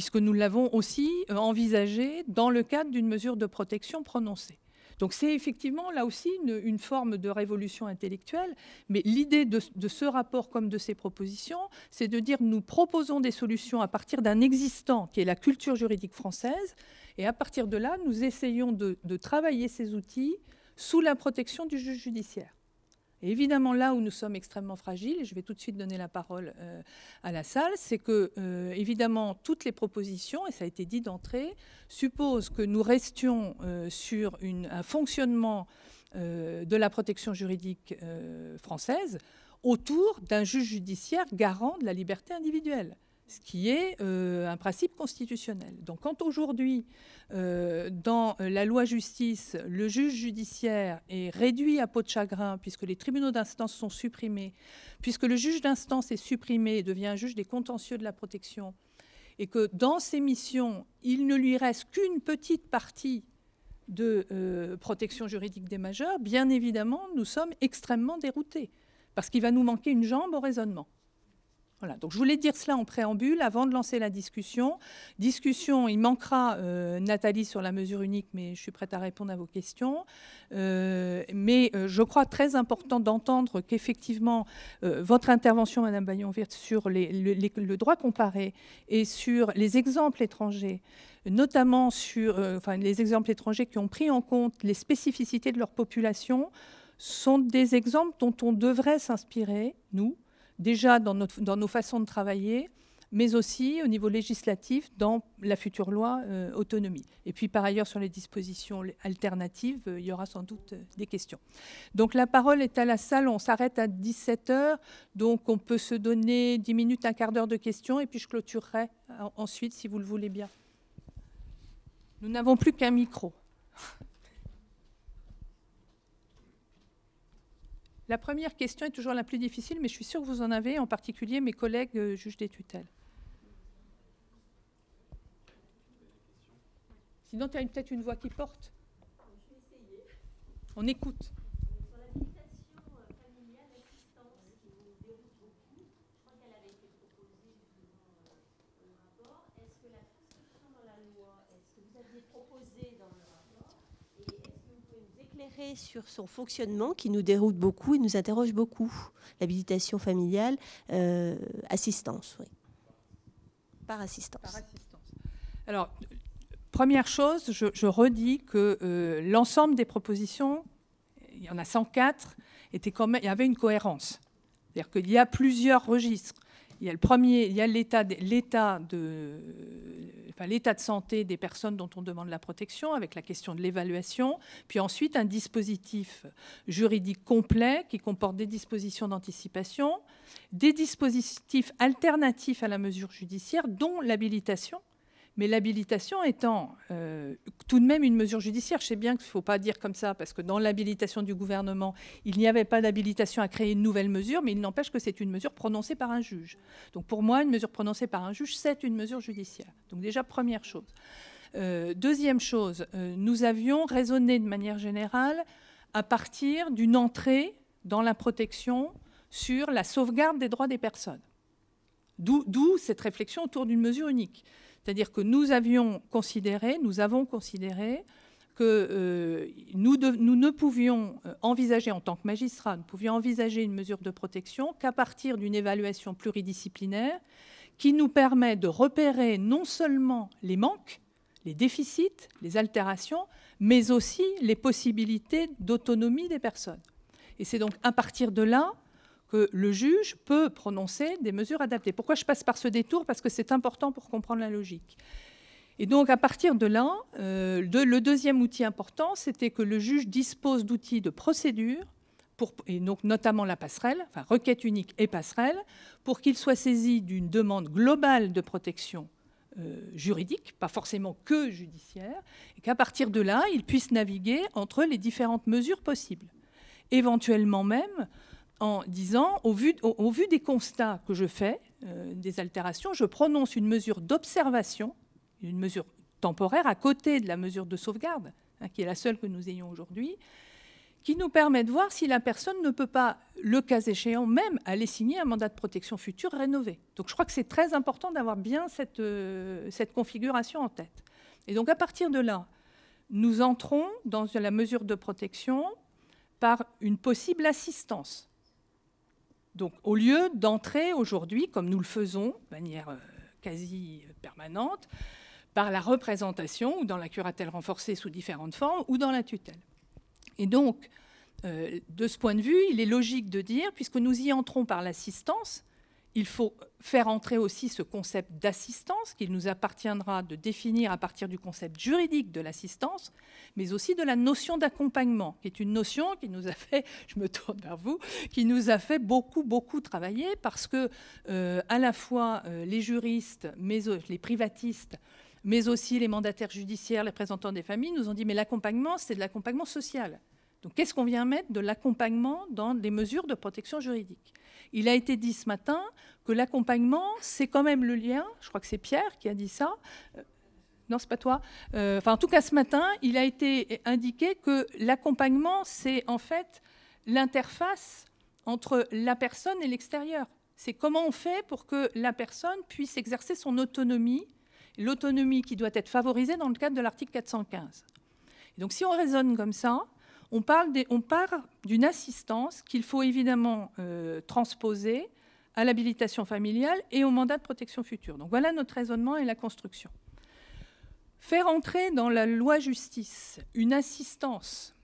puisque nous l'avons aussi euh, envisagé dans le cadre d'une mesure de protection prononcée. Donc c'est effectivement là aussi une, forme de révolution intellectuelle, mais l'idée de, ce rapport comme de ces propositions, c'est de dire nous proposons des solutions à partir d'un existant qui est la culture juridique française, et à partir de là, nous essayons de travailler ces outils sous la protection du juge judiciaire évidemment, là où nous sommes extrêmement fragiles, et je vais tout de suite donner la parole euh, à la salle, c'est que, euh, évidemment, toutes les propositions, et ça a été dit d'entrée, supposent que nous restions euh, sur un fonctionnement de la protection juridique française autour d'un juge judiciaire garant de la liberté individuelle ce qui est euh, un principe constitutionnel. Donc quand aujourd'hui, euh, dans la loi justice, le juge judiciaire est réduit à peau de chagrin, puisque les tribunaux d'instance sont supprimés, puisque le juge d'instance est supprimé et devient un juge des contentieux de la protection, et que dans ses missions, il ne lui reste qu'une petite partie de euh, protection juridique des majeurs, bien évidemment, nous sommes extrêmement déroutés, parce qu'il va nous manquer une jambe au raisonnement. Voilà, donc je voulais dire cela en préambule avant de lancer la discussion. Discussion, il manquera euh, Nathalie sur la mesure unique, mais je suis prête à répondre à vos questions. Euh, mais euh, je crois très important d'entendre qu'effectivement, votre intervention, Madame Bayon-Wirth, sur le, droit comparé et sur les exemples étrangers, notamment sur les exemples étrangers qui ont pris en compte les spécificités de leur population, sont des exemples dont on devrait s'inspirer, nous, déjà dans, nos façons de travailler, mais aussi au niveau législatif dans la future loi euh, autonomie. Et puis par ailleurs sur les dispositions alternatives, euh, il y aura sans doute euh, des questions. Donc la parole est à la salle, on s'arrête à 17h, donc on peut se donner 10 minutes, un quart d'heure de questions, et puis je clôturerai ensuite si vous le voulez bien. Nous n'avons plus qu'un micro. La première question est toujours la plus difficile, mais je suis sûre que vous en avez, en particulier mes collègues euh, juges des tutelles. Sinon, tu as peut-être une voix qui porte. On écoute. sur son fonctionnement qui nous déroute beaucoup et nous interroge beaucoup. L'habilitation familiale, euh, assistance, oui. Par assistance. Alors, première chose, je, redis que euh, l'ensemble des propositions, il y en a 104, était il y avait une cohérence. C'est-à-dire qu'il y a plusieurs registres. Il y a le premier, il y a l'état de, de santé des personnes dont on demande la protection, avec la question de l'évaluation, puis ensuite un dispositif juridique complet qui comporte des dispositions d'anticipation, des dispositifs alternatifs à la mesure judiciaire, dont l'habilitation mais l'habilitation étant euh, tout de même une mesure judiciaire, je sais bien qu'il ne faut pas dire comme ça, parce que dans l'habilitation du gouvernement, il n'y avait pas d'habilitation à créer une nouvelle mesure, mais il n'empêche que c'est une mesure prononcée par un juge. Donc pour moi, une mesure prononcée par un juge, c'est une mesure judiciaire. Donc déjà, première chose. Euh, deuxième chose, euh, nous avions raisonné de manière générale à partir d'une entrée dans la protection sur la sauvegarde des droits des personnes. D'où cette réflexion autour d'une mesure unique. C'est-à-dire que nous avions considéré, nous avons considéré que euh, nous, nous, ne pouvions euh, envisager, en tant que magistrats, nous pouvions envisager une mesure de protection qu'à partir d'une évaluation pluridisciplinaire qui nous permet de repérer non seulement les manques, les déficits, les altérations, mais aussi les possibilités d'autonomie des personnes. Et c'est donc à partir de là que le juge peut prononcer des mesures adaptées. Pourquoi je passe par ce détour Parce que c'est important pour comprendre la logique. Et donc, à partir de là, euh, le deuxième outil important, c'était que le juge dispose d'outils de procédure, et donc notamment la passerelle, enfin requête unique et passerelle, pour qu'il soit saisi d'une demande globale de protection euh, juridique, pas forcément que judiciaire, et qu'à partir de là, il puisse naviguer entre les différentes mesures possibles, éventuellement même en disant, au vu, au, vu des constats que je fais, euh, des altérations, je prononce une mesure d'observation, une mesure temporaire à côté de la mesure de sauvegarde, hein, qui est la seule que nous ayons aujourd'hui, qui nous permet de voir si la personne ne peut pas, le cas échéant même, aller signer un mandat de protection future rénové. Donc je crois que c'est très important d'avoir bien cette, euh, cette configuration en tête. Et donc à partir de là, nous entrons dans la mesure de protection par une possible assistance. Donc au lieu d'entrer aujourd'hui, comme nous le faisons de manière euh, quasi euh, permanente, par la représentation ou dans la curatelle renforcée sous différentes formes ou dans la tutelle. Et donc, euh, de ce point de vue, il est logique de dire, puisque nous y entrons par l'assistance, il faut faire entrer aussi ce concept d'assistance qu'il nous appartiendra de définir à partir du concept juridique de l'assistance, mais aussi de la notion d'accompagnement, qui est une notion qui nous a fait, je me tourne vers vous, qui nous a fait beaucoup, beaucoup travailler parce que euh, à la fois euh, les juristes, les privatistes, mais aussi les mandataires judiciaires, les représentants des familles nous ont dit mais l'accompagnement, c'est de l'accompagnement social. Donc qu'est-ce qu'on vient mettre de l'accompagnement dans des mesures de protection juridique il a été dit ce matin que l'accompagnement, c'est quand même le lien, je crois que c'est Pierre qui a dit ça, euh, non, c'est pas toi. Euh, enfin, en tout cas, ce matin, il a été indiqué que l'accompagnement, c'est en fait l'interface entre la personne et l'extérieur. C'est comment on fait pour que la personne puisse exercer son autonomie, l'autonomie qui doit être favorisée dans le cadre de l'article 415. donc, si on raisonne comme ça, on, parle on part d'une assistance qu'il faut évidemment euh, transposer à l'habilitation familiale et au mandat de protection future. Donc voilà notre raisonnement et la construction. Faire entrer dans la loi justice une assistance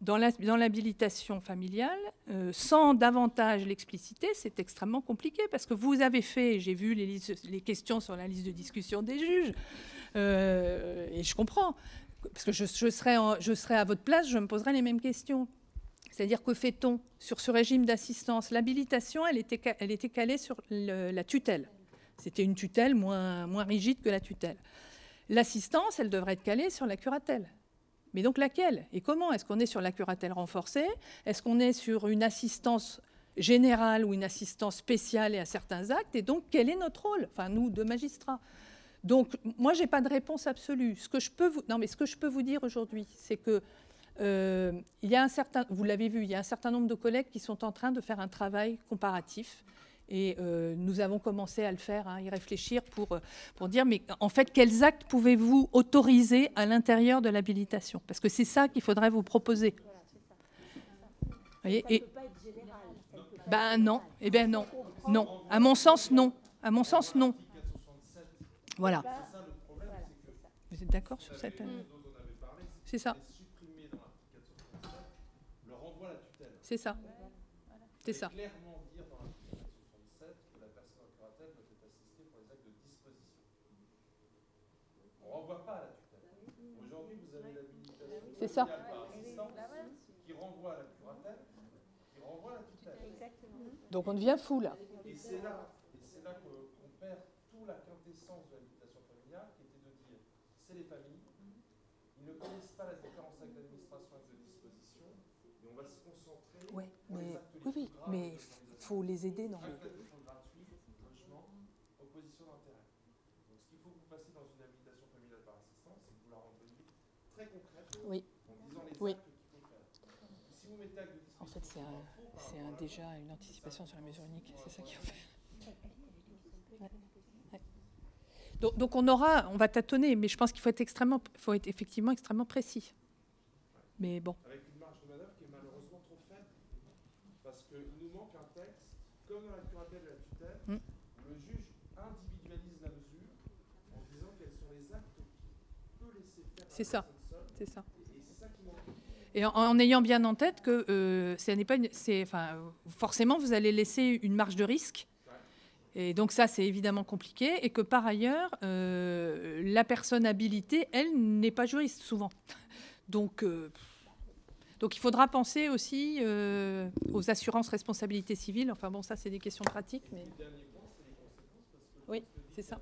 dans l'habilitation familiale, euh, sans davantage l'expliciter, c'est extrêmement compliqué parce que vous avez fait, j'ai vu les, questions sur la liste de discussion des juges, euh, et je comprends, parce que je, serais serai à votre place, je me poserais les mêmes questions. C'est-à-dire que fait-on sur ce régime d'assistance L'habilitation, elle était, calée sur la tutelle. C'était une tutelle moins, moins rigide que la tutelle. L'assistance, elle devrait être calée sur la curatelle. Mais donc laquelle Et comment Est-ce qu'on est sur la curatelle renforcée Est-ce qu'on est sur une assistance générale ou une assistance spéciale et à certains actes Et donc, quel est notre rôle Enfin, nous, deux magistrats. Donc, moi, je n'ai pas de réponse absolue. Ce que je peux vous, non, mais ce que je peux vous dire aujourd'hui, c'est que euh, il y a un certain, vous l'avez vu, il y a un certain nombre de collègues qui sont en train de faire un travail comparatif. Et euh, nous avons commencé à le faire, à hein, y réfléchir pour, euh, pour dire, mais en fait, quels actes pouvez-vous autoriser à l'intérieur de l'habilitation Parce que c'est ça qu'il faudrait vous proposer. Vous voyez, et, pas être général, ben non, eh bien non, non. À mon sens, non. À mon sens, non. Voilà. c'est Ça, le problème, c'est Que Vous êtes d'accord sur cette. Euh, euh, c'est ça. C'est ça. C'est ça. clairement dire dans l'article 77 que la personne en curatelle doit être assistée pour les actes de disposition. On ne renvoie pas à la tutelle. Bah Aujourd'hui, vous avez l'habilitation bah C'est ça. qui renvoie à la curatelle, qui renvoie à la tutelle. Exactement. Donc on devient fou là. Et c'est là, et là qu'on perd tout la des familles. Ils ne connaissent pas la différence avec l'administration et de disposition. Et on va se concentrer. Ouais, mais, oui, oui, mais il faut les aider dans le. gratuit logement, opposition d'intérêt. Donc ce qu'il faut que vous fassiez dans une habilitation familiale par assistance, c'est que vous la rendez très concrète oui. en disant les oui. si vous mettez en fait, c'est un, un, déjà une anticipation sur la mesure unique. C'est ça qui en fait. Ouais. Donc, on aura, on va tâtonner, mais je pense qu'il faut être extrêmement, faut être effectivement extrêmement précis. Mais bon. Avec une marge de manœuvre qui est malheureusement trop faible, parce qu'il nous manque un texte, comme dans la curatelle de la tutelle, mm. le juge individualise la mesure en disant quels sont les actes qu'il peut laisser faire. C'est ça. C'est ça. Et en, ayant bien en tête que euh, n'est pas, une, enfin, forcément, vous allez laisser une marge de risque et donc ça, c'est évidemment compliqué. Et que par ailleurs, euh, la personne habilitée, elle, n'est pas juriste souvent. Donc, euh, donc il faudra penser aussi euh, aux assurances responsabilité civile. Enfin bon, ça, c'est des questions pratiques. Mais... Oui, c'est ça.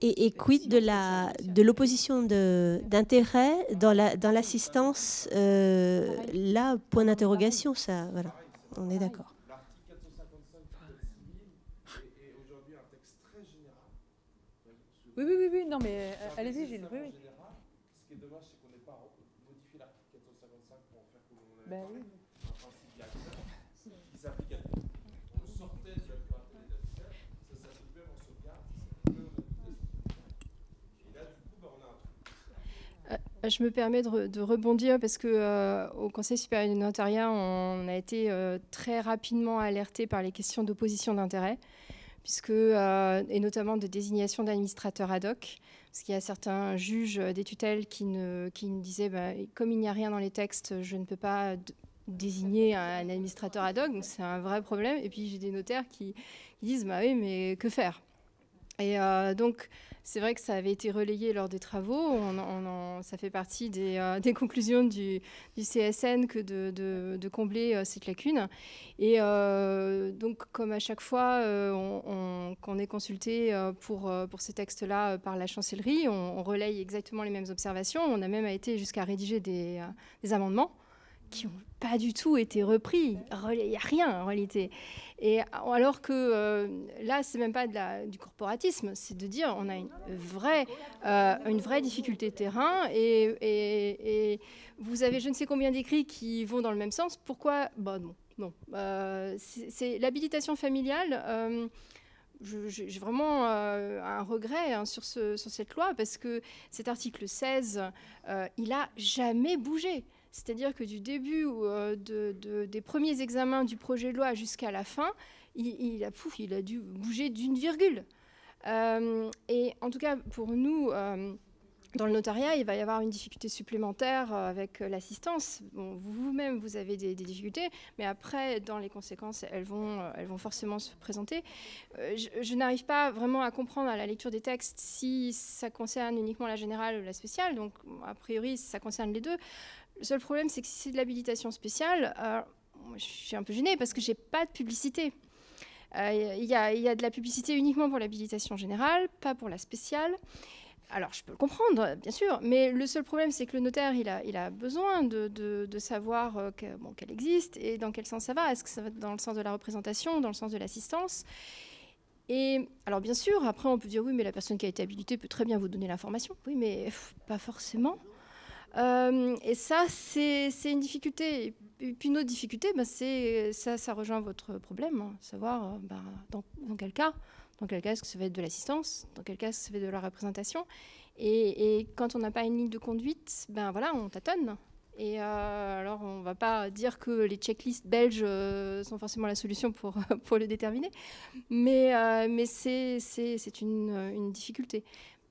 Et, et quid de la de l'opposition d'intérêt dans la dans l'assistance euh, là point d'interrogation ça voilà on est d'accord. Oui, oui, oui, oui, non, mais euh, allez-y, Gilles. Oui, oui. Ce qui est dommage, c'est qu'on n'ait pas modifié l'article 455 pour faire comme on l'avait ben, bah Je me permets de, rebondir parce que euh, au Conseil supérieur du notariat, on a été euh, très rapidement alerté par les questions d'opposition d'intérêt, puisque euh, et notamment de désignation d'administrateurs ad hoc, parce qu'il y a certains juges des tutelles qui ne qui nous disaient, bah, comme il n'y a rien dans les textes, je ne peux pas désigner un, administrateur ad hoc, donc c'est un vrai problème. Et puis j'ai des notaires qui, disent, bah oui, mais que faire Et donc c'est vrai que ça avait été relayé lors des travaux. ça fait partie des, euh, conclusions du, CSN que de, combler euh, cette lacune. Et euh, donc, comme à chaque fois qu'on est consulté pour, ces textes-là par la chancellerie, on, relaye exactement les mêmes observations. On a même été jusqu'à rédiger des amendements qui n'ont pas du tout été repris. Il n'y a rien en réalité. Et alors que là, euh, là, c'est même pas de la, du corporatisme, c'est de dire on a une vraie, euh, une vraie difficulté de terrain et, vous avez je ne sais combien d'écrits qui vont dans le même sens. Pourquoi Bon, bah, non. non. Euh, c'est l'habilitation familiale j'ai vraiment un regret hein, sur, ce, sur, cette loi parce que cet article 16, il a jamais bougé. C'est-à-dire que du début euh, de, des premiers examens du projet de loi jusqu'à la fin, il, a, pouf, il a dû bouger d'une virgule. Euh, et en tout cas, pour nous, euh, dans le notariat, il va y avoir une difficulté supplémentaire avec l'assistance. Bon, Vous-même, vous avez des, difficultés, mais après, dans les conséquences, elles vont, elles vont forcément se présenter. Je, je n'arrive pas vraiment à comprendre à la lecture des textes si ça concerne uniquement la générale ou la spéciale. Donc, a priori, ça concerne les deux. Le seul problème, c'est que si c'est de l'habilitation spéciale, euh, je suis un peu gênée parce que j'ai pas de publicité. Euh, il y, a de la publicité uniquement pour l'habilitation générale, pas pour la spéciale. Alors, je peux le comprendre, bien sûr, mais le seul problème, c'est que le notaire, il a, il a besoin de, savoir euh, qu'elle existe et dans quel sens ça va. Est-ce que ça va dans le sens de la représentation, dans le sens de l'assistance et alors bien sûr, après on peut dire oui, mais la personne qui a été habilitée peut très bien vous donner l'information. Oui, mais pas forcément. Euh, et ça, c'est une difficulté. Et puis une autre difficulté, ben, c'est ça, ça rejoint votre problème, hein, savoir euh, ben, dans, quel cas, dans quel cas est-ce que ça va être de l'assistance, dans quel cas ça va être de la représentation. Et, quand on n'a pas une ligne de conduite, ben voilà, on tâtonne. Et euh, alors, on ne va pas dire que les checklists belges sont forcément la solution pour, les le déterminer, mais, c'est une, difficulté.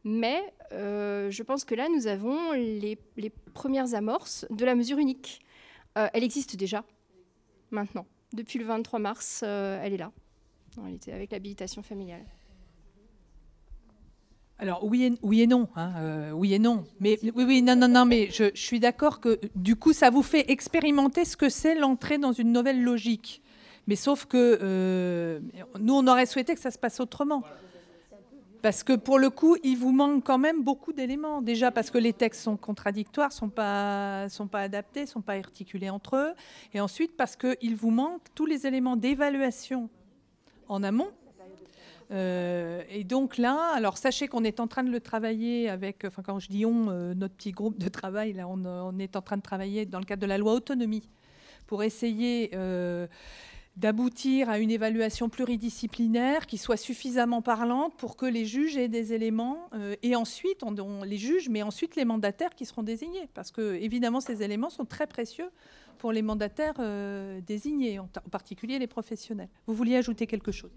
Mais euh, je pense que là, nous avons les, premières amorces de la mesure unique. Euh, elle existe déjà, maintenant. Depuis le 23 mars, euh, elle est là, Elle était avec l'habilitation familiale. Alors oui et, oui et non, hein, oui et non. Mais oui, oui, non, non, non, mais je, suis d'accord que du coup, ça vous fait expérimenter ce que c'est l'entrée dans une nouvelle logique. Mais sauf que nous, on aurait souhaité que ça se passe autrement. Parce que pour le coup, il vous manque quand même beaucoup d'éléments. Déjà parce que les textes sont contradictoires, ne sont pas, adaptés, ne sont pas articulés entre eux. Et ensuite parce qu'il vous manque tous les éléments d'évaluation en amont euh, et donc là, alors sachez qu'on est en train de le travailler avec, enfin quand je dis on, euh, notre petit groupe de travail, là on, est en train de travailler dans le cadre de la loi autonomie pour essayer euh, d'aboutir à une évaluation pluridisciplinaire qui soit suffisamment parlante pour que les juges aient des éléments, euh, et ensuite, les juges, mais ensuite les mandataires qui seront désignés, parce que évidemment ces éléments sont très précieux pour les mandataires euh, désignés, en particulier les professionnels. Vous vouliez ajouter quelque chose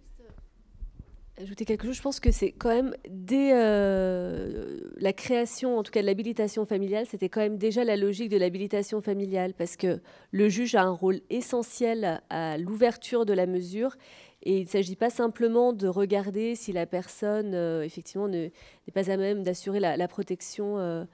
ajouter quelque chose. Je pense que c'est quand même dès euh, la création, en tout cas de l'habilitation familiale, c'était quand même déjà la logique de l'habilitation familiale parce que le juge a un rôle essentiel à l'ouverture de la mesure. Et il ne s'agit pas simplement de regarder si la personne, euh, effectivement, n'est pas à même d'assurer la, protection euh,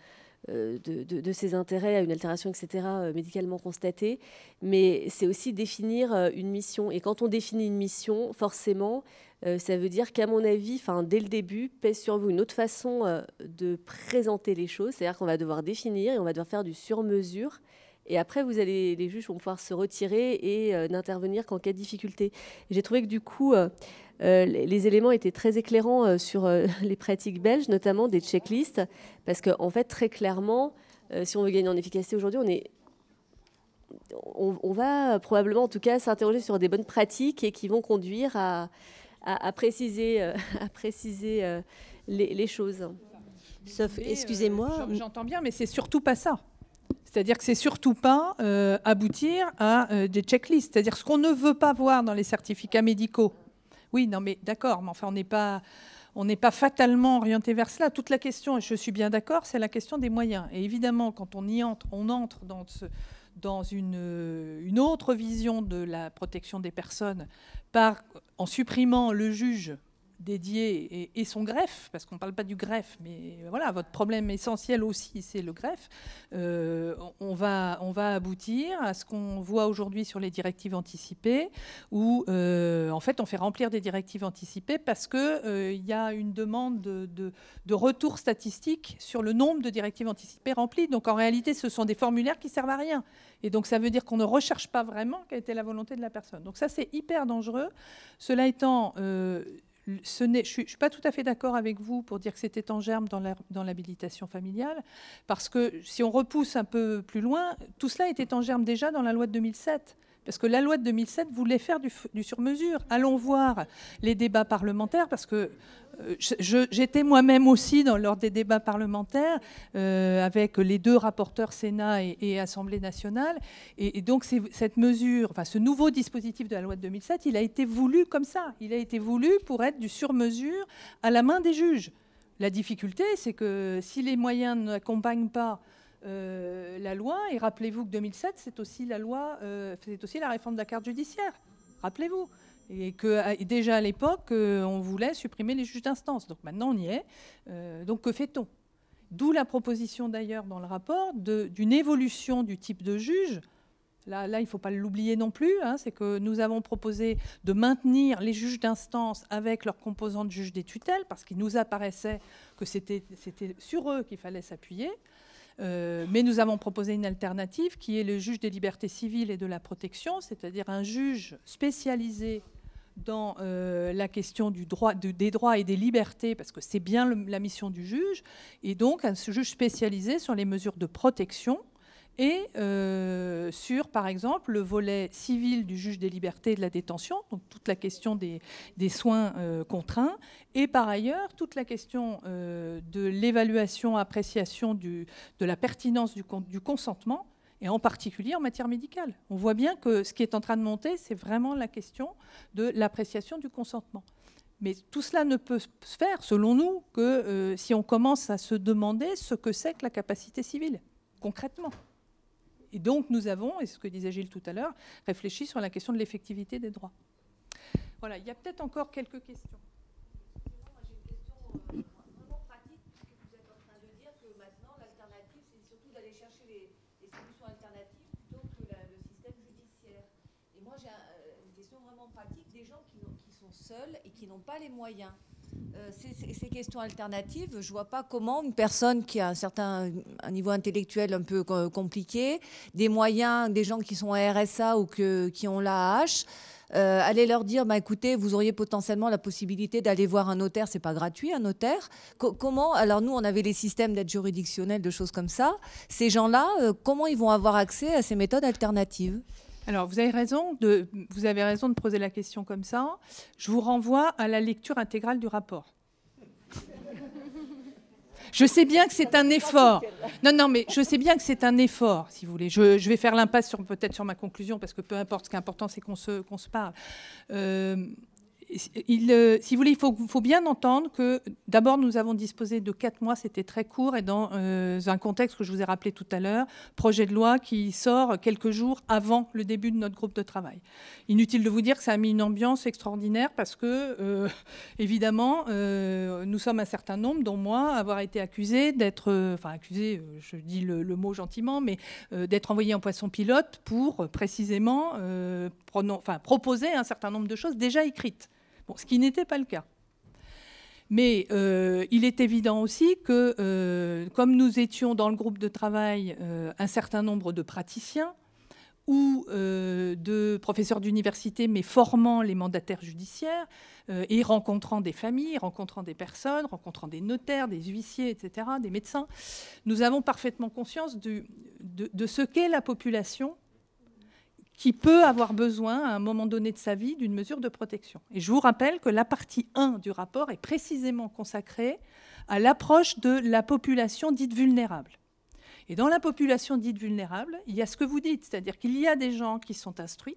de, de, ses intérêts à une altération, etc., médicalement constatée, mais c'est aussi définir une mission. Et quand on définit une mission, forcément, euh, ça veut dire qu'à mon avis, enfin, dès le début, pèse sur vous une autre façon euh, de présenter les choses. C'est-à-dire qu'on va devoir définir et on va devoir faire du sur-mesure. Et après, vous allez, les juges vont pouvoir se retirer et euh, n'intervenir qu'en cas de difficulté. J'ai trouvé que du coup, les éléments étaient très éclairants sur les pratiques belges, notamment des checklists, parce qu'en en fait, très clairement, si on veut gagner en efficacité aujourd'hui, on est on va probablement, en tout cas, s'interroger sur des bonnes pratiques et qui vont conduire à, à, préciser, euh, à préciser euh, les, choses. Sauf, excusez-moi. Euh, j'entends bien, mais c'est surtout pas ça. C'est-à-dire que c'est surtout pas aboutir à des checklists. C'est-à-dire ce qu'on ne veut pas voir dans les certificats médicaux. Oui, non, mais d'accord, mais enfin, on n'est pas on n'est pas fatalement orienté vers cela. Toute la question, et je suis bien d'accord, c'est la question des moyens. Et évidemment, quand on y entre, on entre dans, ce, dans une, une, autre vision de la protection des personnes par en supprimant le juge dédié et, son greffe, parce qu'on ne parle pas du greffe, mais voilà, votre problème essentiel aussi, c'est le greffe, euh, on, va, on va aboutir à ce qu'on voit aujourd'hui sur les directives anticipées, où euh, en fait on fait remplir des directives anticipées parce qu'il euh, il y a une demande de, de, retour statistique sur le nombre de directives anticipées remplies. Donc en réalité, ce sont des formulaires qui servent à rien. Et donc ça veut dire qu'on ne recherche pas vraiment quelle était la volonté de la personne. Donc ça, c'est hyper dangereux. Cela étant je ne suis pas tout à fait d'accord avec vous pour dire que c'était en germe dans l'habilitation familiale, parce que si on repousse un peu plus loin, tout cela était en germe déjà dans la loi de 2007 parce que la loi de 2007 voulait faire du, sur-mesure. Allons voir les débats parlementaires, parce que euh, j'étais moi-même aussi dans, lors des débats parlementaires euh, avec les deux rapporteurs Sénat et, Assemblée nationale. Et, donc cette mesure, enfin ce nouveau dispositif de la loi de 2007, il a été voulu comme ça. Il a été voulu pour être du sur-mesure à la main des juges. La difficulté, c'est que si les moyens n'accompagnent pas euh, la loi. Et rappelez-vous que 2007, c'est aussi la loi, euh, c'est aussi la réforme de la carte judiciaire. Rappelez-vous. Et que déjà à l'époque, euh, on voulait supprimer les juges d'instance. Donc maintenant, on y est. donc que fait-on D'où la proposition d'ailleurs dans le rapport d'une évolution du type de juge Là, il ne faut pas l'oublier non plus, hein, c'est que nous avons proposé de maintenir les juges d'instance avec leur de juges des tutelles, parce qu'il nous apparaissait que c'était sur eux qu'il fallait s'appuyer. Euh, mais nous avons proposé une alternative qui est le juge des libertés civiles et de la protection, c'est-à-dire un juge spécialisé dans euh, la question des droits et des libertés, parce que c'est bien la mission du juge, et donc un juge spécialisé sur les mesures de protection et euh, sur, par exemple, le volet civil du juge des libertés et de la détention, donc toute la question des, soins euh, contraints, et par ailleurs toute la question euh, de l'évaluation, appréciation de la pertinence du, consentement, et en particulier en matière médicale. On voit bien que ce qui est en train de monter, c'est vraiment la question de l'appréciation du consentement. Mais tout cela ne peut se faire, selon nous, que si on commence à se demander ce que c'est que la capacité civile, concrètement. Et donc, nous avons, et ce que disait Gilles tout à l'heure, réfléchi sur la question de l'effectivité des droits. Voilà, il y a peut-être encore quelques questions. Excusez-moi, j'ai une question vraiment pratique, puisque vous êtes en train de dire que maintenant l'alternative c'est surtout d'aller chercher les solutions alternatives plutôt que le système judiciaire. Et moi j'ai euh, une question vraiment pratique des gens qui sont seuls et qui n'ont pas les moyens. Euh, ces, questions alternatives, je vois pas comment une personne qui a un certain niveau intellectuel un peu compliqué, des moyens, des gens qui sont à RSA ou qui ont l'AH, euh, allez aller leur dire, bah, écoutez, vous auriez potentiellement la possibilité d'aller voir un notaire, c'est pas gratuit, un notaire. comment Alors nous, on avait les systèmes d'aide juridictionnelle, de choses comme ça. Ces gens-là, euh, comment ils vont avoir accès à ces méthodes alternatives alors, vous avez, raison de, vous avez raison de poser la question comme ça. Je vous renvoie à la lecture intégrale du rapport. Je sais bien que c'est un effort. Non, non, mais je sais bien que c'est un effort, si vous voulez. Je, vais faire l'impasse peut-être sur ma conclusion, parce que peu importe, ce qui est important, c'est qu'on se, se, parle. Euh, il, euh, si vous voulez, il faut, bien entendre que d'abord nous avons disposé de quatre mois, c'était très court, et dans euh, un contexte que je vous ai rappelé tout à l'heure, projet de loi qui sort quelques jours avant le début de notre groupe de travail. Inutile de vous dire que ça a mis une ambiance extraordinaire parce que, euh, évidemment, nous sommes un certain nombre, dont moi, avoir été accusé d'être, enfin accusé, je dis le, mot gentiment, mais d'être envoyé en poisson pilote pour précisément proposer un certain nombre de choses déjà écrites ce qui n'était pas le cas. Mais euh, il est évident aussi que, euh, comme nous étions dans le groupe de travail euh, un certain nombre de praticiens ou de professeurs d'université, mais formant les mandataires judiciaires et rencontrant des familles, rencontrant des personnes, rencontrant des notaires, des huissiers, etc., des médecins, nous avons parfaitement conscience de, de, ce qu'est la population qui peut avoir besoin, à un moment donné de sa vie, d'une mesure de protection. Et je vous rappelle que la partie 1 du rapport est précisément consacrée à l'approche de la population dite vulnérable. Et dans la population dite vulnérable, il y a ce que vous dites, c'est-à-dire qu'il y a des gens qui sont instruits,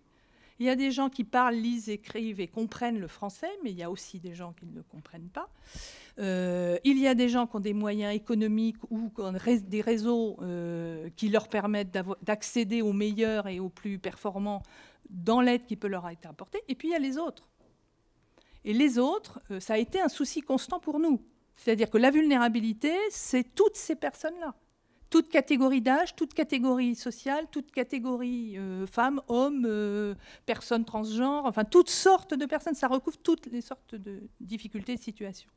il y a des gens qui parlent, lisent, écrivent et comprennent le français, mais il y a aussi des gens qui ne comprennent pas. Euh, il y a des gens qui ont des moyens économiques ou des réseaux euh, qui leur permettent d'accéder aux meilleurs et aux plus performants dans l'aide qui peut leur être apportée. Et puis il y a les autres. Et les autres, euh, ça a été un souci constant pour nous. C'est-à-dire que la vulnérabilité, c'est toutes ces personnes-là toute catégorie d'âge, toute catégorie sociale, toute catégorie euh, femmes, hommes, euh, personnes transgenres, enfin toutes sortes de personnes. Ça recouvre toutes les sortes de difficultés, de situations.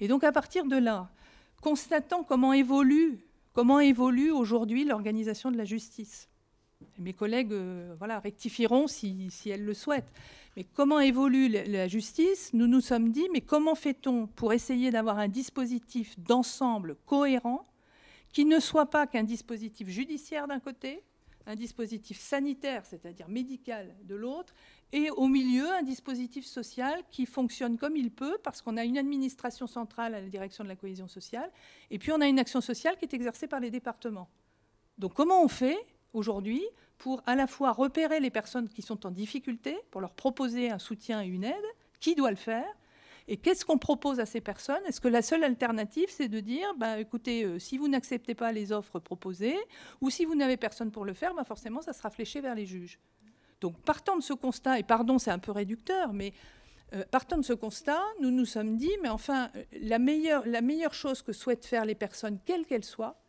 Et donc à partir de là, constatant comment évolue, comment évolue aujourd'hui l'organisation de la justice. mes collègues euh, voilà, rectifieront si, elles le souhaitent. Mais comment évolue la justice Nous nous sommes dit, mais comment fait-on pour essayer d'avoir un dispositif d'ensemble cohérent qui ne soit pas qu'un dispositif judiciaire d'un côté, un dispositif sanitaire, c'est-à-dire médical, de l'autre, et au milieu, un dispositif social qui fonctionne comme il peut, parce qu'on a une administration centrale à la direction de la cohésion sociale, et puis on a une action sociale qui est exercée par les départements. Donc comment on fait aujourd'hui pour à la fois repérer les personnes qui sont en difficulté, pour leur proposer un soutien et une aide, qui doit le faire, et qu'est-ce qu'on propose à ces personnes Est-ce que la seule alternative, c'est de dire, ben, écoutez, euh, si vous n'acceptez pas les offres proposées, ou si vous n'avez personne pour le faire, ben, forcément, ça sera fléché vers les juges. Donc, partant de ce constat, et pardon, c'est un peu réducteur, mais euh, partant de ce constat, nous nous sommes dit, mais enfin, euh, la meilleure, la meilleure chose que souhaitent faire les personnes, quelles qu'elles soient,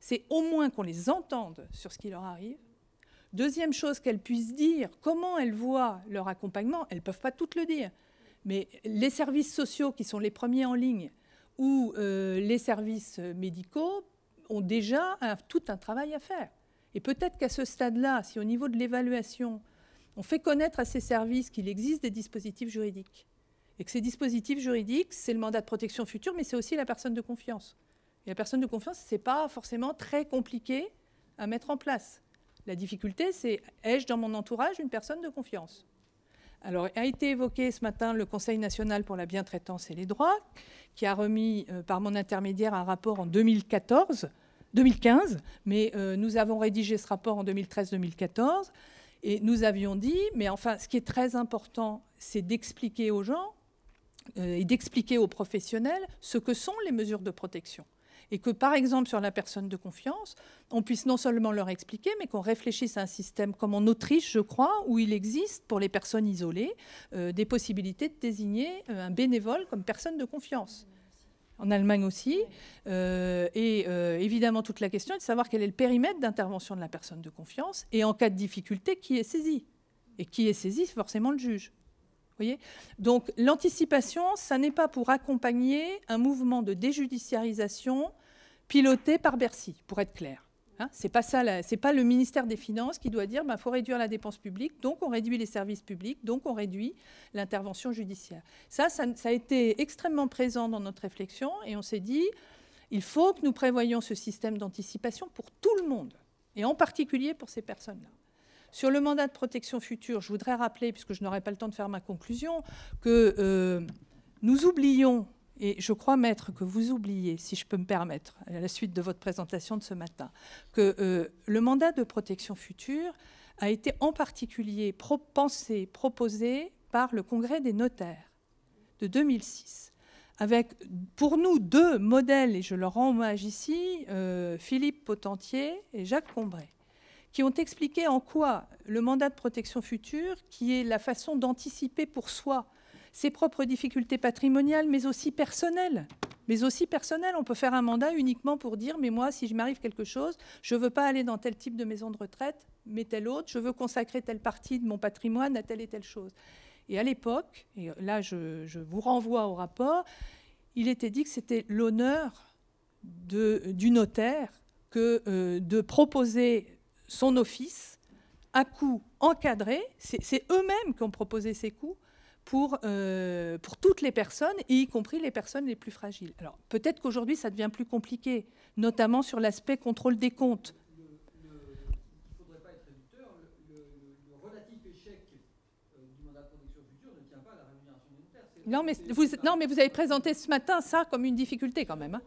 c'est au moins qu'on les entende sur ce qui leur arrive. Deuxième chose qu'elles puissent dire, comment elles voient leur accompagnement, elles ne peuvent pas toutes le dire. Mais les services sociaux, qui sont les premiers en ligne, ou euh, les services médicaux, ont déjà tout un travail à faire. Et peut-être qu'à ce stade-là, si au niveau de l'évaluation, on fait connaître à ces services qu'il existe des dispositifs juridiques, et que ces dispositifs juridiques, c'est le mandat de protection future, mais c'est aussi la personne de confiance. Et la personne de confiance, ce n'est pas forcément très compliqué à mettre en place. La difficulté, c'est ai-je dans mon entourage une personne de confiance alors, a été évoqué ce matin le Conseil national pour la bientraitance et les droits, qui a remis euh, par mon intermédiaire un rapport en 2014, 2015, mais euh, nous avons rédigé ce rapport en 2013-2014, et nous avions dit, mais enfin, ce qui est très important, c'est d'expliquer aux gens euh, et d'expliquer aux professionnels ce que sont les mesures de protection et que, par exemple, sur la personne de confiance, on puisse non seulement leur expliquer, mais qu'on réfléchisse à un système comme en Autriche, je crois, où il existe pour les personnes isolées euh, des possibilités de désigner euh, un bénévole comme personne de confiance en Allemagne aussi. Euh, et évidemment, toute la question est de savoir quel est le périmètre d'intervention de la personne de confiance et en cas de difficulté, qui est saisi. Et qui est saisi, c'est forcément le juge. Voyez Donc l'anticipation, ça n'est pas pour accompagner un mouvement de déjudiciarisation piloté par Bercy, pour être clair. Hein, ce n'est pas pas le ministère des Finances qui doit dire, qu'il bah, faut réduire la dépense publique, donc on réduit les services publics, donc on réduit l'intervention judiciaire. Ça, ça, a été extrêmement présent dans notre réflexion, et on s'est dit, il faut que nous prévoyions ce système d'anticipation pour tout le monde, et en particulier pour ces personnes-là. Sur le mandat de protection future, je voudrais rappeler, puisque je n'aurai pas le temps de faire ma conclusion, que euh, nous oublions et je crois, maître, que vous oubliez, si je peux me permettre, à la suite de votre présentation de ce matin, que euh, le mandat de protection future a été en particulier pensé, proposé par le Congrès des notaires de 2006, avec pour nous deux modèles, et je leur rends hommage ici, euh, Philippe Potentier et Jacques Combray, qui ont expliqué en quoi le mandat de protection future, qui est la façon d'anticiper pour soi ses propres difficultés patrimoniales, mais aussi personnelles mais aussi personnelles. On peut faire un mandat uniquement pour dire, mais moi, si je m'arrive quelque chose, je ne veux pas aller dans tel type de maison de retraite, mais tel autre, je veux consacrer telle partie de mon patrimoine à telle et telle chose. Et à l'époque, et là je, vous renvoie au rapport, il était dit que c'était l'honneur du notaire euh, de proposer son office à coût encadré, c'est eux-mêmes qui ont proposé ces coûts, euh, pour, toutes les personnes, y compris les personnes les plus fragiles. Alors peut-être qu'aujourd'hui ça devient plus compliqué, notamment sur l'aspect contrôle des comptes. ne pas Non mais, vous, non, mais vous avez présenté ce matin ça comme une difficulté quand même. Hein.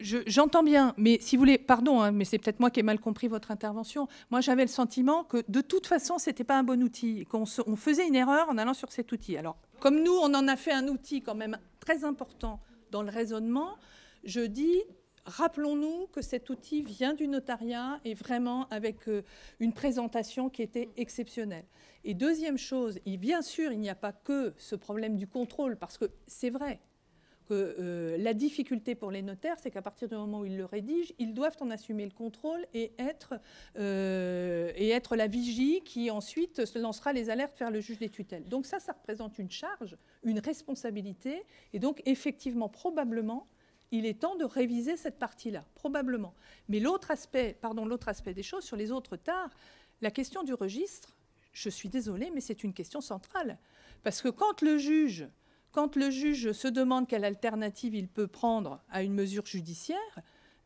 j'entends bien, mais si vous voulez, pardon, hein, mais c'est peut-être moi qui ai mal compris votre intervention. Moi, j'avais le sentiment que de toute façon, ce n'était pas un bon outil, qu'on faisait une erreur en allant sur cet outil. Alors, comme nous, on en a fait un outil quand même très important dans le raisonnement, je dis rappelons-nous que cet outil vient du notariat et vraiment avec euh, une présentation qui était exceptionnelle. Et deuxième chose, et bien sûr, il n'y a pas que ce problème du contrôle, parce que c'est vrai, que euh, la difficulté pour les notaires, c'est qu'à partir du moment où ils le rédigent, ils doivent en assumer le contrôle et être, euh, et être la vigie qui ensuite se lancera les alertes vers le juge des tutelles. Donc ça, ça représente une charge, une responsabilité. Et donc effectivement, probablement, il est temps de réviser cette partie-là, probablement. Mais l'autre aspect, pardon, l'autre aspect des choses, sur les autres tards, la question du registre, je suis désolée, mais c'est une question centrale. Parce que quand le juge quand le juge se demande quelle alternative il peut prendre à une mesure judiciaire,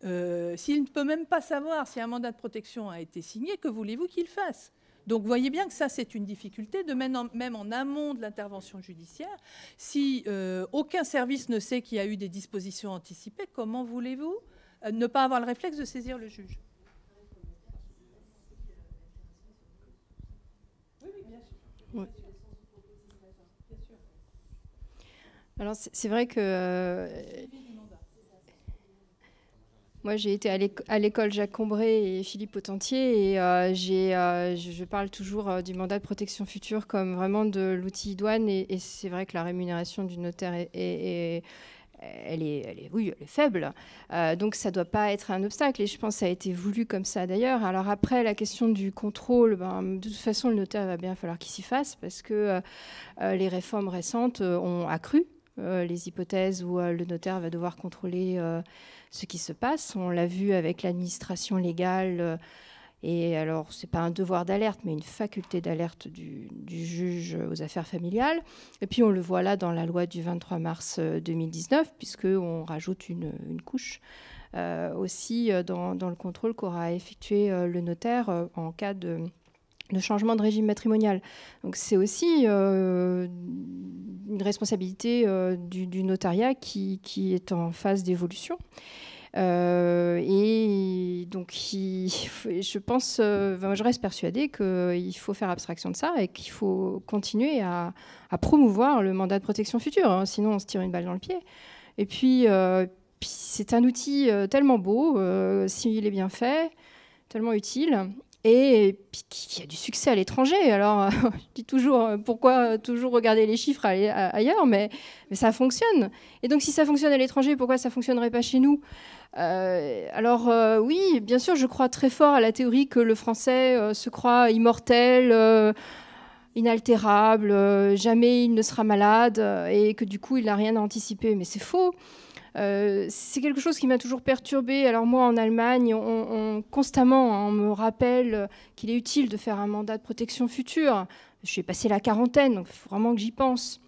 euh, s'il ne peut même pas savoir si un mandat de protection a été signé, que voulez-vous qu'il fasse donc voyez bien que ça, c'est une difficulté, de même en, amont de l'intervention judiciaire. Si euh, aucun service ne sait qu'il y a eu des dispositions anticipées, comment voulez-vous euh, ne pas avoir le réflexe de saisir le juge oui, oui, bien sûr. Alors c'est vrai que euh, moi j'ai été à l'école Jacques Combré et Philippe Autentier et euh, j'ai, euh, je parle toujours du mandat de protection future comme vraiment de l'outil douane et, c'est vrai que la rémunération du notaire est, elle est, faible. donc ça ne doit pas être un obstacle. Et je pense que ça a été voulu comme ça d'ailleurs. Alors après, la question du contrôle, ben, de toute façon, le notaire va bien falloir qu'il s'y fasse parce que les réformes récentes ont accru euh, les hypothèses où euh, le notaire va devoir contrôler euh, ce qui se passe. On l'a vu avec l'administration légale. et alors, ce n'est pas un devoir d'alerte, mais une faculté d'alerte du, juge aux affaires familiales. Et puis, on le voit là dans la loi du 23 mars 2019, puisqu'on rajoute une, couche aussi dans, dans, le contrôle qu'aura effectué le notaire en cas de, de changement de régime matrimonial. Donc c'est aussi euh, une responsabilité euh, du, notariat qui, est en phase d'évolution. Euh, et donc, je pense, je reste persuadée qu'il faut faire abstraction de ça et qu'il faut continuer à, promouvoir le mandat de protection future. Hein, sinon, on se tire une balle dans le pied. Et puis, puis c'est un outil tellement beau, s'il est bien fait, tellement utile et puis, qui a du succès à l'étranger. Alors, euh, je dis toujours, euh, pourquoi euh, toujours regarder les chiffres ailleurs, mais, ça fonctionne. Et donc, si ça fonctionne à l'étranger, pourquoi ça ne fonctionnerait pas chez nous alors oui, bien sûr, je crois très fort à la théorie que le français se croit immortel, inaltérable, jamais il ne sera malade, et que du coup, il n'a rien à anticiper. Mais c'est faux. Euh, c'est quelque chose qui m'a toujours perturbée. Alors moi, en Allemagne, on, constamment, hein, on me rappelle qu'il est utile de faire un mandat de protection future. Je suis passé la quarantaine, donc faut vraiment que j'y pense.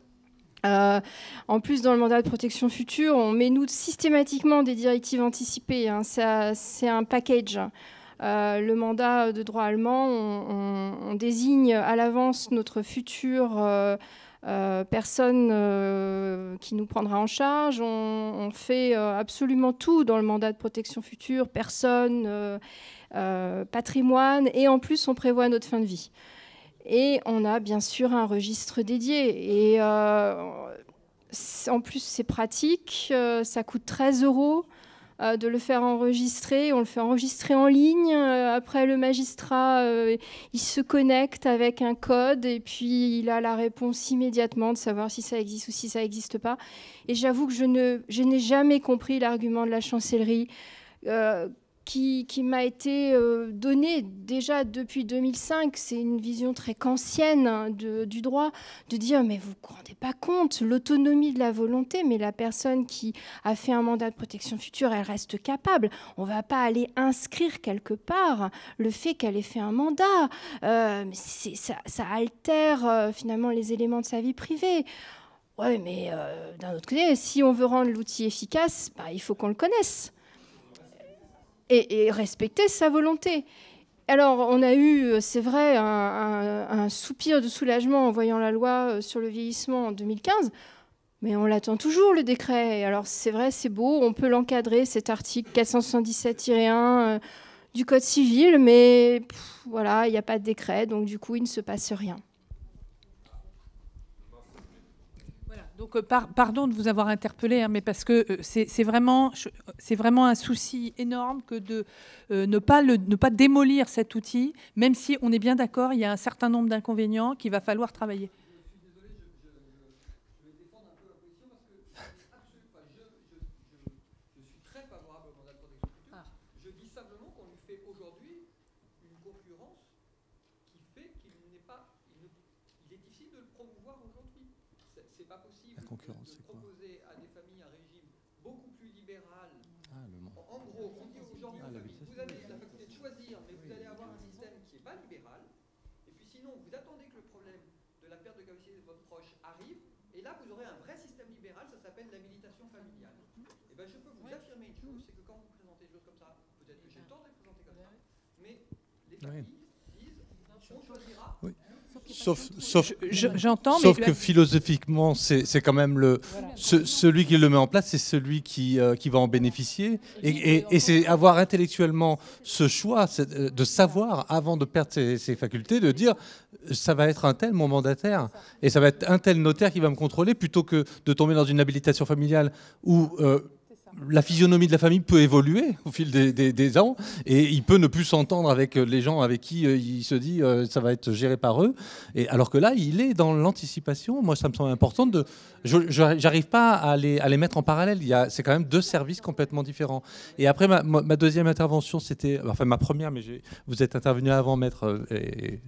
Euh, en plus, dans le mandat de protection future, on met nous systématiquement des directives anticipées. Hein. C'est un package. Euh, le mandat de droit allemand, on, désigne à l'avance notre futur euh, personne euh, qui nous prendra en charge. On, fait euh, absolument tout dans le mandat de protection future, personne, patrimoine, et en plus on prévoit notre fin de vie. Et on a bien sûr un registre dédié. Et en plus c'est pratique, ça coûte 13 euros. Euh, de le faire enregistrer. On le fait enregistrer en ligne. Euh, après, le magistrat, euh, il se connecte avec un code et puis il a la réponse immédiatement de savoir si ça existe ou si ça n'existe pas. Et j'avoue que je, ne, je n'ai jamais compris l'argument de la chancellerie. Euh, qui, m'a été euh, donnée déjà depuis 2005. C'est une vision très ancienne hein, du droit, de dire mais vous ne vous rendez pas compte, l'autonomie de la volonté, mais la personne qui a fait un mandat de protection future, elle reste capable. On ne va pas aller inscrire quelque part le fait qu'elle ait fait un mandat. Euh, ça, altère euh, finalement les éléments de sa vie privée. Oui, mais d'un autre côté, si on veut rendre l'outil efficace, bah, il faut qu'on le connaisse et, respecter sa volonté. Alors, on a eu, euh, c'est vrai, un, soupir de soulagement en voyant la loi euh, sur le vieillissement en 2015, mais on l'attend toujours, le décret. Alors, c'est vrai, c'est beau, on peut l'encadrer, cet article 477-1 euh, du Code civil, mais voilà, il n'y a pas de décret, donc du coup, il ne se passe rien. Donc, euh, pardon de vous avoir interpellé, hein, mais parce que euh, c'est vraiment, un souci énorme que de euh, ne, pas ne pas démolir cet outil, même si on est bien d'accord, il y a un certain nombre d'inconvénients qu'il va falloir travailler. Et mhm. eh ben, je peux vous affirmer une chose, c'est que quand vous présentez des choses comme ça, peut-être que j'ai le temps de les présenter comme ça, mais les familles Sauf, que philosophiquement, c'est quand même le celui qui le met en place, c'est celui qui euh, qui va en bénéficier. Et, c'est avoir intellectuellement ce choix, de savoir avant de perdre ses, facultés, de dire ça va être un tel mon mandataire et ça va être un tel notaire qui va me contrôler, plutôt que de tomber dans une habilitation familiale où euh, la physionomie de la famille peut évoluer au fil des, ans et il peut ne plus s'entendre avec les gens avec qui euh, il se dit euh, ça va être géré par eux. Et alors que là, il est dans l'anticipation. Moi, ça me semble important de. n'arrive pas à les, à les, mettre en parallèle. C'est quand même deux services complètement différents. Et après, ma, deuxième intervention, c'était. Enfin, ma première, mais vous êtes intervenu avant, maître. Euh, et,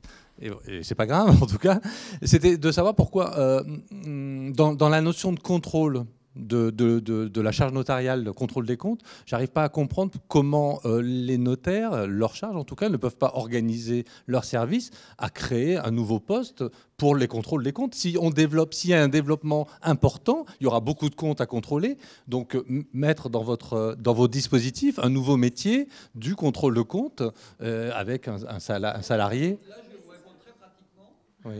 et, c'est pas grave en tout cas, c'était de savoir pourquoi, dans, la notion de contrôle, de, la charge notariale de contrôle des comptes, j'arrive pas à comprendre comment euh, les notaires, leur charge en tout cas, ne peuvent pas organiser leur service à créer un nouveau poste pour les contrôles des comptes. Si on développe, s'il y a un développement important, il y aura beaucoup de comptes à contrôler. Donc euh, mettre dans votre euh, dans vos dispositifs un nouveau métier du contrôle de comptes avec un, salarié. Oui.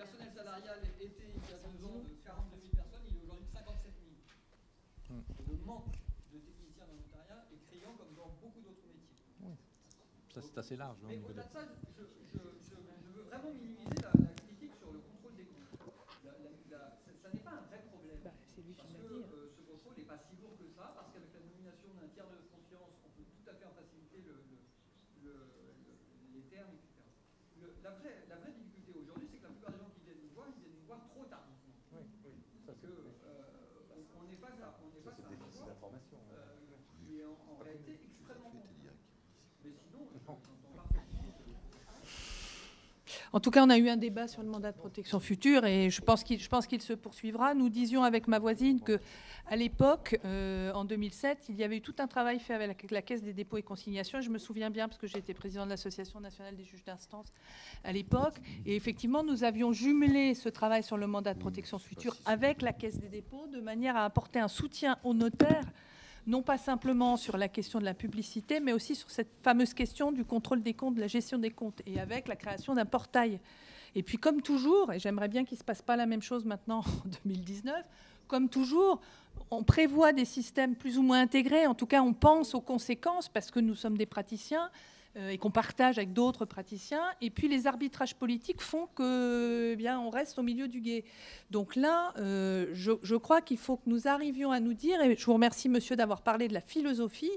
Le personnel salarial était il y a deux ans de 42 000 personnes, il est aujourd'hui de 57 000. Hmm. Le manque de techniciens dans le est criant comme dans beaucoup d'autres métiers. Ça, c'est assez large. Hein, Mais au-delà de ça, je, veux vraiment minimiser la, critique sur le contrôle des comptes. La, ça, n'est pas un vrai problème. Bah, c'est lui que hein. euh, ce contrôle n'est pas si lourd que ça, parce qu'avec la nomination d'un tiers de confiance, on peut tout à fait en faciliter les termes, etc. la la En tout cas, on a eu un débat sur le mandat de protection future et je pense qu'il, se poursuivra. Nous disions avec ma voisine qu'à à l'époque, euh, en 2007, il y avait eu tout un travail fait avec la Caisse des dépôts et consignations. Je me souviens bien parce que j'étais président de l'Association nationale des juges d'instance à l'époque. Et effectivement, nous avions jumelé ce travail sur le mandat de protection future avec la Caisse des dépôts de manière à apporter un soutien aux notaires non pas simplement sur la question de la publicité, mais aussi sur cette fameuse question du contrôle des comptes, de la gestion des comptes, et avec la création d'un portail. Et puis, comme toujours, et j'aimerais bien qu'il ne se passe pas la même chose maintenant en 2019, comme toujours, on prévoit des systèmes plus ou moins intégrés. En tout cas, on pense aux conséquences parce que nous sommes des praticiens. Euh, et qu'on partage avec d'autres praticiens. Et puis les arbitrages politiques font que, eh bien, on reste au milieu du guet. Donc là, euh, je, crois qu'il faut que nous arrivions à nous dire, et je vous remercie monsieur d'avoir parlé de la philosophie,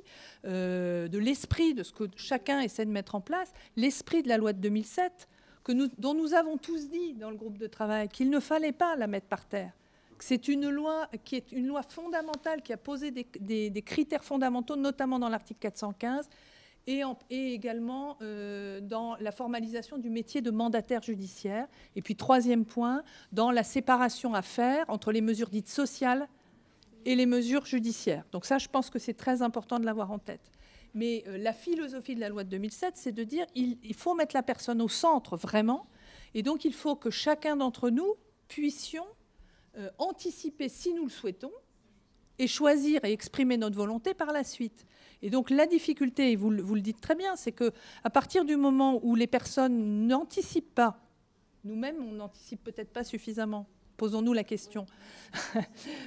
euh, de l'esprit de ce que chacun essaie de mettre en place, l'esprit de la loi de 2007, que dont nous avons tous dit dans le groupe de travail qu'il ne fallait pas la mettre par terre. C'est une loi qui est une loi fondamentale qui a posé des, des critères fondamentaux, notamment dans l'article 415, et, également euh, dans la formalisation du métier de mandataire judiciaire. Et puis troisième point, dans la séparation à faire entre les mesures dites sociales et les mesures judiciaires. Donc ça, je pense que c'est très important de l'avoir en tête. Mais euh, la philosophie de la loi de 2007, c'est de dire il, faut mettre la personne au centre vraiment, et donc il faut que chacun d'entre nous puissions euh, anticiper si nous le souhaitons et choisir et exprimer notre volonté par la suite. Et donc la difficulté, et vous, le dites très bien, c'est que à partir du moment où les personnes n'anticipent pas, nous-mêmes, on n'anticipe peut-être pas suffisamment. Posons-nous la question.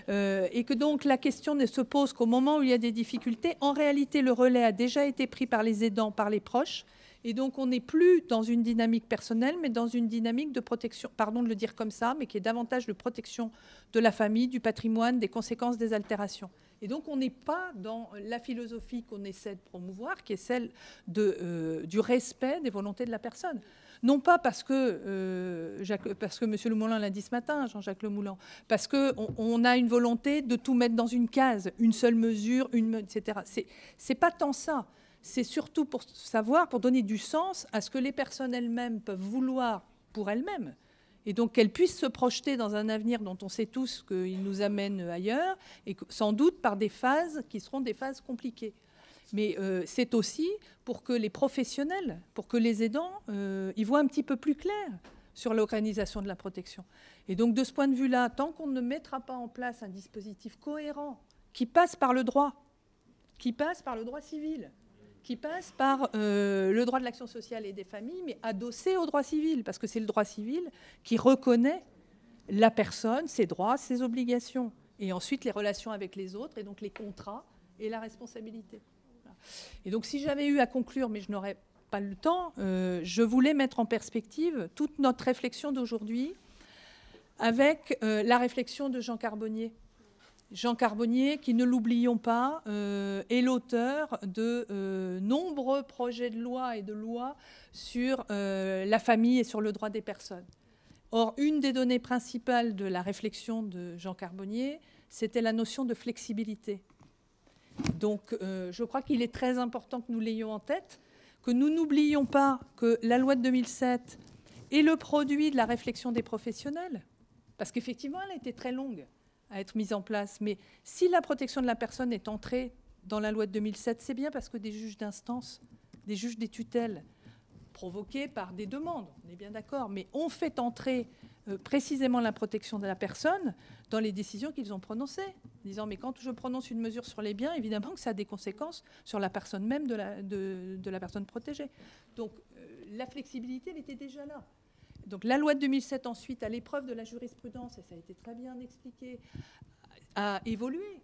Euh, et que donc la question ne se pose qu'au moment où il y a des difficultés. En réalité, le relais a déjà été pris par les aidants, par les proches. Et donc, on n'est plus dans une dynamique personnelle, mais dans une dynamique de protection, pardon de le dire comme ça, mais qui est davantage de protection de la famille, du patrimoine, des conséquences des altérations. Et donc on n'est pas dans la philosophie qu'on essaie de promouvoir, qui est celle euh, du respect des volontés de la personne. Non pas parce que, euh, parce que M. Le Moulin l'a dit ce matin, Jean-Jacques Le parce qu'on a une volonté de tout mettre dans une case, une seule mesure, une, etc. n'est pas tant ça. C'est surtout pour savoir, pour donner du sens à ce que les personnes elles-mêmes peuvent vouloir pour elles-mêmes et donc qu'elle puisse se projeter dans un avenir dont on sait tous qu'il nous amène ailleurs, et sans doute par des phases qui seront des phases compliquées. Mais euh, c'est aussi pour que les professionnels, pour que les aidants, euh, y voient un petit peu plus clair sur l'organisation de la protection. Et donc de ce point de vue-là, tant qu'on ne mettra pas en place un dispositif cohérent qui passe par le droit, qui passe par le droit civil, qui passe par euh, le droit de l'action sociale et des familles, mais adossé au droit civil, parce que c'est le droit civil qui reconnaît la personne, ses droits, ses obligations, et ensuite les relations avec les autres, et donc les contrats et la responsabilité. Et donc si j'avais eu à conclure, mais je n'aurais pas le temps, euh, je voulais mettre en perspective toute notre réflexion d'aujourd'hui avec euh, la réflexion de Jean Carbonnier Jean Carbonnier, qui ne l'oublions pas, euh, est l'auteur de euh, nombreux projets de loi et de lois sur euh, la famille et sur le droit des personnes. Or, une des données principales de la réflexion de Jean Carbonnier, c'était la notion de flexibilité. Donc, je crois qu'il est très important que nous l'ayons en tête, que nous n'oublions pas que la loi de 2007 est le produit de la réflexion des professionnels, parce qu'effectivement, elle a été très longue à être mise en place. Mais si la protection de la personne est entrée dans la loi de 2007, c'est bien parce que des juges d'instance, des juges des tutelles, provoqués par des demandes, on est bien d'accord, mais ont fait entrer euh, précisément la protection de la personne dans les décisions qu'ils ont prononcées, disant mais quand je prononce une mesure sur les biens, évidemment que ça a des conséquences sur la personne même de la, personne protégée. Donc euh, la flexibilité, elle était déjà là donc la loi de 2007 ensuite, à l'épreuve de la jurisprudence, et ça a été très bien expliqué, a évolué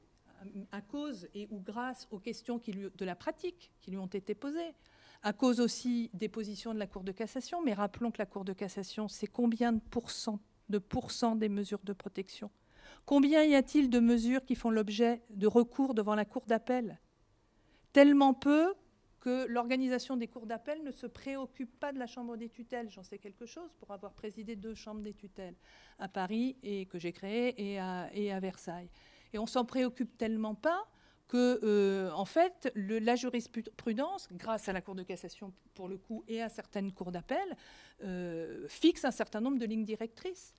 à cause et ou grâce aux questions de la pratique qui lui ont été posées, à cause aussi des positions de la Cour de cassation. Mais rappelons que la Cour de cassation, c'est combien de de pourcents des mesures de protection Combien y a-t-il de mesures qui font l'objet de recours devant la Cour d'appel Tellement peu que l'organisation des cours d'appel ne se préoccupe pas de la chambre des tutelles. J'en sais quelque chose pour avoir présidé deux chambres des tutelles à Paris et que j'ai créées et à, Versailles. Et on s'en préoccupe tellement pas que, euh, en fait, la jurisprudence, grâce à la Cour de cassation pour le coup et à certaines cours d'appel, euh, fixe un certain nombre de lignes directrices.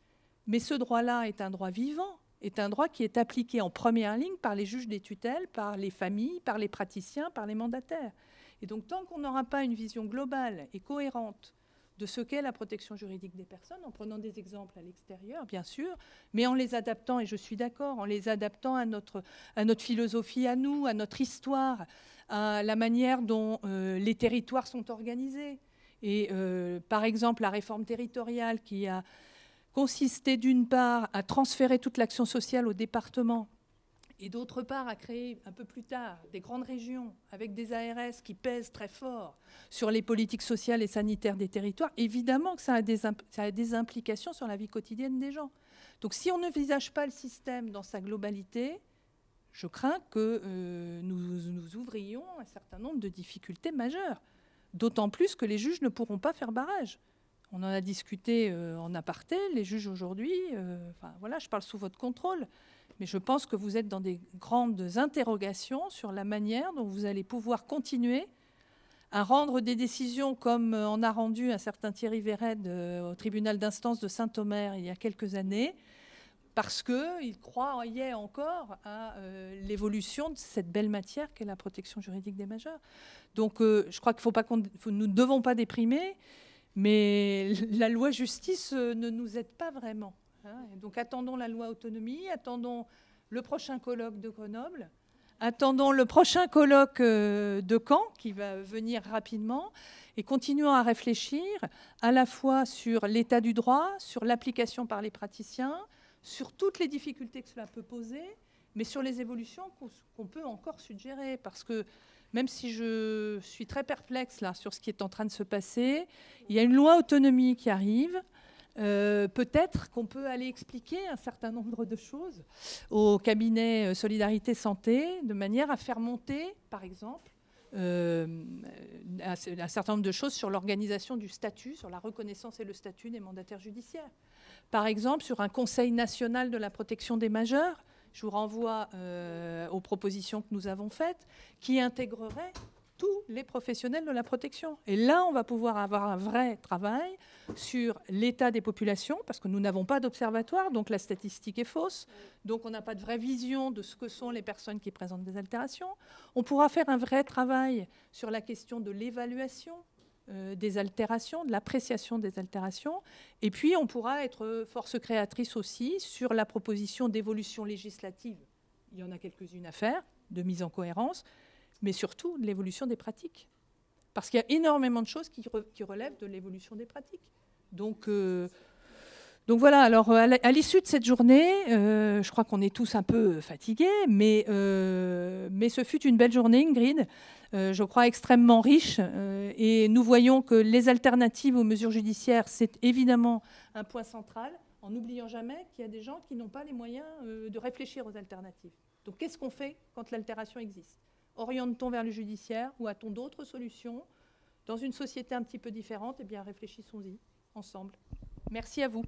Mais ce droit-là est un droit vivant, est un droit qui est appliqué en première ligne par les juges des tutelles, par les familles, par les praticiens, par les mandataires. Et donc, tant qu'on n'aura pas une vision globale et cohérente de ce qu'est la protection juridique des personnes, en prenant des exemples à l'extérieur, bien sûr, mais en les adaptant, et je suis d'accord, en les adaptant à notre, philosophie, à nous, à notre histoire, à la manière dont euh, les territoires sont organisés. Et euh, par exemple, la réforme territoriale qui a consisté d'une part à transférer toute l'action sociale au département et d'autre part à créer un peu plus tard des grandes régions avec des ARS qui pèsent très fort sur les politiques sociales et sanitaires des territoires, évidemment que ça a des, a des implications sur la vie quotidienne des gens. Donc si on ne visage pas le système dans sa globalité, je crains que euh, nous, nous ouvrions un certain nombre de difficultés majeures, d'autant plus que les juges ne pourront pas faire barrage. On en a discuté euh, en aparté, les juges aujourd'hui, euh, enfin, voilà, je parle sous votre contrôle, mais je pense que vous êtes dans des grandes interrogations sur la manière dont vous allez pouvoir continuer à rendre des décisions comme euh, en a rendu un certain Thierry Véret euh, au tribunal d'instance de Saint-Omer il y a quelques années, parce qu'il croyait encore à euh, l'évolution de cette belle matière qu'est la protection juridique des majeurs. Donc je crois qu'il faut pas qu'on, nous ne devons pas déprimer, mais la loi justice ne nous aide pas vraiment. Hein, donc attendons la loi autonomie, attendons le prochain colloque de Grenoble, attendons le prochain colloque euh, de Caen qui va venir rapidement et continuons à réfléchir à la fois sur l'état du droit, sur l'application par les praticiens, sur toutes les difficultés que cela peut poser, mais sur les évolutions qu'on peut encore suggérer parce que même si je suis très perplexe là sur ce qui est en train de se passer, il y a une loi autonomie qui arrive. Euh, peut-être qu'on peut aller expliquer un certain nombre de choses au cabinet euh, Solidarité Santé de manière à faire monter, par exemple, euh, un, certain nombre de choses sur l'organisation du statut, sur la reconnaissance et le statut des mandataires judiciaires. Par exemple, sur un Conseil national de la protection des majeurs, je vous renvoie aux propositions que nous avons faites, qui intégrerait tous les professionnels de la protection. Et là, on va pouvoir avoir un vrai travail sur l'état des populations, parce que nous n'avons pas d'observatoire, donc la statistique est fausse, donc on n'a pas de vraie vision de ce que sont les personnes qui présentent des altérations. On pourra faire un vrai travail sur la question de l'évaluation euh, des altérations, de l'appréciation des altérations. Et puis, on pourra être force créatrice aussi sur la proposition d'évolution législative. Il y en a quelques-unes à faire, de mise en cohérence, mais surtout l'évolution des pratiques. Parce qu'il y a énormément de choses qui, relèvent de l'évolution des pratiques. Donc, euh, voilà, alors à l'issue de cette journée, euh, je crois qu'on est tous un peu euh, fatigués, mais, ce fut une belle journée, Ingrid, je crois extrêmement riche. et nous voyons que les alternatives aux mesures judiciaires, c'est évidemment un point central, en n'oubliant jamais qu'il y a des gens qui n'ont pas les moyens de réfléchir aux alternatives. Donc qu'est-ce qu'on fait quand l'altération existe Oriente-t-on vers le judiciaire ou a-t-on d'autres solutions Dans une société un petit peu différente, eh bien réfléchissons-y ensemble. Merci à vous.